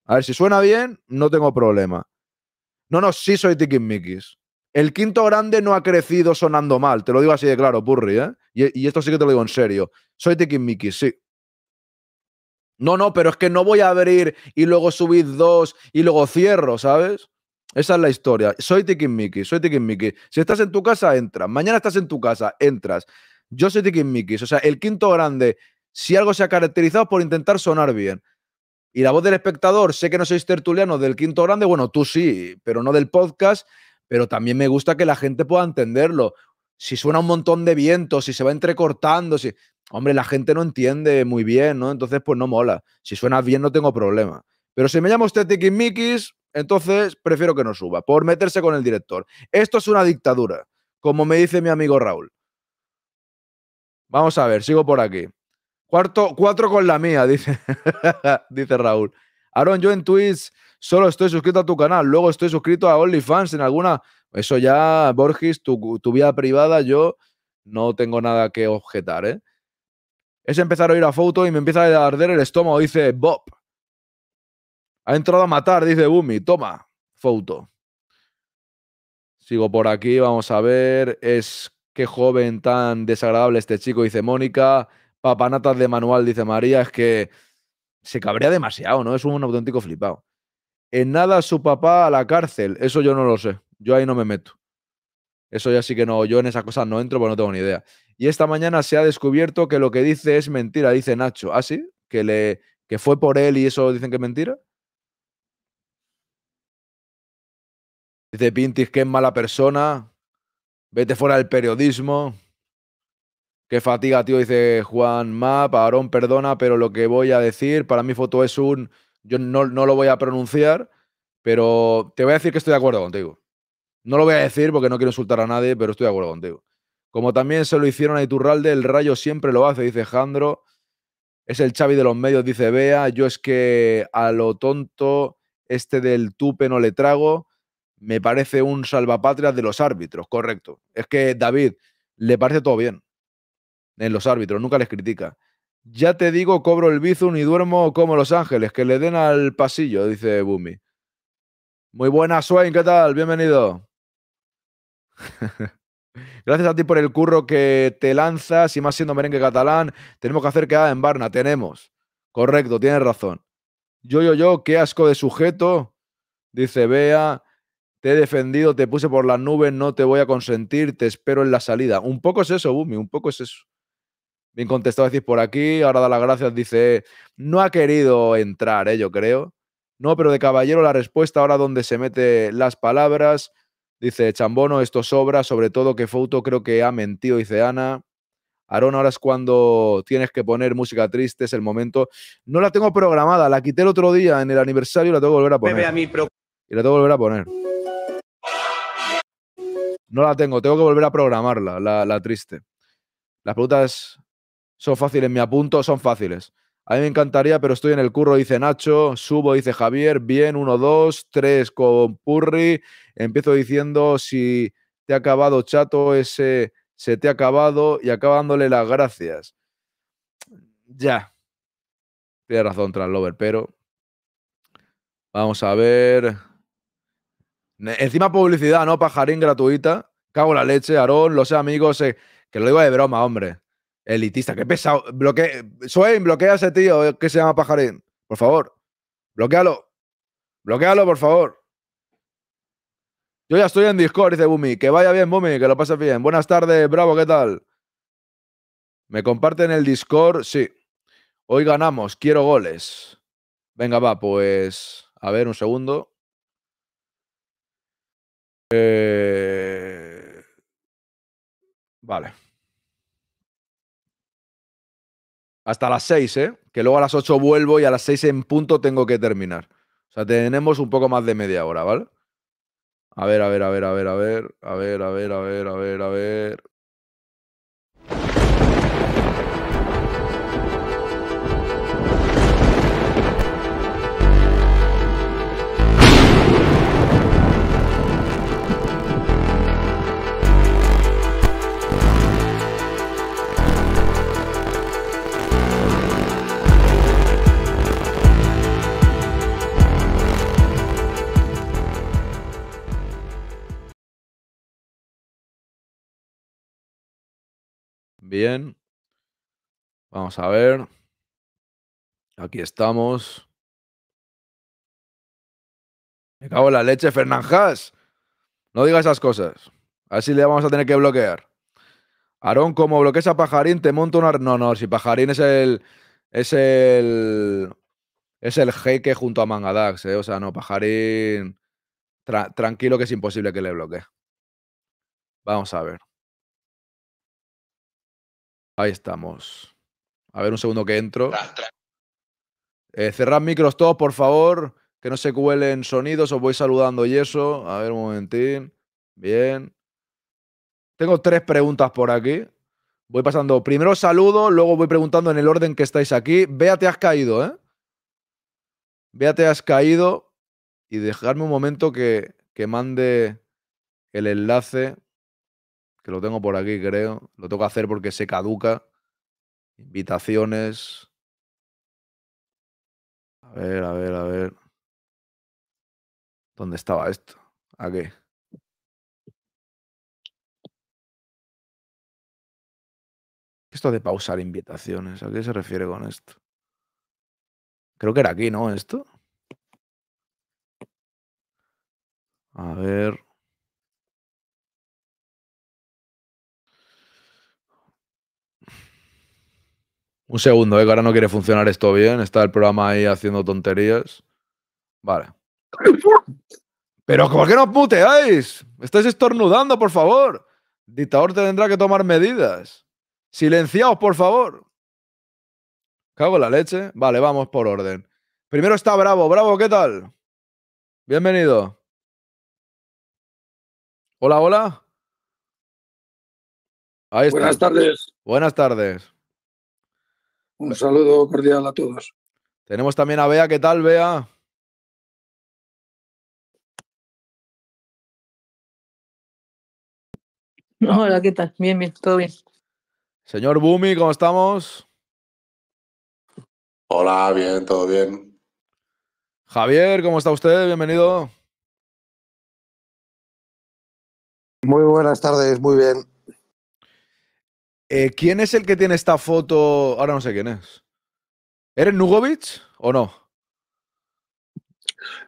a ver si suena bien, no tengo problema. No, no, sí soy Mikis. El quinto grande no ha crecido sonando mal, te lo digo así de claro, burri, ¿eh? E, y, esto sí que te lo digo en serio. Soy Miki, sí. No, no, pero es que no voy a abrir y luego subir dos y luego cierro, ¿sabes? Esa es la historia. Soy Miki, soy Miki. Si estás en tu casa, entras. Mañana estás en tu casa, entras. Yo soy Miki. O sea, el quinto grande, si algo se ha caracterizado por intentar sonar bien. Y la voz del espectador, sé que no sois tertulianos del quinto grande, bueno, tú sí, pero no del podcast pero también me gusta que la gente pueda entenderlo. Si suena un montón de viento, si se va entrecortando, si... Hombre, la gente no entiende muy bien, ¿no? Entonces, pues no mola. Si suena bien, no tengo problema. Pero si me llama usted Mikis, entonces prefiero que no suba, por meterse con el director. Esto es una dictadura, como me dice mi amigo Raúl. Vamos a ver, sigo por aquí. Cuarto, cuatro con la mía, dice, dice Raúl. Aaron, yo en Twitch solo estoy suscrito a tu canal, luego estoy suscrito a OnlyFans en alguna... Eso ya, Borges, tu, vida privada, yo no tengo nada que objetar, ¿eh? Es empezar a oír a foto y me empieza a arder el estómago, dice Bob. Ha entrado a matar, dice Bumi. Toma, foto. Sigo por aquí, vamos a ver. Es qué joven tan desagradable este chico, dice Mónica. Papanatas de manual, dice María. Es que se cabrea demasiado, ¿no? Es un auténtico flipado. En nada su papá a la cárcel. Eso yo no lo sé. Yo ahí no me meto. Eso ya sí que no, yo en esas cosas no entro porque no tengo ni idea. Y esta mañana se ha descubierto que lo que dice es mentira, dice Nacho. ¿Ah, sí? ¿Que, le, que fue por él y eso dicen que es mentira? Dice Pintis que es mala persona. Vete fuera del periodismo. Qué fatiga, tío, dice Juan Map. perdona, pero lo que voy a decir para mi foto es un yo no, lo voy a pronunciar, pero te voy a decir que estoy de acuerdo contigo. No lo voy a decir porque no quiero insultar a nadie, pero estoy de acuerdo contigo. Como también se lo hicieron a Iturralde, el Rayo siempre lo hace, dice Jandro. Es el Xavi de los medios, dice Bea. Yo es que a lo tonto este del tupe no le trago. Me parece un salvapatrias de los árbitros, correcto. Es que David le parece todo bien en los árbitros, nunca les critica. Ya te digo, cobro el Bizum y duermo como Los Ángeles, que le den al pasillo, dice Bumi. Muy buena, Swain, ¿qué tal? Bienvenido. Gracias a ti por el curro que te lanzas y más siendo merengue catalán, tenemos que hacer haga en Barna, tenemos. Correcto, tienes razón. Yo, yo, yo, qué asco de sujeto, dice Bea. Te he defendido, te puse por las nubes, no te voy a consentir, te espero en la salida. Un poco es eso, Bumi, un poco es eso. Bien contestado, decís por aquí. Ahora da las gracias, dice. No ha querido entrar, ¿eh? yo creo. No, pero de caballero la respuesta ahora donde se mete las palabras. Dice Chambono, esto sobra, sobre todo que foto creo que ha mentido, dice Ana. Aarón, ahora es cuando tienes que poner música triste, es el momento. No la tengo programada, la quité el otro día en el aniversario y la tengo que volver a poner. A Y la tengo que volver a poner. No la tengo, tengo que volver a programarla, la, la triste. Las preguntas son fáciles, me apunto, son fáciles. A mí me encantaría, pero estoy en el curro, dice Nacho, subo, dice Javier, bien, uno, dos, tres, con Purri, empiezo diciendo si te ha acabado chato, ese se te ha acabado y acabándole las gracias. Ya. Tienes razón, Translover, pero vamos a ver. Encima publicidad, ¿no? Pajarín gratuita. Cago la leche, Aarón, los amigos, eh, que lo digo de broma, hombre. Elitista, qué pesado. Bloque... bloquea ese tío eh, que se llama Pajarín. Por favor, bloquealo. Bloquealo, por favor. Yo ya estoy en Discord, dice Bumi. Que vaya bien, Bumi, que lo pases bien. Buenas tardes, bravo, ¿qué tal? ¿Me comparten el Discord? Sí. Hoy ganamos, quiero goles. Venga, va, pues. A ver, un segundo. Eh, vale. Hasta las 6, ¿eh? Que luego a las 8 vuelvo y a las 6 en punto tengo que terminar. O sea, tenemos un poco más de media hora, ¿vale? A ver, a ver, a ver, a ver, a ver, a ver, a ver, a ver, a ver, a ver. Bien. Vamos a ver. Aquí estamos. Me cago en la leche, Fernanjas. No digas esas cosas. Así le vamos a tener que bloquear. Aarón, como bloqueas a Pajarín, te monto una. No, no, si Pajarín es el. Es el. Es el jeque junto a Mangadax, ¿eh? O sea, no, Pajarín. tranquilo que es imposible que le bloquee. Vamos a ver. Ahí estamos. A ver, un segundo que entro. Eh, cerrad micros todos, por favor. Que no se cuelen sonidos. Os voy saludando y eso. A ver, un momentín. Bien. Tengo tres preguntas por aquí. Voy pasando. Primero saludo, luego voy preguntando en el orden que estáis aquí. Vea, te has caído, ¿eh? Vea, te has caído. Y dejadme un momento que, que mande el enlace que lo tengo por aquí, creo. Lo tengo que hacer porque se caduca. Invitaciones. A ver, a ver, a ver. ¿Dónde estaba esto? ¿A qué? Esto de pausar invitaciones, ¿a qué se refiere con esto? Creo que era aquí, ¿no? Esto. A ver. Un segundo, ¿eh? que ahora no quiere funcionar esto bien. Está el programa ahí haciendo tonterías. Vale. Pero ¿por qué no puteáis? Estáis estornudando, por favor. Dictador, te tendrá que tomar medidas. Silenciaos, por favor. Cago la leche. Vale, vamos por orden. Primero está Bravo. Bravo, ¿qué tal? Bienvenido. Hola, hola. Ahí Buenas tardes. Buenas tardes. Un saludo cordial a todos. Tenemos también a Bea. ¿Qué tal, Bea? Hola, ¿qué tal? Bien, bien, todo bien. Señor Bumi, ¿cómo estamos? Hola, bien, todo bien. Javier, ¿cómo está usted? Bienvenido. Muy buenas tardes, muy bien. Eh, ¿Quién es el que tiene esta foto? Ahora no sé quién es. ¿Eres Nugovic o no?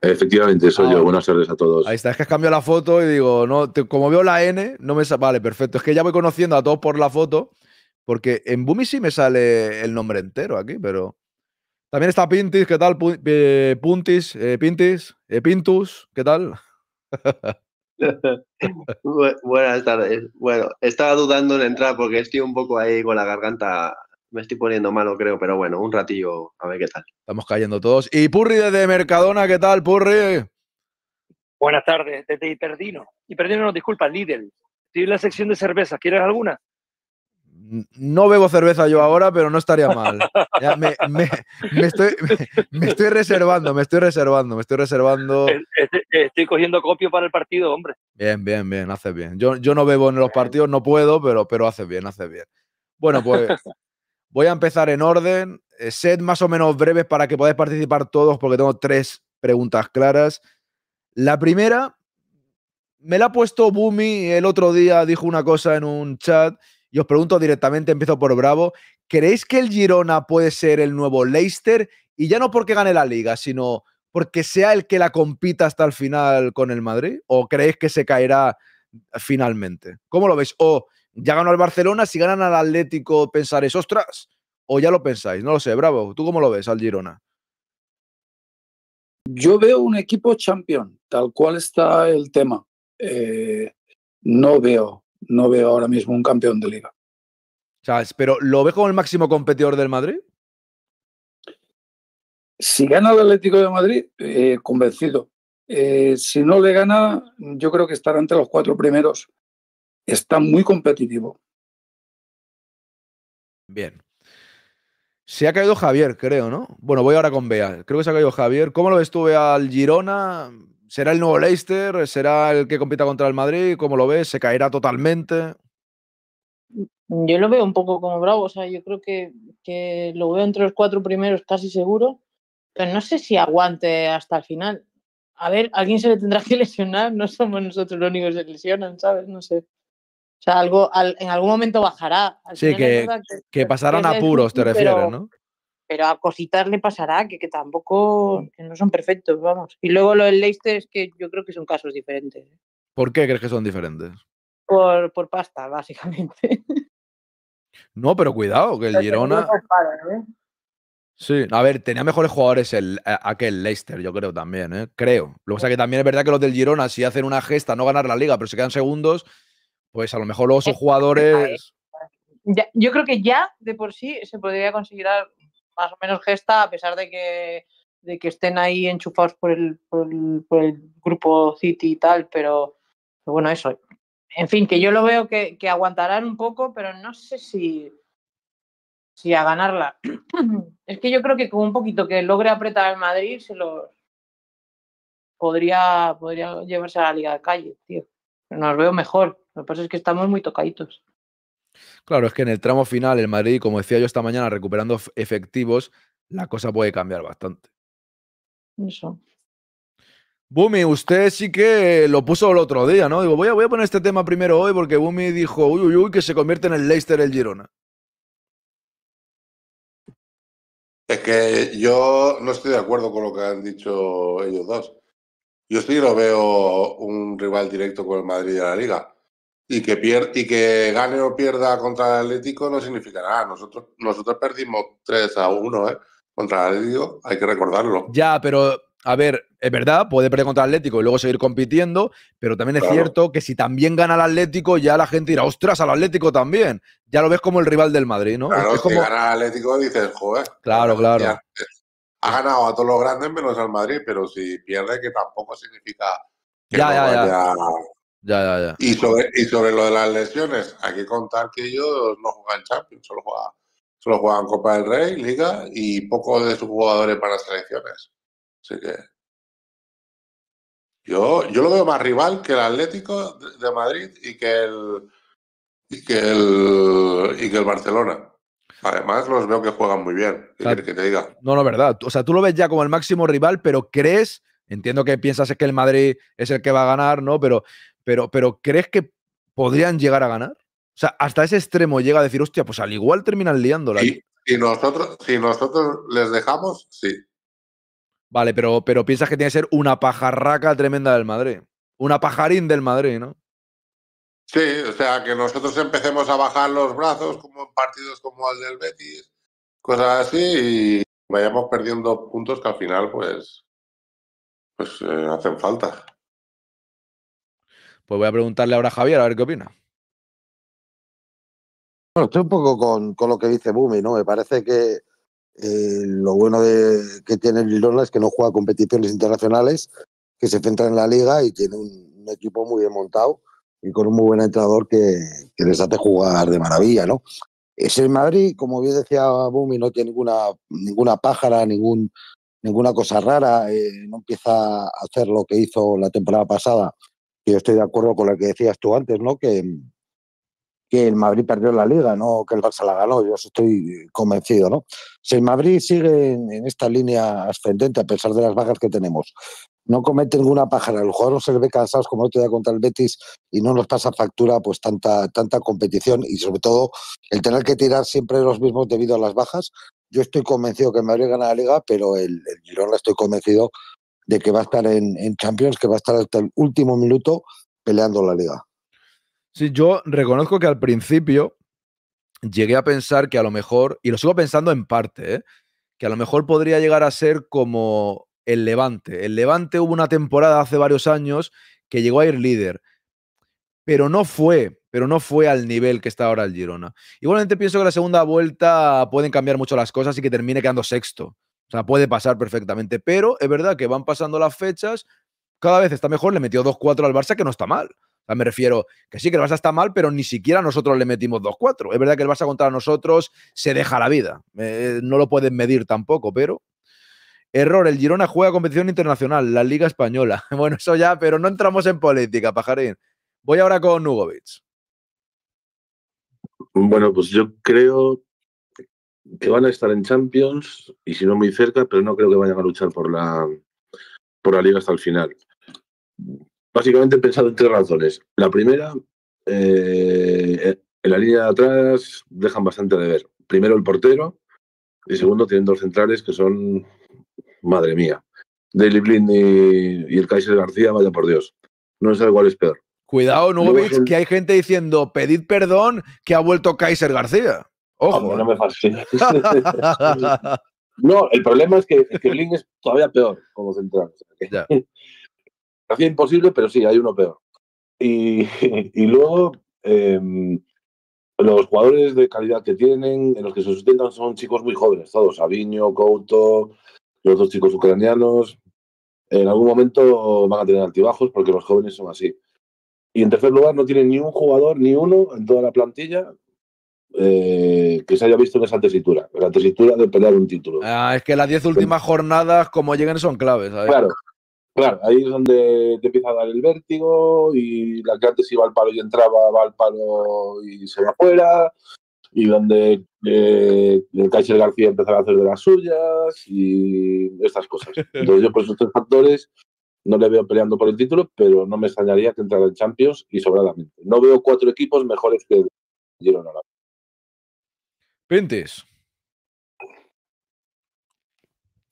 Efectivamente, soy yo. Ah. Buenas tardes a todos. Ahí está, es que cambio la foto y digo, no, como veo la N, no me sale. Vale, perfecto. Es que ya voy conociendo a todos por la foto, porque en Bumi sí me sale el nombre entero aquí, pero. También está Pintis, ¿qué tal? Eh, Puntis, eh, Pintis, Pintus, ¿qué tal? buenas tardes. Bueno, estaba dudando en entrar porque estoy un poco ahí con la garganta. Me estoy poniendo malo, creo, pero bueno, un ratillo a ver qué tal. Estamos cayendo todos. Y Purri desde Mercadona, ¿qué tal, Purri? Buenas tardes, desde Hiperdino. Hiperdino nos disculpa, Lidl. Estoy en la sección de cervezas. ¿Quieres alguna? no bebo cerveza yo ahora, pero no estaría mal. me, estoy, reservando, me estoy reservando, me estoy reservando. Estoy, cogiendo copio para el partido, hombre. Bien, bien, bien, haces bien. Yo, yo no bebo en los partidos, no puedo, pero, pero haces bien, haces bien. Bueno, pues voy a empezar en orden. Eh, sed más o menos breves para que podáis participar todos, porque tengo tres preguntas claras. La primera, me la ha puesto Bumi el otro día, dijo una cosa en un chat y os pregunto directamente, empiezo por Bravo, ¿creéis que el Girona puede ser el nuevo Leicester? Y ya no porque gane la liga, sino porque sea el que la compita hasta el final con el Madrid? ¿O creéis que se caerá finalmente? ¿Cómo lo veis? ¿O ya ganó el Barcelona, si ganan al Atlético pensaréis, ostras? ¿O ya lo pensáis? No lo sé, bravo. ¿Tú cómo lo ves al Girona? Yo veo un equipo campeón, tal cual está el tema. Eh, no veo no veo ahora mismo un campeón de liga. ¿Sabes? Pero ¿lo ve como el máximo competidor del Madrid? Si gana el Atlético de Madrid, eh, convencido. Eh, si no le gana, yo creo que estará entre los cuatro primeros. Está muy competitivo. Bien. Se ha caído Javier, creo, ¿no? Bueno, voy ahora con Bea. Creo que se ha caído Javier. ¿Cómo lo ves tú, al Girona? ¿Será el nuevo Leicester? ¿Será el que compita contra el Madrid? ¿Cómo lo ves? ¿Se caerá totalmente? Mm, yo lo veo un poco como bravo, o sea, yo creo que, que lo veo entre los cuatro primeros casi seguro, pero no sé si aguante hasta el final. A ver, alguien se le tendrá que lesionar, no somos nosotros los únicos que lesionan, ¿sabes? No sé. O sea, algo, en algún momento bajará. sí, que, que, pasarán apuros, te refieres, ¿no? pero a cositas le pasará, que, que tampoco que no son perfectos, vamos. Y luego lo del Leicester es que yo creo que son casos diferentes. ¿eh? ¿Por qué crees que son diferentes? Por, pasta, básicamente. No, pero cuidado, que el Girona... ¿eh? Sí, a ver, tenía mejores jugadores el, aquel Leicester, yo creo también, ¿eh? creo. Lo que pasa que también es verdad que los del Girona, si hacen una gesta, no ganar la liga, pero se quedan segundos, pues a lo mejor luego son jugadores... ¿eh? yo creo que ya de por sí se podría considerar más o menos gesta, a pesar de que, de que estén ahí enchufados por el, por el, grupo City y tal, pero, bueno, eso. En fin, que yo lo veo que, aguantarán un poco, pero no sé si, si a ganarla. es que yo creo que con un poquito que logre apretar al Madrid, se los podría, podría llevarse a la liga de calle, tío. Pero nos veo mejor. Lo que pasa es que estamos muy tocaditos. Claro, es que en el tramo final el Madrid, como decía yo esta mañana, recuperando efectivos, la cosa puede cambiar bastante. Eso. Bumi, usted sí que lo puso el otro día, ¿no? Digo, voy a, voy a poner este tema primero hoy porque Bumi dijo, uy, uy, uy, que se convierte en el Leicester el Girona. Es que yo no estoy de acuerdo con lo que han dicho ellos dos. Yo sí lo veo un rival directo con el Madrid de la Liga. Y que, pierde y que gane o pierda contra el Atlético no significará Nosotros, nosotros perdimos 3 a 1 ¿eh? contra el Atlético, hay que recordarlo. Ya, pero a ver, es verdad, puede perder contra el Atlético y luego seguir compitiendo, pero también es cierto que si también gana el Atlético, ya la gente dirá, ostras, al Atlético también. Ya lo ves como el rival del Madrid, ¿no? Claro, es si gana el Atlético dices, joder. Claro, claro. ha ganado a todos los grandes menos al Madrid, pero si pierde, que tampoco significa ya, ya, ya ya, ya, ya. Y sobre, y sobre lo de las lesiones, hay que contar que ellos no juegan Champions, solo juegan, solo juegan Copa del Rey, Liga y poco de sus jugadores para las selecciones. Así que. Yo, yo lo veo más rival que el Atlético de Madrid y que el, y que el, y que el Barcelona. Además, los veo que juegan muy bien. que te diga? No, no, verdad. O sea, tú lo ves ya como el máximo rival, pero crees, entiendo que piensas que el Madrid es el que va a ganar, ¿no? Pero pero, pero ¿crees que podrían llegar a ganar? O sea, hasta ese extremo llega a decir, hostia, pues al igual terminan liándola. Sí, si, nosotros, si nosotros les dejamos, sí. Vale, pero, pero piensas que tiene que ser una pajarraca tremenda del Madrid. Una pajarín del Madrid, ¿no? Sí, o sea, que nosotros empecemos a bajar los brazos como en partidos como el del Betis, cosas así, y vayamos perdiendo puntos que al final, pues, pues eh, hacen falta. Pues voy a preguntarle ahora a Javier a ver qué opina. Bueno, estoy un poco con, lo que dice Bumi, ¿no? Me parece que eh, lo bueno que tiene el es que no juega competiciones internacionales, que se centra en la liga y tiene un, equipo muy bien montado y con un muy buen entrenador que, les hace jugar de maravilla, ¿no? Es el Madrid, como bien decía Bumi, no tiene ninguna, ninguna pájara, ningún, ninguna cosa rara, eh, no empieza a hacer lo que hizo la temporada pasada, yo estoy de acuerdo con lo que decías tú antes, ¿no? Que, que el Madrid perdió la liga, no que el Barça la ganó, yo estoy convencido, ¿no? Si el Madrid sigue en, esta línea ascendente a pesar de las bajas que tenemos, no comete ninguna pájara, el jugador no se le ve cansados como el otro día contra el Betis y no nos pasa factura pues tanta, tanta competición y sobre todo el tener que tirar siempre los mismos debido a las bajas. Yo estoy convencido que el Madrid gana la liga, pero el, el Girona estoy convencido de que va a estar en, Champions, que va a estar hasta el último minuto peleando la liga. Sí, yo reconozco que al principio llegué a pensar que a lo mejor, y lo sigo pensando en parte, ¿eh? que a lo mejor podría llegar a ser como el Levante. El Levante hubo una temporada hace varios años que llegó a ir líder, pero no fue, pero no fue al nivel que está ahora el Girona. Igualmente pienso que la segunda vuelta pueden cambiar mucho las cosas y que termine quedando sexto sea, puede pasar perfectamente, pero es verdad que van pasando las fechas, cada vez está mejor, le metió 2-4 al Barça, que no está mal. me refiero que sí, que el Barça está mal, pero ni siquiera nosotros le metimos 2-4. Es verdad que el Barça contra nosotros se deja la vida. Eh, no lo pueden medir tampoco, pero. Error, el Girona juega competición internacional, la Liga Española. Bueno, eso ya, pero no entramos en política, pajarín. Voy ahora con Nugovic. Bueno, pues yo creo que van a estar en Champions y si no muy cerca, pero no creo que vayan a luchar por la, por la liga hasta el final. Básicamente he pensado en tres razones. La primera, eh, en la línea de atrás dejan bastante de ver. Primero el portero y segundo tienen dos centrales que son, madre mía, de Blind y, el Kaiser García, vaya por Dios. No sé cuál es peor. Cuidado, Nugovic, que hay gente diciendo, pedid perdón, que ha vuelto Kaiser García. ¿eh? No, el problema es que, que Link es todavía peor como central. Ya. Hacía imposible, pero sí, hay uno peor. Y, luego, em, los jugadores de calidad que tienen, en los que se sustentan, son chicos muy jóvenes, todos. Sabiño, Couto, los dos chicos ucranianos. En algún momento van a tener altibajos porque los jóvenes son así. Y en tercer lugar, no tienen ni un jugador, ni uno en toda la plantilla eh, que se haya visto en esa tesitura, en la tesitura de pelear un título. Ah, es que las diez últimas jornadas, como lleguen, son claves. Claro, claro, ahí es donde te empieza a dar el vértigo y la que antes iba al palo y entraba, va al palo y se va afuera Y donde eh, el Kaiser García empezaba a hacer de las suyas y estas cosas. Entonces, yo por pues, esos tres factores no le veo peleando por el título, pero no me extrañaría que entrara en Champions y sobradamente. No veo cuatro equipos mejores que Girona. Pentes.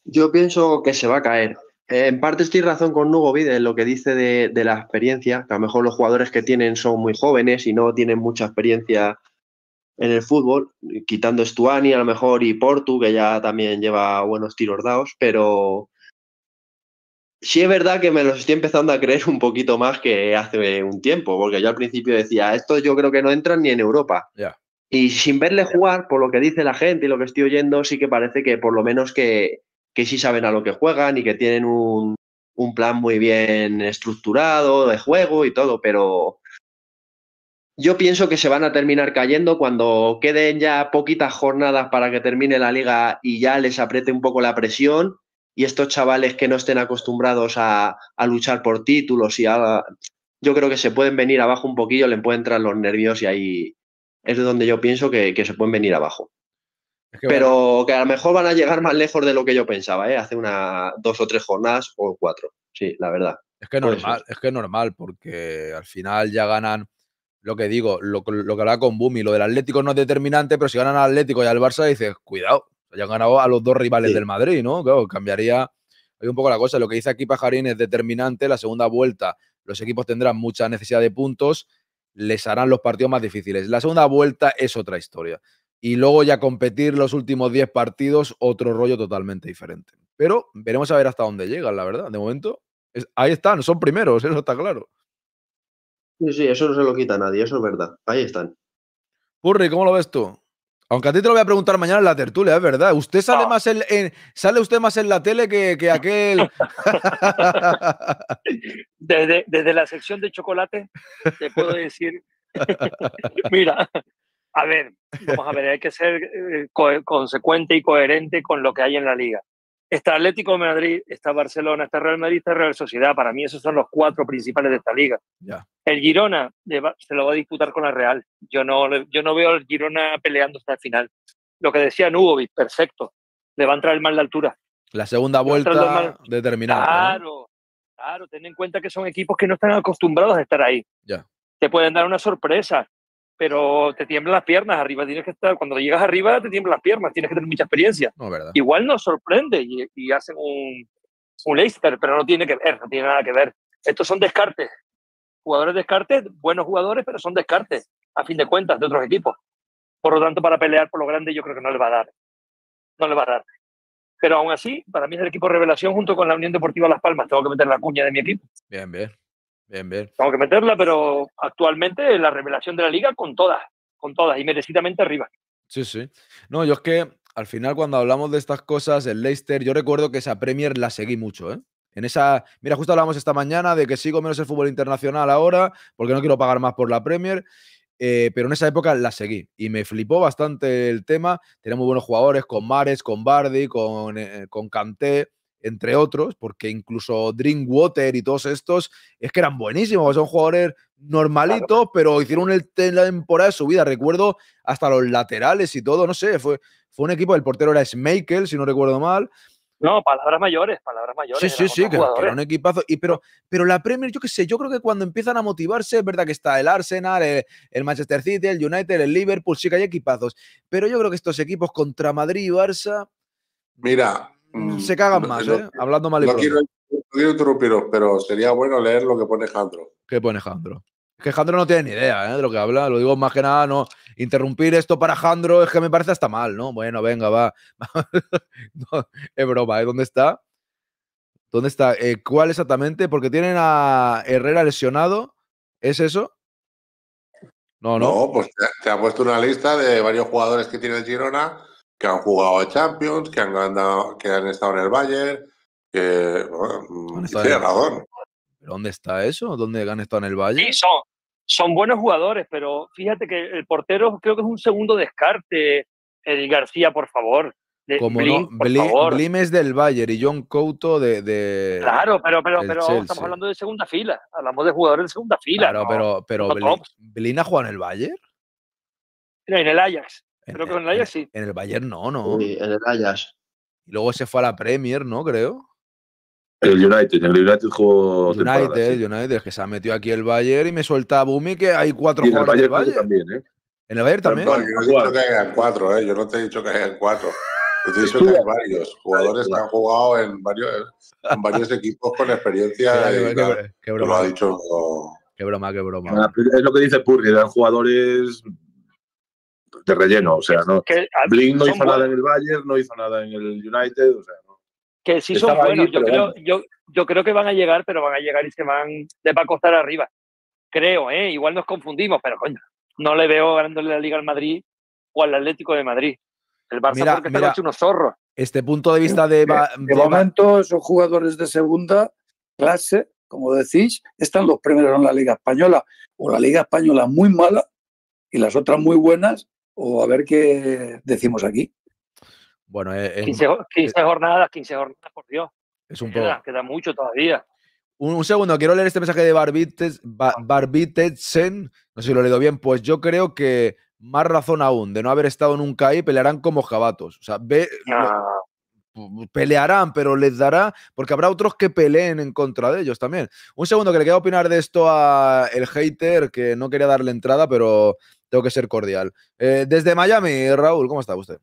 Yo pienso que se va a caer. Eh, en parte estoy razón con Hugo Vide en lo que dice de, la experiencia, que a lo mejor los jugadores que tienen son muy jóvenes y no tienen mucha experiencia en el fútbol, quitando Stuani a lo mejor y Portu, que ya también lleva buenos tiros dados, pero sí es verdad que me los estoy empezando a creer un poquito más que hace un tiempo, porque yo al principio decía, ah, esto yo creo que no entran ni en Europa. Y sin verle jugar, por lo que dice la gente y lo que estoy oyendo, sí que parece que por lo menos que, sí saben a lo que juegan y que tienen un, plan muy bien estructurado de juego y todo, pero yo pienso que se van a terminar cayendo cuando queden ya poquitas jornadas para que termine la liga y ya les apriete un poco la presión y estos chavales que no estén acostumbrados a, a luchar por títulos y a, yo creo que se pueden venir abajo un poquillo, le pueden entrar los nervios y ahí es de donde yo pienso que, se pueden venir abajo. Pero que a lo mejor van a llegar más lejos de lo que yo pensaba, ¿eh? hace unas dos o tres jornadas o cuatro. Sí, la verdad. Es que normal, es que es normal, porque al final ya ganan lo que digo, lo, que hablaba con Bumi, lo del Atlético no es determinante, pero si ganan al Atlético y al Barça, dices, cuidado, ya han ganado a los dos rivales del Madrid, ¿no? cambiaría un poco la cosa. Lo que dice aquí Pajarín es determinante, la segunda vuelta los equipos tendrán mucha necesidad de puntos les harán los partidos más difíciles. La segunda vuelta es otra historia. Y luego ya competir los últimos 10 partidos, otro rollo totalmente diferente. Pero veremos a ver hasta dónde llegan, la verdad. De momento, ahí están, son primeros, eso está claro. Sí, sí, eso no se lo quita nadie, eso es verdad. Ahí están. Purri, ¿cómo lo ves tú? Aunque a ti te lo voy a preguntar mañana en la tertulia, es verdad. Usted sale más en, sale usted más en la tele que, aquel. desde, la sección de chocolate, te puedo decir. Mira, a ver, vamos a ver, hay que ser eh, consecuente y coherente con lo que hay en la liga. Está Atlético de Madrid, está Barcelona, está Real Madrid, está Real Sociedad. Para mí esos son los cuatro principales de esta liga. El Girona se lo va a disputar con la Real. Yo no, yo no veo al Girona peleando hasta el final. Lo que decía Nubovic, perfecto. Le va a entrar el mal de altura. La segunda vuelta determinada. Claro, claro. Ten en cuenta que son equipos que no están acostumbrados a estar ahí. Te pueden dar una sorpresa pero te tiemblan las piernas arriba. Tienes que estar, cuando llegas arriba, te tiemblan las piernas, tienes que tener mucha experiencia. Igual nos sorprende y, hacen un, un Leicester, pero no tiene que ver, no tiene nada que ver. Estos son descartes. Jugadores descartes, buenos jugadores, pero son descartes, a fin de cuentas, de otros equipos. Por lo tanto, para pelear por lo grande, yo creo que no le va a dar. No le va a dar. Pero aún así, para mí es el equipo revelación junto con la Unión Deportiva Las Palmas. Tengo que meter la cuña de mi equipo. Bien, bien. Bien, bien. Tengo que meterla, pero actualmente la revelación de la liga con todas, con todas y merecidamente arriba. Sí, sí. No, yo es que al final cuando hablamos de estas cosas, el Leicester, yo recuerdo que esa Premier la seguí mucho, ¿eh? En esa, mira, justo hablamos esta mañana de que sigo menos el fútbol internacional ahora, porque no quiero pagar más por la Premier. Eh, pero en esa época la seguí y me flipó bastante el tema. Tenemos buenos jugadores con Mares, con Bardi, con, eh, con Kanté entre otros, porque incluso Drinkwater y todos estos es que eran buenísimos, son jugadores normalitos, pero hicieron el, la temporada de su vida. Recuerdo hasta los laterales y todo, no sé, fue, fue un equipo, el portero era Schmeichel, si no recuerdo mal. No, palabras mayores, palabras mayores. Sí, sí, sí, que, era un equipazo. pero, pero la Premier, yo qué sé, yo creo que cuando empiezan a motivarse, es verdad que está el Arsenal, el, el, Manchester City, el United, el Liverpool, sí que hay equipazos. Pero yo creo que estos equipos contra Madrid y Barça. Mira, Mm. se cagan más, ¿eh? Hablando mal y no quiero, interrumpiros, pero sería bueno leer lo que pone Jandro. ¿Qué pone Jandro? Es que Jandro no tiene ni idea ¿eh? de lo que habla. Lo digo más que nada, no. Interrumpir esto para Jandro es que me parece hasta mal, ¿no? Bueno, venga, va. es broma, ¿eh? ¿Dónde está? ¿Dónde está? Eh, ¿Cuál exactamente? Porque tienen a Herrera lesionado. ¿Es eso? No, no. No, pues te, ha puesto una lista de varios jugadores que tiene el Girona que han jugado a Champions, que han ganado, que han estado en el Bayern, que mm, ¿Dónde está eso? ¿Dónde han estado en el Bayern? Sí, son, buenos jugadores, pero fíjate que el portero creo que es un segundo descarte. El García, por favor. Como es del Bayern y John Couto de. de claro, pero, pero, pero estamos hablando de segunda fila. Hablamos de jugadores de segunda fila. pero, pero Blin, ha jugado en el Bayern. En el Ajax que en, el Ajax sí. En el Bayern no, ¿no? Sí, en el Ajax. Y luego se fue a la Premier, ¿no? Creo. El United, el United jugó. United, sí. United, que se ha metido aquí el Bayern y me suelta a Bumi que hay cuatro y en El Bayern, Bayern. también, ¿eh? En el Bayern también. No, yo no he dicho que hayan cuatro, ¿eh? Yo no te he dicho que hayan cuatro. Yo te he dicho que hay varios jugadores que han jugado en varios, en varios equipos con experiencia. Qué, broma. Qué broma, qué ah, broma. Es lo que dice Purri, eran jugadores de relleno. O sea, no. no hizo nada en el Bayern, no hizo nada en el United. O sea, no. Que sí son buenos. yo, creo, que van a llegar, pero van a llegar y se van. Les va a costar arriba. Creo, ¿eh? Igual nos confundimos, pero coño. No le veo ganándole la Liga al Madrid o al Atlético de Madrid. El Barça que porque ha hecho unos zorros. Este punto de vista de. Eh, de, momento, esos jugadores de segunda clase, como decís, están los primeros en la Liga Española. O la Liga Española muy mala y las otras muy buenas o a ver qué decimos aquí. Bueno, es, 15, jornadas, 15 jornadas, por Dios. Es un poco. Queda, mucho todavía. Un, segundo, quiero leer este mensaje de Barbitetsen. Ah. No sé si lo he leído bien. Pues yo creo que más razón aún de no haber estado nunca ahí, pelearán como jabatos. O sea, ve, ah pelearán, pero les dará, porque habrá otros que peleen en contra de ellos también. Un segundo, que le quiero opinar de esto a el hater, que no quería darle entrada, pero tengo que ser cordial. Eh, desde Miami, Raúl, ¿cómo está usted?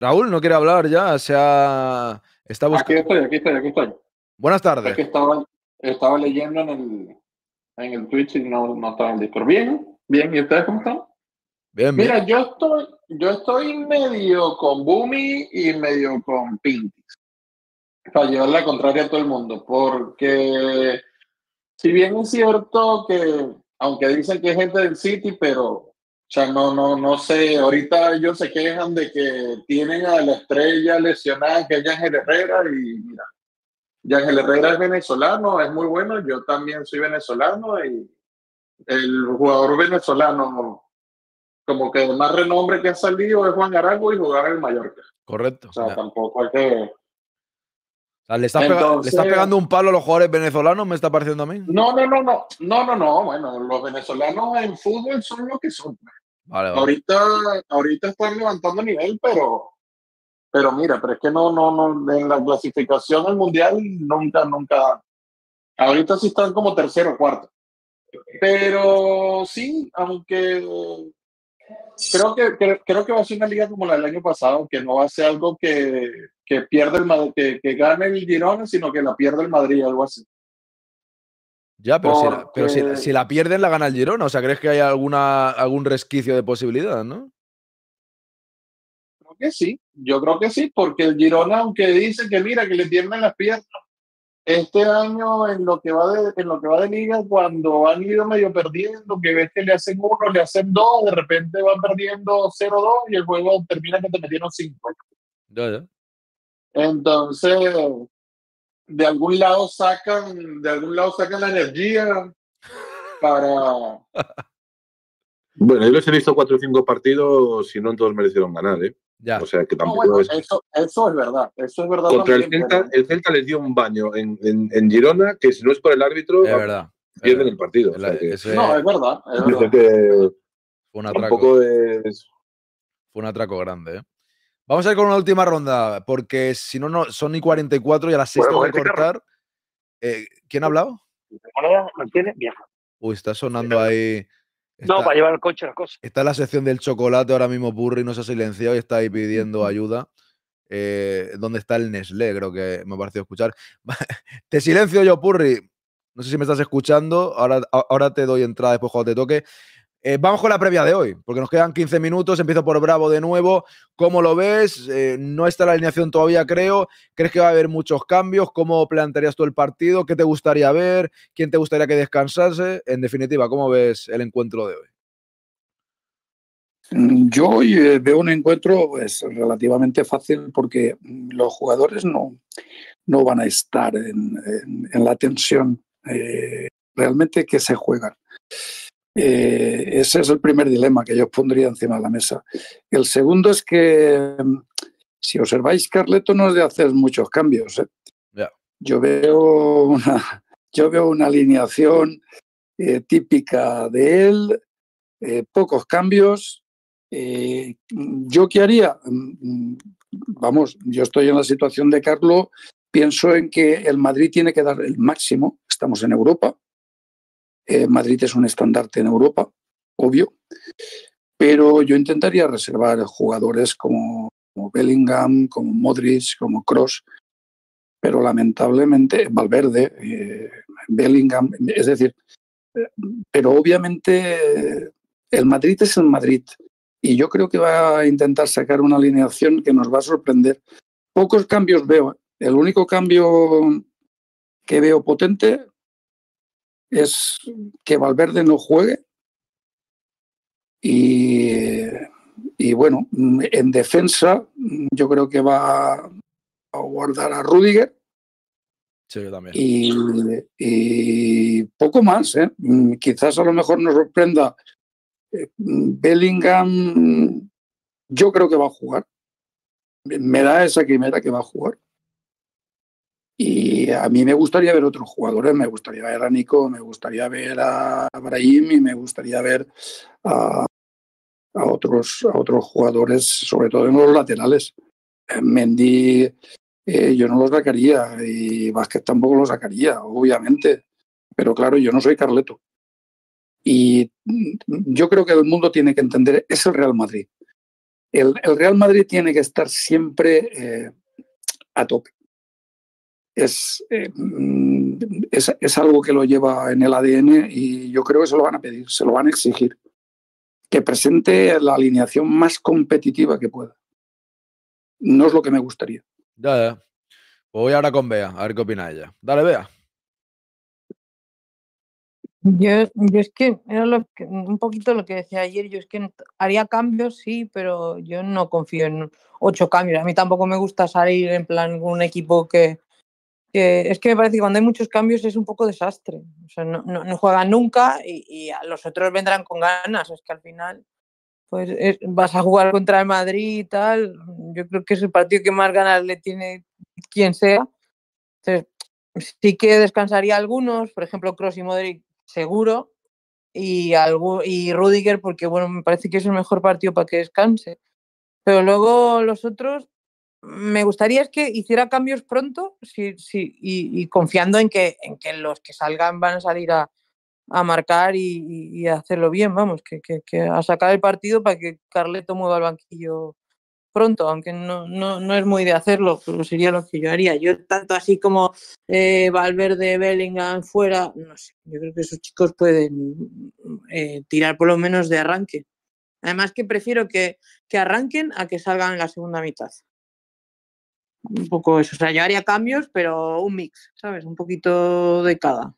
Raúl, no quiere hablar ya, o sea, está Aquí estoy, aquí estoy, aquí estoy. Buenas tardes. estaba, leyendo en el, en el Twitch y no, no estaba en Discord. Bien, bien, ¿y ustedes cómo están? Mira, yo estoy, yo estoy medio con Bumi y medio con Pintis. Para llevar la contraria a todo el mundo. Porque si bien es cierto que, aunque dicen que es gente del City, pero ya no, no, no sé, ahorita ellos se quejan de que tienen a la estrella lesionada que es Yangel Herrera y mira, Ángel Herrera es venezolano, es muy bueno, yo también soy venezolano y el jugador venezolano como que el más renombre que ha salido es Juan Garago y jugar en el Mallorca. Correcto. O sea, tampoco hay que. ¿le, está pegando un palo a los jugadores venezolanos? ¿Me está pareciendo a mí? No, no, no, no, no, no, no. Bueno, los venezolanos en fútbol son lo que son. Ahorita, ahorita están levantando nivel, pero, pero mira, pero es que no, no, no, en la clasificación del mundial nunca, nunca. Ahorita sí están como tercero o cuarto. Pero sí, aunque creo que, creo que va a ser una liga como la del año pasado, que no va a ser algo que, que pierda el que, que gane el Girona, sino que la pierde el Madrid, algo así. Ya, pero, si, la, pero si, pierden, la gana el Girona. O sea, ¿crees que hay alguna, algún resquicio de posibilidad, no? Creo que sí. Yo creo que sí, porque el Girona, aunque dicen que mira, que le pierden las piernas este año, en lo que va de, en lo que va de liga, cuando han ido medio perdiendo, que ves que le hacen uno, le hacen dos, de repente van perdiendo 0-2 y el juego termina que te metieron 5. Entonces, de algún lado sacan, de algún lado sacan la energía para. Bueno, yo les he visto cuatro o cinco partidos y no todos merecieron ganar, ¿eh? O sea que tampoco es... Eso, es verdad, es verdad. Contra el Celta, el Celta les dio un baño en, en, Girona que si no es por el árbitro, pierden el partido. No, es verdad. que Fue un atraco. Fue un atraco grande, ¿eh? Vamos a ir con una última ronda, porque si no, no son ni 44 y a las 6 tengo que cortar. Eh, ¿Quién ha hablado? Uy, está sonando ahí no, para llevar el coche las cosas. Está la sección del chocolate ahora mismo, Burry no se ha silenciado y está ahí pidiendo ayuda. Eh, ¿Dónde está el Nestlé? Creo que me ha parecido escuchar. te silencio yo, purry No sé si me estás escuchando. Ahora, ahora te doy entrada después cuando te toque. Eh, vamos con la previa de hoy, porque nos quedan 15 minutos. Empiezo por Bravo de nuevo. ¿Cómo lo ves? Eh, no está la alineación todavía, creo. ¿Crees que va a haber muchos cambios? ¿Cómo plantearías tú el partido? ¿Qué te gustaría ver? ¿Quién te gustaría que descansase? En definitiva, ¿cómo ves el encuentro de hoy? Mm, yo hoy eh, veo un encuentro es pues, relativamente fácil porque mm, los jugadores no, no van a estar en, la tensión realmente que se juegan. Eh, ese es el primer dilema que yo pondría encima de la mesa. El segundo es que, mm, si observáis, Carleto no es de hacer muchos cambios. ¿eh? Yo, veo una, yo veo una alineación eh, típica de él, pocos cambios. ¿Yo qué haría? Mm, mm, vamos, yo estoy en la situación de Carlo, pienso en que el Madrid tiene que dar el máximo, estamos en Europa, Madrid es un estandarte en Europa, obvio, pero yo intentaría reservar jugadores como, Bellingham, como Modric, como Cross, pero lamentablemente Valverde, eh, Bellingham, es decir, pero obviamente el Madrid es el Madrid y yo creo que va a intentar sacar una alineación que nos va a sorprender. Pocos cambios veo. ¿eh? El único cambio que veo potente es que Valverde no juegue y, bueno, en defensa yo creo que va a guardar a Rudiger. Y, poco más, ¿eh? quizás a lo mejor nos sorprenda. Eh, Bellingham, yo creo que va a jugar. Me da esa quimera que va a jugar. Y a mí me gustaría ver otros jugadores, me gustaría ver a Nico, me gustaría ver a Brahim y me gustaría ver a, otros, a otros jugadores, sobre todo en los laterales. Mendy eh, yo no lo sacaría y Vázquez tampoco lo sacaría, obviamente. Pero claro, yo no soy Carleto. Y yo creo que el mundo tiene que entender, es el Real Madrid. El, Real Madrid tiene que estar siempre eh, a tope eh, mm, es, es, algo que lo lleva en el ADN y yo creo que se lo van a pedir, se lo van a exigir. Que presente la alineación más competitiva que pueda. No es lo que me gustaría. Ya, ya. Pues voy ahora con Bea, a ver qué opina ella. Dale, Bea. Yo, es que era que, un poquito lo que decía ayer, yo es que haría cambios, sí, pero yo no confío en ocho cambios. A mí tampoco me gusta salir en plan con un equipo que, es que me parece que cuando hay muchos cambios es un poco desastre. no, juegan nunca y, los otros vendrán con ganas. Es que al final pues, vas a jugar contra el Madrid y tal. Yo creo que es el partido que más ganas le tiene quien sea. Entonces, sí que descansaría algunos, por ejemplo, Cross y Modric seguro, y, algo, y Rudiger, porque bueno, me parece que es el mejor partido para que descanse. Pero luego los otros, me gustaría es que hiciera cambios pronto sí, y, confiando en que, en que los que salgan van a salir a, marcar y, y, hacerlo bien, vamos, que, que, a sacar el partido para que Carleto mueva el banquillo pronto, aunque no, no, no es muy de hacerlo, pero sería lo que yo haría. Yo tanto así como eh, Valverde, Bellingham fuera, no sé, yo creo que esos chicos pueden eh, tirar por lo menos de arranque. Además que prefiero que, que arranquen a que salgan en la segunda mitad un poco eso. O sea, yo haría cambios, pero un mix, ¿sabes? Un poquito de cada.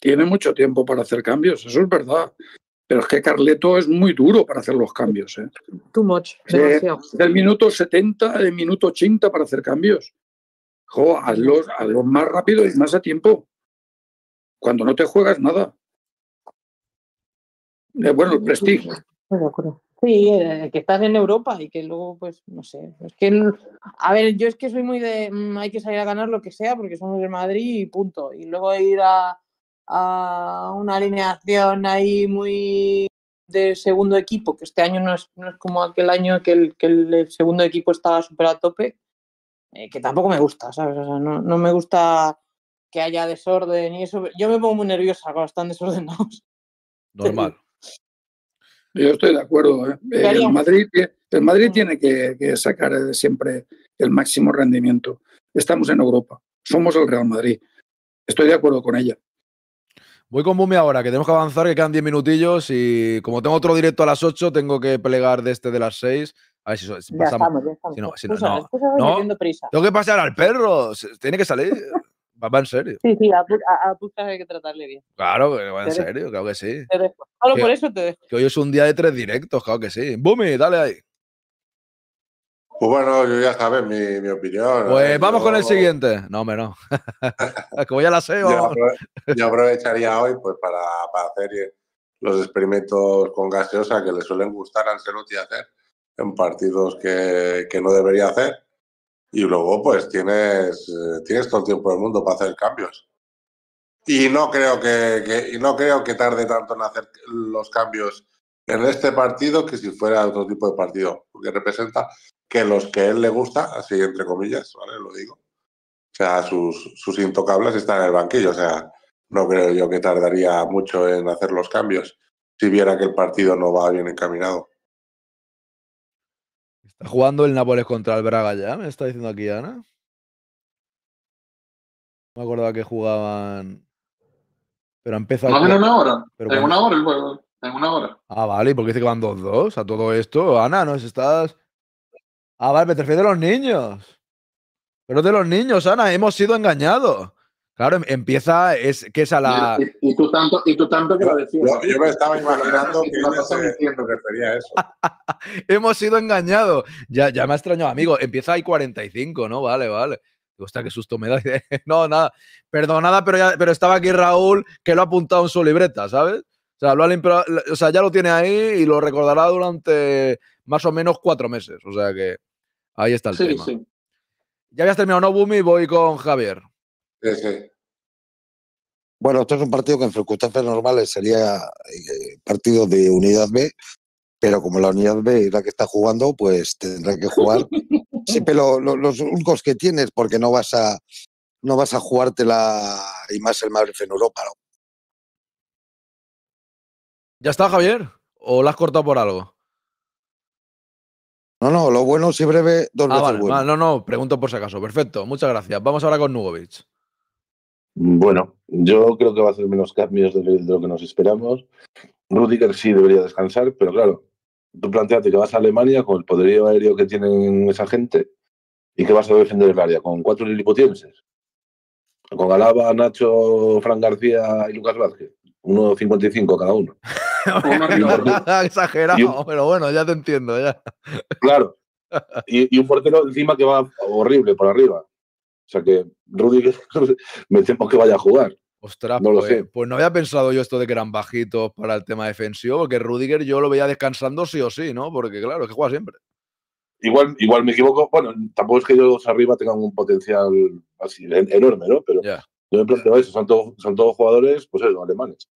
Tiene mucho tiempo para hacer cambios, eso es verdad. Pero es que Carleto es muy duro para hacer los cambios. ¿eh? Too much, del minuto 70, el minuto 80 para hacer cambios. Jo, hazlos, más rápido y más a tiempo. Cuando no te juegas nada. Eh, bueno, el prestigio. Sí, eh, que estás en Europa y que luego, pues, no sé. Es que, a ver, yo es que soy muy de. Mm, hay que salir a ganar lo que sea porque somos de Madrid y punto. Y luego ir a, una alineación ahí muy de segundo equipo, que este año no es, no es como aquel año que el, que el segundo equipo estaba súper a tope, eh, que tampoco me gusta, ¿sabes? O sea, no, no, me gusta que haya desorden y eso. Yo me pongo muy nerviosa cuando están desordenados. Normal. Yo estoy de acuerdo. ¿eh? El Madrid, el mm. Madrid tiene que, sacar eh, siempre el máximo rendimiento. Estamos en Europa, somos el Real Madrid. Estoy de acuerdo con ella. Voy con Bumi ahora, que tenemos que avanzar, que quedan 10 minutillos y como tengo otro directo a las 8, tengo que plegar de este de las 6. A ver si, pasamos. Ya estamos, ya estamos. no, no, no, no. Tengo que pasar al perro, tiene que salir va en serio. Sí, sí, a, a, hay que tratarle bien. Claro, que va en serio, claro que sí. por eso te dejo. Que hoy es un día de tres directos, claro que sí. Bumi, dale ahí. Pues bueno, yo ya sabes mi, opinión. ¿eh? Pues vamos con el siguiente. No, menos Como ya la sé, yo, aprovecharía hoy pues para, hacer los experimentos con gaseosa que le suelen gustar a Ancelotti hacer en partidos que no debería hacer y luego pues tienes, eh, tienes todo el tiempo del mundo para hacer cambios. Y no creo que, no creo que tarde tanto en hacer los cambios en este partido que si fuera otro tipo de partido, porque representa que los que él le gusta, así entre comillas, ¿vale? Lo digo. O sea, sus, sus intocables están en el banquillo, o sea, no creo yo que tardaría mucho en hacer los cambios si viera que el partido no va bien encaminado jugando el Nápoles contra el Braga ya, me está diciendo aquí Ana. No Me acordaba que jugaban. Pero empieza. Más o menos una hora. en una hora el juego. En una hora. Ah, vale, ¿y por qué dice que van 2-2 a todo esto? Ana, ¿no? Si estás. Ah, vale, me refiero de los niños. Pero de los niños, Ana, hemos sido engañados. Claro, em-, empieza, es que es a la. Y, tú tanto, y tú que lo decías. Yo, me estaba imaginando que no estás diciendo que sería eso. Hemos sido engañados. Ya, ya me ha extrañado, amigo. Empieza ahí 45, ¿no? Vale, vale. Hostia, qué susto me da. no, nada. Perdonada, pero, ya, pero estaba aquí Raúl que lo ha apuntado en su libreta, ¿sabes? O sea, ya lo tiene ahí y lo recordará durante más o menos cuatro meses. O sea que ahí está el sí, tema. Sí. Ya habías terminado, ¿no, Bumi? Voy con Javier. Bueno, esto es un partido que en circunstancias normales sería eh, partido de unidad B, pero como la unidad B es la que está jugando, pues tendrá que jugar. sí, pero los únicos que tienes, porque no vas a no vas a jugártela y más el Madrid en Europa. ¿Ya está, Javier? ¿O la has cortado por algo? No, no, lo bueno, si breve, dos ah, veces ah, no, no, pregunto por si acaso. Perfecto, muchas gracias. Vamos ahora con Nugovic. Bueno, yo creo que va a hacer menos cambios de, lo que nos esperamos. Rudiger sí debería descansar, pero claro, tú planteate que vas a Alemania con el poderío aéreo que tienen esa gente y que vas a defender el área con cuatro liliputienses. Con Alaba, Nacho, Fran García y Lucas Vázquez. 1,55 cada uno. exagerado, pero bueno, ya te entiendo. Ya. Claro. y, un portero encima que va horrible por arriba. O sea que Rudiger me temo que vaya a jugar. Ostras, pues, pues, no había pensado yo esto de que eran bajitos para el tema defensivo, porque Rudiger yo lo veía descansando sí o sí, ¿no? Porque claro, es que juega siempre. Igual, igual me equivoco. Bueno, tampoco es que ellos arriba tengan un potencial así enorme, ¿no? Pero yo me planteo eso. Son, todos, son todos jugadores, pues eso, alemanes.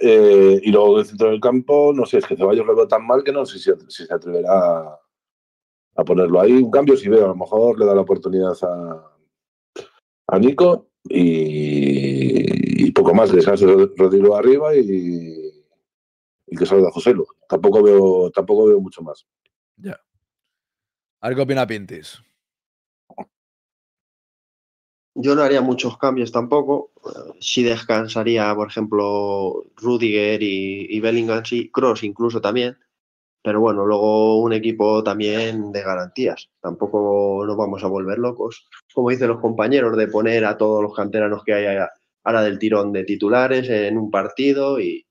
Eh, y luego del centro del campo, no sé, es que Ceballos lo veo tan mal que no sé si, se atreverá a ponerlo ahí. Un cambio, si veo, a lo mejor le da la oportunidad a, a Nico y, poco más, que descanse Rodrigo arriba y, y que salga José Lu. Tampoco veo, tampoco veo mucho más. Ya. A Pintis. Yo no haría muchos cambios tampoco. Eh, si descansaría, por ejemplo, Rudiger y, y Bellingham, sí, Cross incluso también. Pero bueno, luego un equipo también de garantías. Tampoco nos vamos a volver locos. Como dicen los compañeros, de poner a todos los canteranos que hay ahora del tirón de titulares en un partido. Y,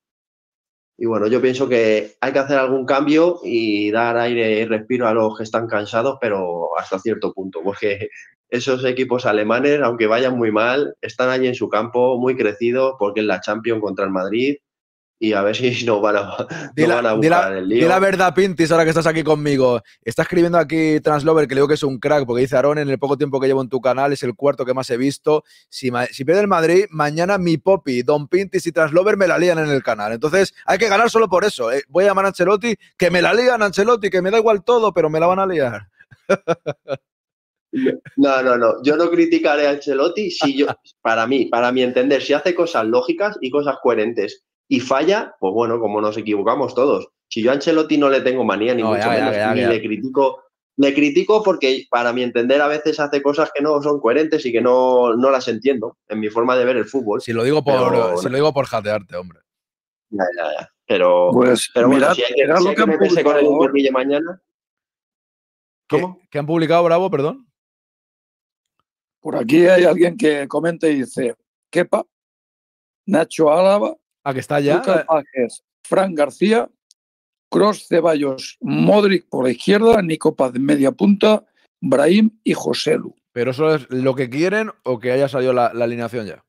bueno, yo pienso que hay que hacer algún cambio y dar aire y respiro a los que están cansados, pero hasta cierto punto. Porque esos equipos alemanes, aunque vayan muy mal, están allí en su campo, muy crecidos, porque es la Champions contra el Madrid y a ver si no van a, la, el lío. la verdad, Pintis, ahora que estás aquí conmigo. Está escribiendo aquí Translover, que le digo que es un crack, porque dice Aaron, en el poco tiempo que llevo en tu canal, es el cuarto que más he visto. Si, si pierde el Madrid, mañana mi popi Don Pintis y Translover me la lían en el canal. Entonces, hay que ganar solo por eso. Eh. Voy a llamar a Ancelotti, que me la lían Ancelotti, que me da igual todo, pero me la van a liar. No, no, no. Yo no criticaré a Ancelotti si yo, para mí, para mi entender, si hace cosas lógicas y cosas coherentes y falla, pues bueno, como nos equivocamos todos. Si yo a Ancelotti no le tengo manía, ni mucho menos, le critico. Le critico porque, para mi entender, a veces hace cosas que no son coherentes y que no, no las entiendo en mi forma de ver el fútbol. Si lo digo por, digo por jatearte, hombre. Ya, ya, ya. Pero, pues, bueno, si hay que, meterse con el mañana. ¿Qué, han publicado, Bravo? Perdón. Por aquí hay alguien que comenta y dice: Kepa, Nacho Álava a ah, que está ya. Eh. Fran García, Cross Ceballos, Modric por la izquierda, Nico Paz media punta, Brahim y Lu ¿Pero eso es lo que quieren o que haya salido la, alineación ya?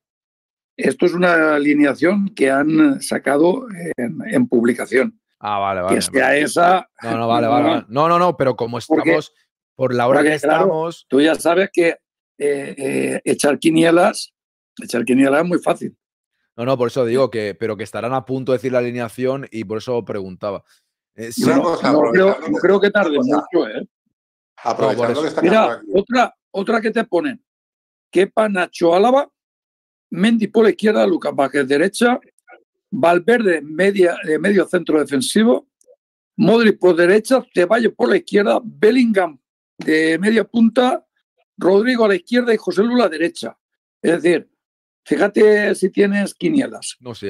Esto es una alineación que han sacado en, publicación. Ah, vale, vale. Que esa. No, no, vale, vale, No, no, no, pero como estamos, por la hora que estamos. tú ya sabes que eh, eh, echar quinielas, echar quinielas es muy fácil. No, no, por eso digo que, pero que estarán a punto de decir la alineación y por eso preguntaba. Eh, no, creo, que tarde mucho, ¿eh? Mira, otra, otra que te ponen. Kepa, Nacho Álava, Mendy por la izquierda, Lucas Vázquez derecha, Valverde media, de eh, medio centro defensivo, Modric por derecha, Ceballos por la izquierda, Bellingham de media punta, Rodrigo a la izquierda y José Lula derecha. Es decir, Fíjate si tienes quinielas. No sé,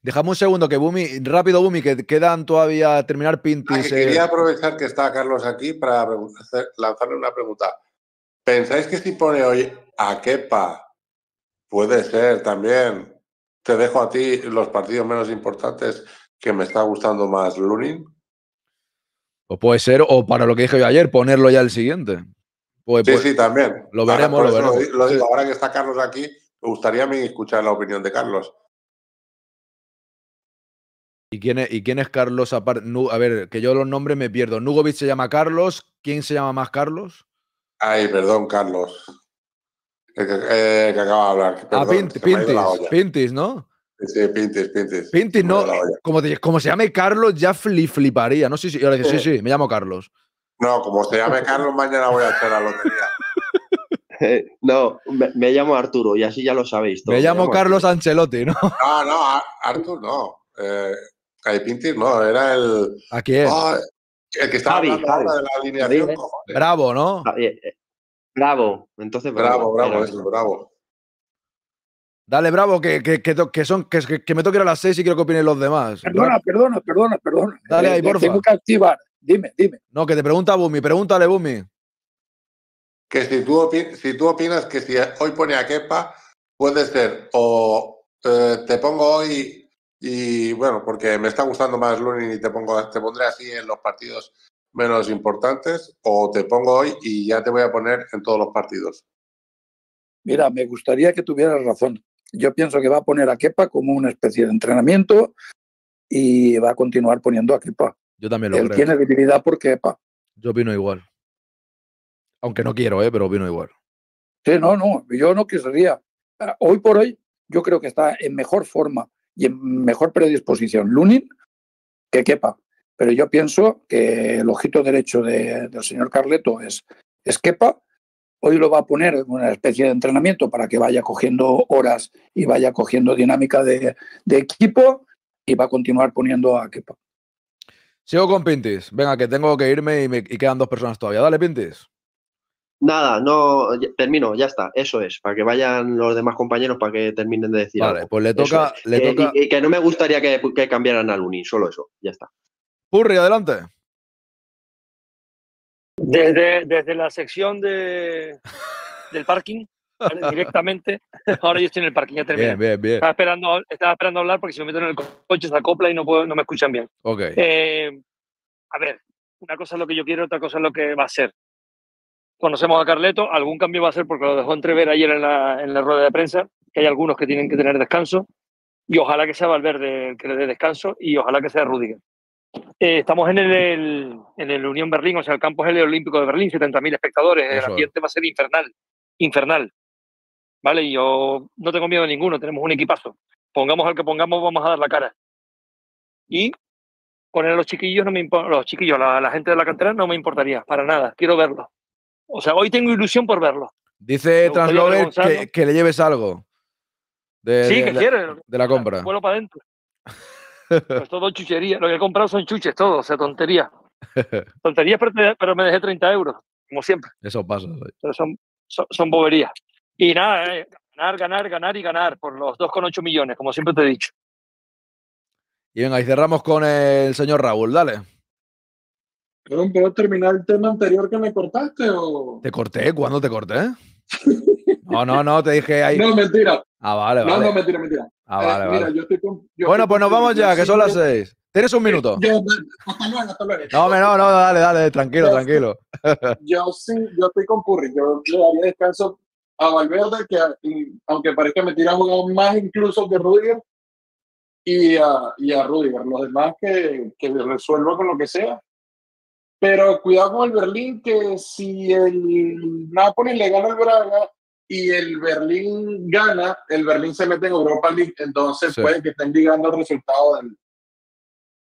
dejamos un segundo que Bumi, rápido Bumi, que quedan todavía terminar ah, pintis. Eh. quería aprovechar que está Carlos aquí para lanzarle una pregunta. ¿Pensáis que si pone hoy a Kepa puede ser también? Te dejo a ti los partidos menos importantes que me está gustando más Lunin. O puede ser, o para lo que dije yo ayer, ponerlo ya el siguiente. Pues, sí, pues, sí, también. Lo veremos, lo veremos. ahora que está Carlos aquí, me gustaría a mí escuchar la opinión de Carlos. ¿Y quién es, Carlos? Aparte, a ver, que yo los nombres me pierdo. Nugovic se llama Carlos. ¿Quién se llama más Carlos? Ay, perdón, Carlos. que, acaba de hablar. ah, Pintis, Pintis, ¿no? Sí, Pintis, Pintis. Pintis, no. Como, se llame Carlos, ya fliparía. No sé sí, le Sí, sí, sí, me llamo Carlos. No, como se llame Carlos, mañana voy a hacer la lotería. no, me, llamo Arturo y así ya lo sabéis. Me, llamo Carlos Ancelotti, ¿no? No, no, Arturo no. Eh, no, era el. ¿A quién? Ah, el que estaba hablando de la alineación. Bravo, ¿no? Ah, eh, eh, bravo, entonces bravo. Bravo, bravo, bravo. Dale, bravo, que, que, que son, que, me toque a las seis y quiero que opinen los demás. Perdona, perdona, perdona, perdona. Dale eh, ahí, porfa. Tengo que activar. Dime, dime. No, que te pregunta Bumi, pregúntale, Bumi que si tú, opinas, si tú opinas que si hoy pone a Kepa, puede ser o eh, te pongo hoy y bueno, porque me está gustando más Lunin y te, pongo, te pondré así en los partidos menos importantes o te pongo hoy y ya te voy a poner en todos los partidos. Mira, me gustaría que tuvieras razón. Yo pienso que va a poner a Kepa como una especie de entrenamiento y va a continuar poniendo a Kepa. Yo también lo Él creo. tiene debilidad por Kepa. Yo opino igual. Aunque no quiero, ¿eh? pero vino igual. Sí, no, no, yo no querría. Ah, hoy por hoy, yo creo que está en mejor forma y en mejor predisposición Lunin que Kepa. Pero yo pienso que el ojito derecho del señor Carleto es, es Kepa. Hoy lo va a poner en una especie de entrenamiento para que vaya cogiendo horas y vaya cogiendo dinámica de, equipo y va a continuar poniendo a Kepa. Sigo con Pintis. Venga, que tengo que irme y me y quedan dos personas todavía. Dale, Pintis. Nada, no, termino, ya está, eso es, para que vayan los demás compañeros para que terminen de decir. Vale, pues le toca. Eh, y, que no me gustaría que, cambiaran a Uni, solo eso, ya está. Purri, adelante. Desde, la sección de, del parking, directamente. Ahora yo estoy en el parking, ya terminé. Bien, bien, bien. Estaba esperando, estaba esperando hablar porque si me meto en el coche se acopla y no, puedo, no me escuchan bien. Ok. Eh, a ver, una cosa es lo que yo quiero, otra cosa es lo que va a ser conocemos a Carleto, algún cambio va a ser porque lo dejó entrever ayer en la, rueda de prensa, que hay algunos que tienen que tener descanso, y ojalá que sea Valverde el que le dé descanso, y ojalá que sea Rudiger. Eh, estamos en el, en el Unión Berlín, o sea, el campo es el Olímpico de Berlín, 70.000 espectadores, el ambiente va a ser infernal, infernal. ¿Vale? yo no tengo miedo de ninguno, tenemos un equipazo. Pongamos al que pongamos, vamos a dar la cara. Y poner los chiquillos, no me los chiquillos, la, la gente de la cantera no me importaría, para nada, quiero verlo. O sea, hoy tengo ilusión por verlo. Dice Translover que, le lleves algo. De, sí, que De, la compra. Vuelo para adentro. pues todo chuchería. Lo que he comprado son chuches, todo. O sea, tontería. Tonterías, pero, me dejé 30 euros, como siempre. Eso pasa. Pero son, boberías. Y nada, eh, ganar, ganar, ganar y ganar por los 2,8 millones, como siempre te he dicho. Y venga, y cerramos con el señor Raúl, dale. ¿No puedo terminar el tema anterior que me cortaste o...? ¿Te corté? ¿Cuándo te corté? No, no, no, te dije ahí. No, mentira. Ah, vale, vale. No, no, mentira, mentira. Ah, vale, eh, vale, mira, vale. Yo estoy con, bueno, pues nos vamos ya, que son las seis. ¿Tienes un eh, minuto? Eh, hasta luego, hasta luego. No, no, no, dale, dale, tranquilo, tranquilo. Yo sí, yo estoy con Curry. Yo le daría descanso a Valverde, que aunque parezca mentira, ha jugado más incluso que Rudiger y a, y a Rudiger. Los demás que, que resuelva con lo que sea. Pero cuidado con el Berlín, que si el Napoli le gana al Braga y el Berlín gana, el Berlín se mete en Europa League, entonces pueden puede que estén ligando el resultado del,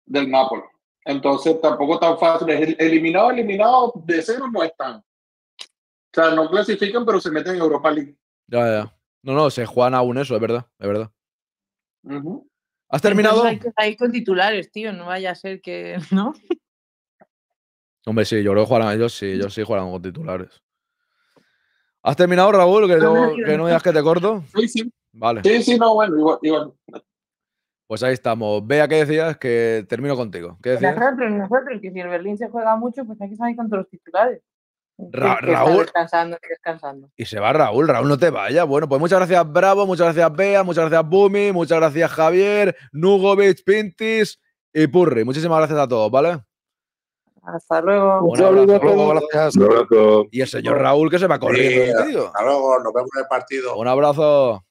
del Napoli. Entonces tampoco tan fácil. Eliminado, eliminado, de cero no están. O sea, no clasifican, pero se meten en Europa League. Ya, ya. No, no, se juegan aún eso, es verdad, es verdad. ¿Has terminado? Hay, hay, con titulares, tío, no vaya a ser que. ¿No? Hombre, sí, yo lo que jugarán ellos, sí, Yo mm. sí jugarán con titulares. ¿Has terminado, Raúl? Que, no, digas que te corto. Sí, sí. Vale. Sí, sí, no, bueno, igual. Pues ahí estamos. Vea, ¿qué decías? Que termino contigo. ¿Qué pues decías? que si el Berlín se juega mucho, pues hay que salir contra los titulares. Raúl. Descansando, descansando. Y se va Raúl, Raúl, no te vayas. Bueno, pues muchas gracias, Bravo, muchas gracias, Bea, muchas gracias, Bumi, muchas gracias, Javier, Nugovic, Pintis y Purri. Muchísimas gracias a todos, ¿vale? Hasta luego. Un abrazo, luego, Y el señor Raúl que se va corriendo. Sí, ¿eh, hasta luego, nos vemos en el partido. Un abrazo.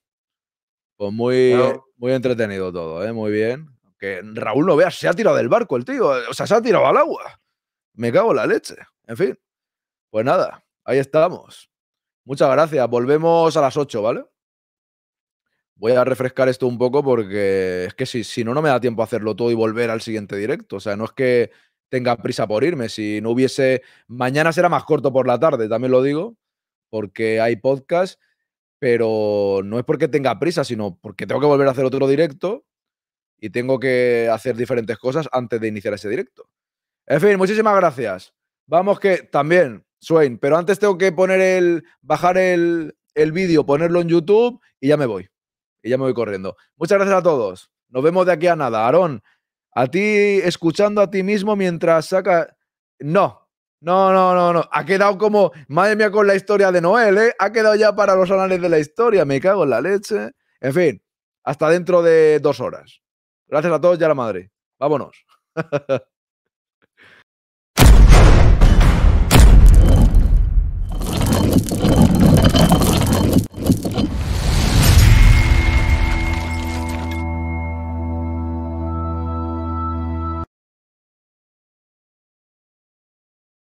Pues muy, muy entretenido todo, ¿eh? muy bien. Que Raúl no veas, se ha tirado del barco el tío. O sea, se ha tirado al agua. Me cago en la leche. En fin. Pues nada, ahí estamos. Muchas gracias. Volvemos a las 8, ¿vale? Voy a refrescar esto un poco porque es que si, si no, no me da tiempo a hacerlo todo y volver al siguiente directo. O sea, no es que tenga prisa por irme. Si no hubiese, mañana será más corto por la tarde, también lo digo, porque hay podcast, pero no es porque tenga prisa, sino porque tengo que volver a hacer otro directo y tengo que hacer diferentes cosas antes de iniciar ese directo. En fin, muchísimas gracias. Vamos que también, Swain, pero antes tengo que poner el, bajar el, el vídeo, ponerlo en YouTube y ya me voy. Y ya me voy corriendo. Muchas gracias a todos. Nos vemos de aquí a nada. Aarón, a ti escuchando a ti mismo mientras saca... No, no, no, no, no. Ha quedado como, madre mía, con la historia de Noel, ¿eh? Ha quedado ya para los anales de la historia. Me cago en la leche. En fin, hasta dentro de dos horas. Gracias a todos ya la madre. Vámonos.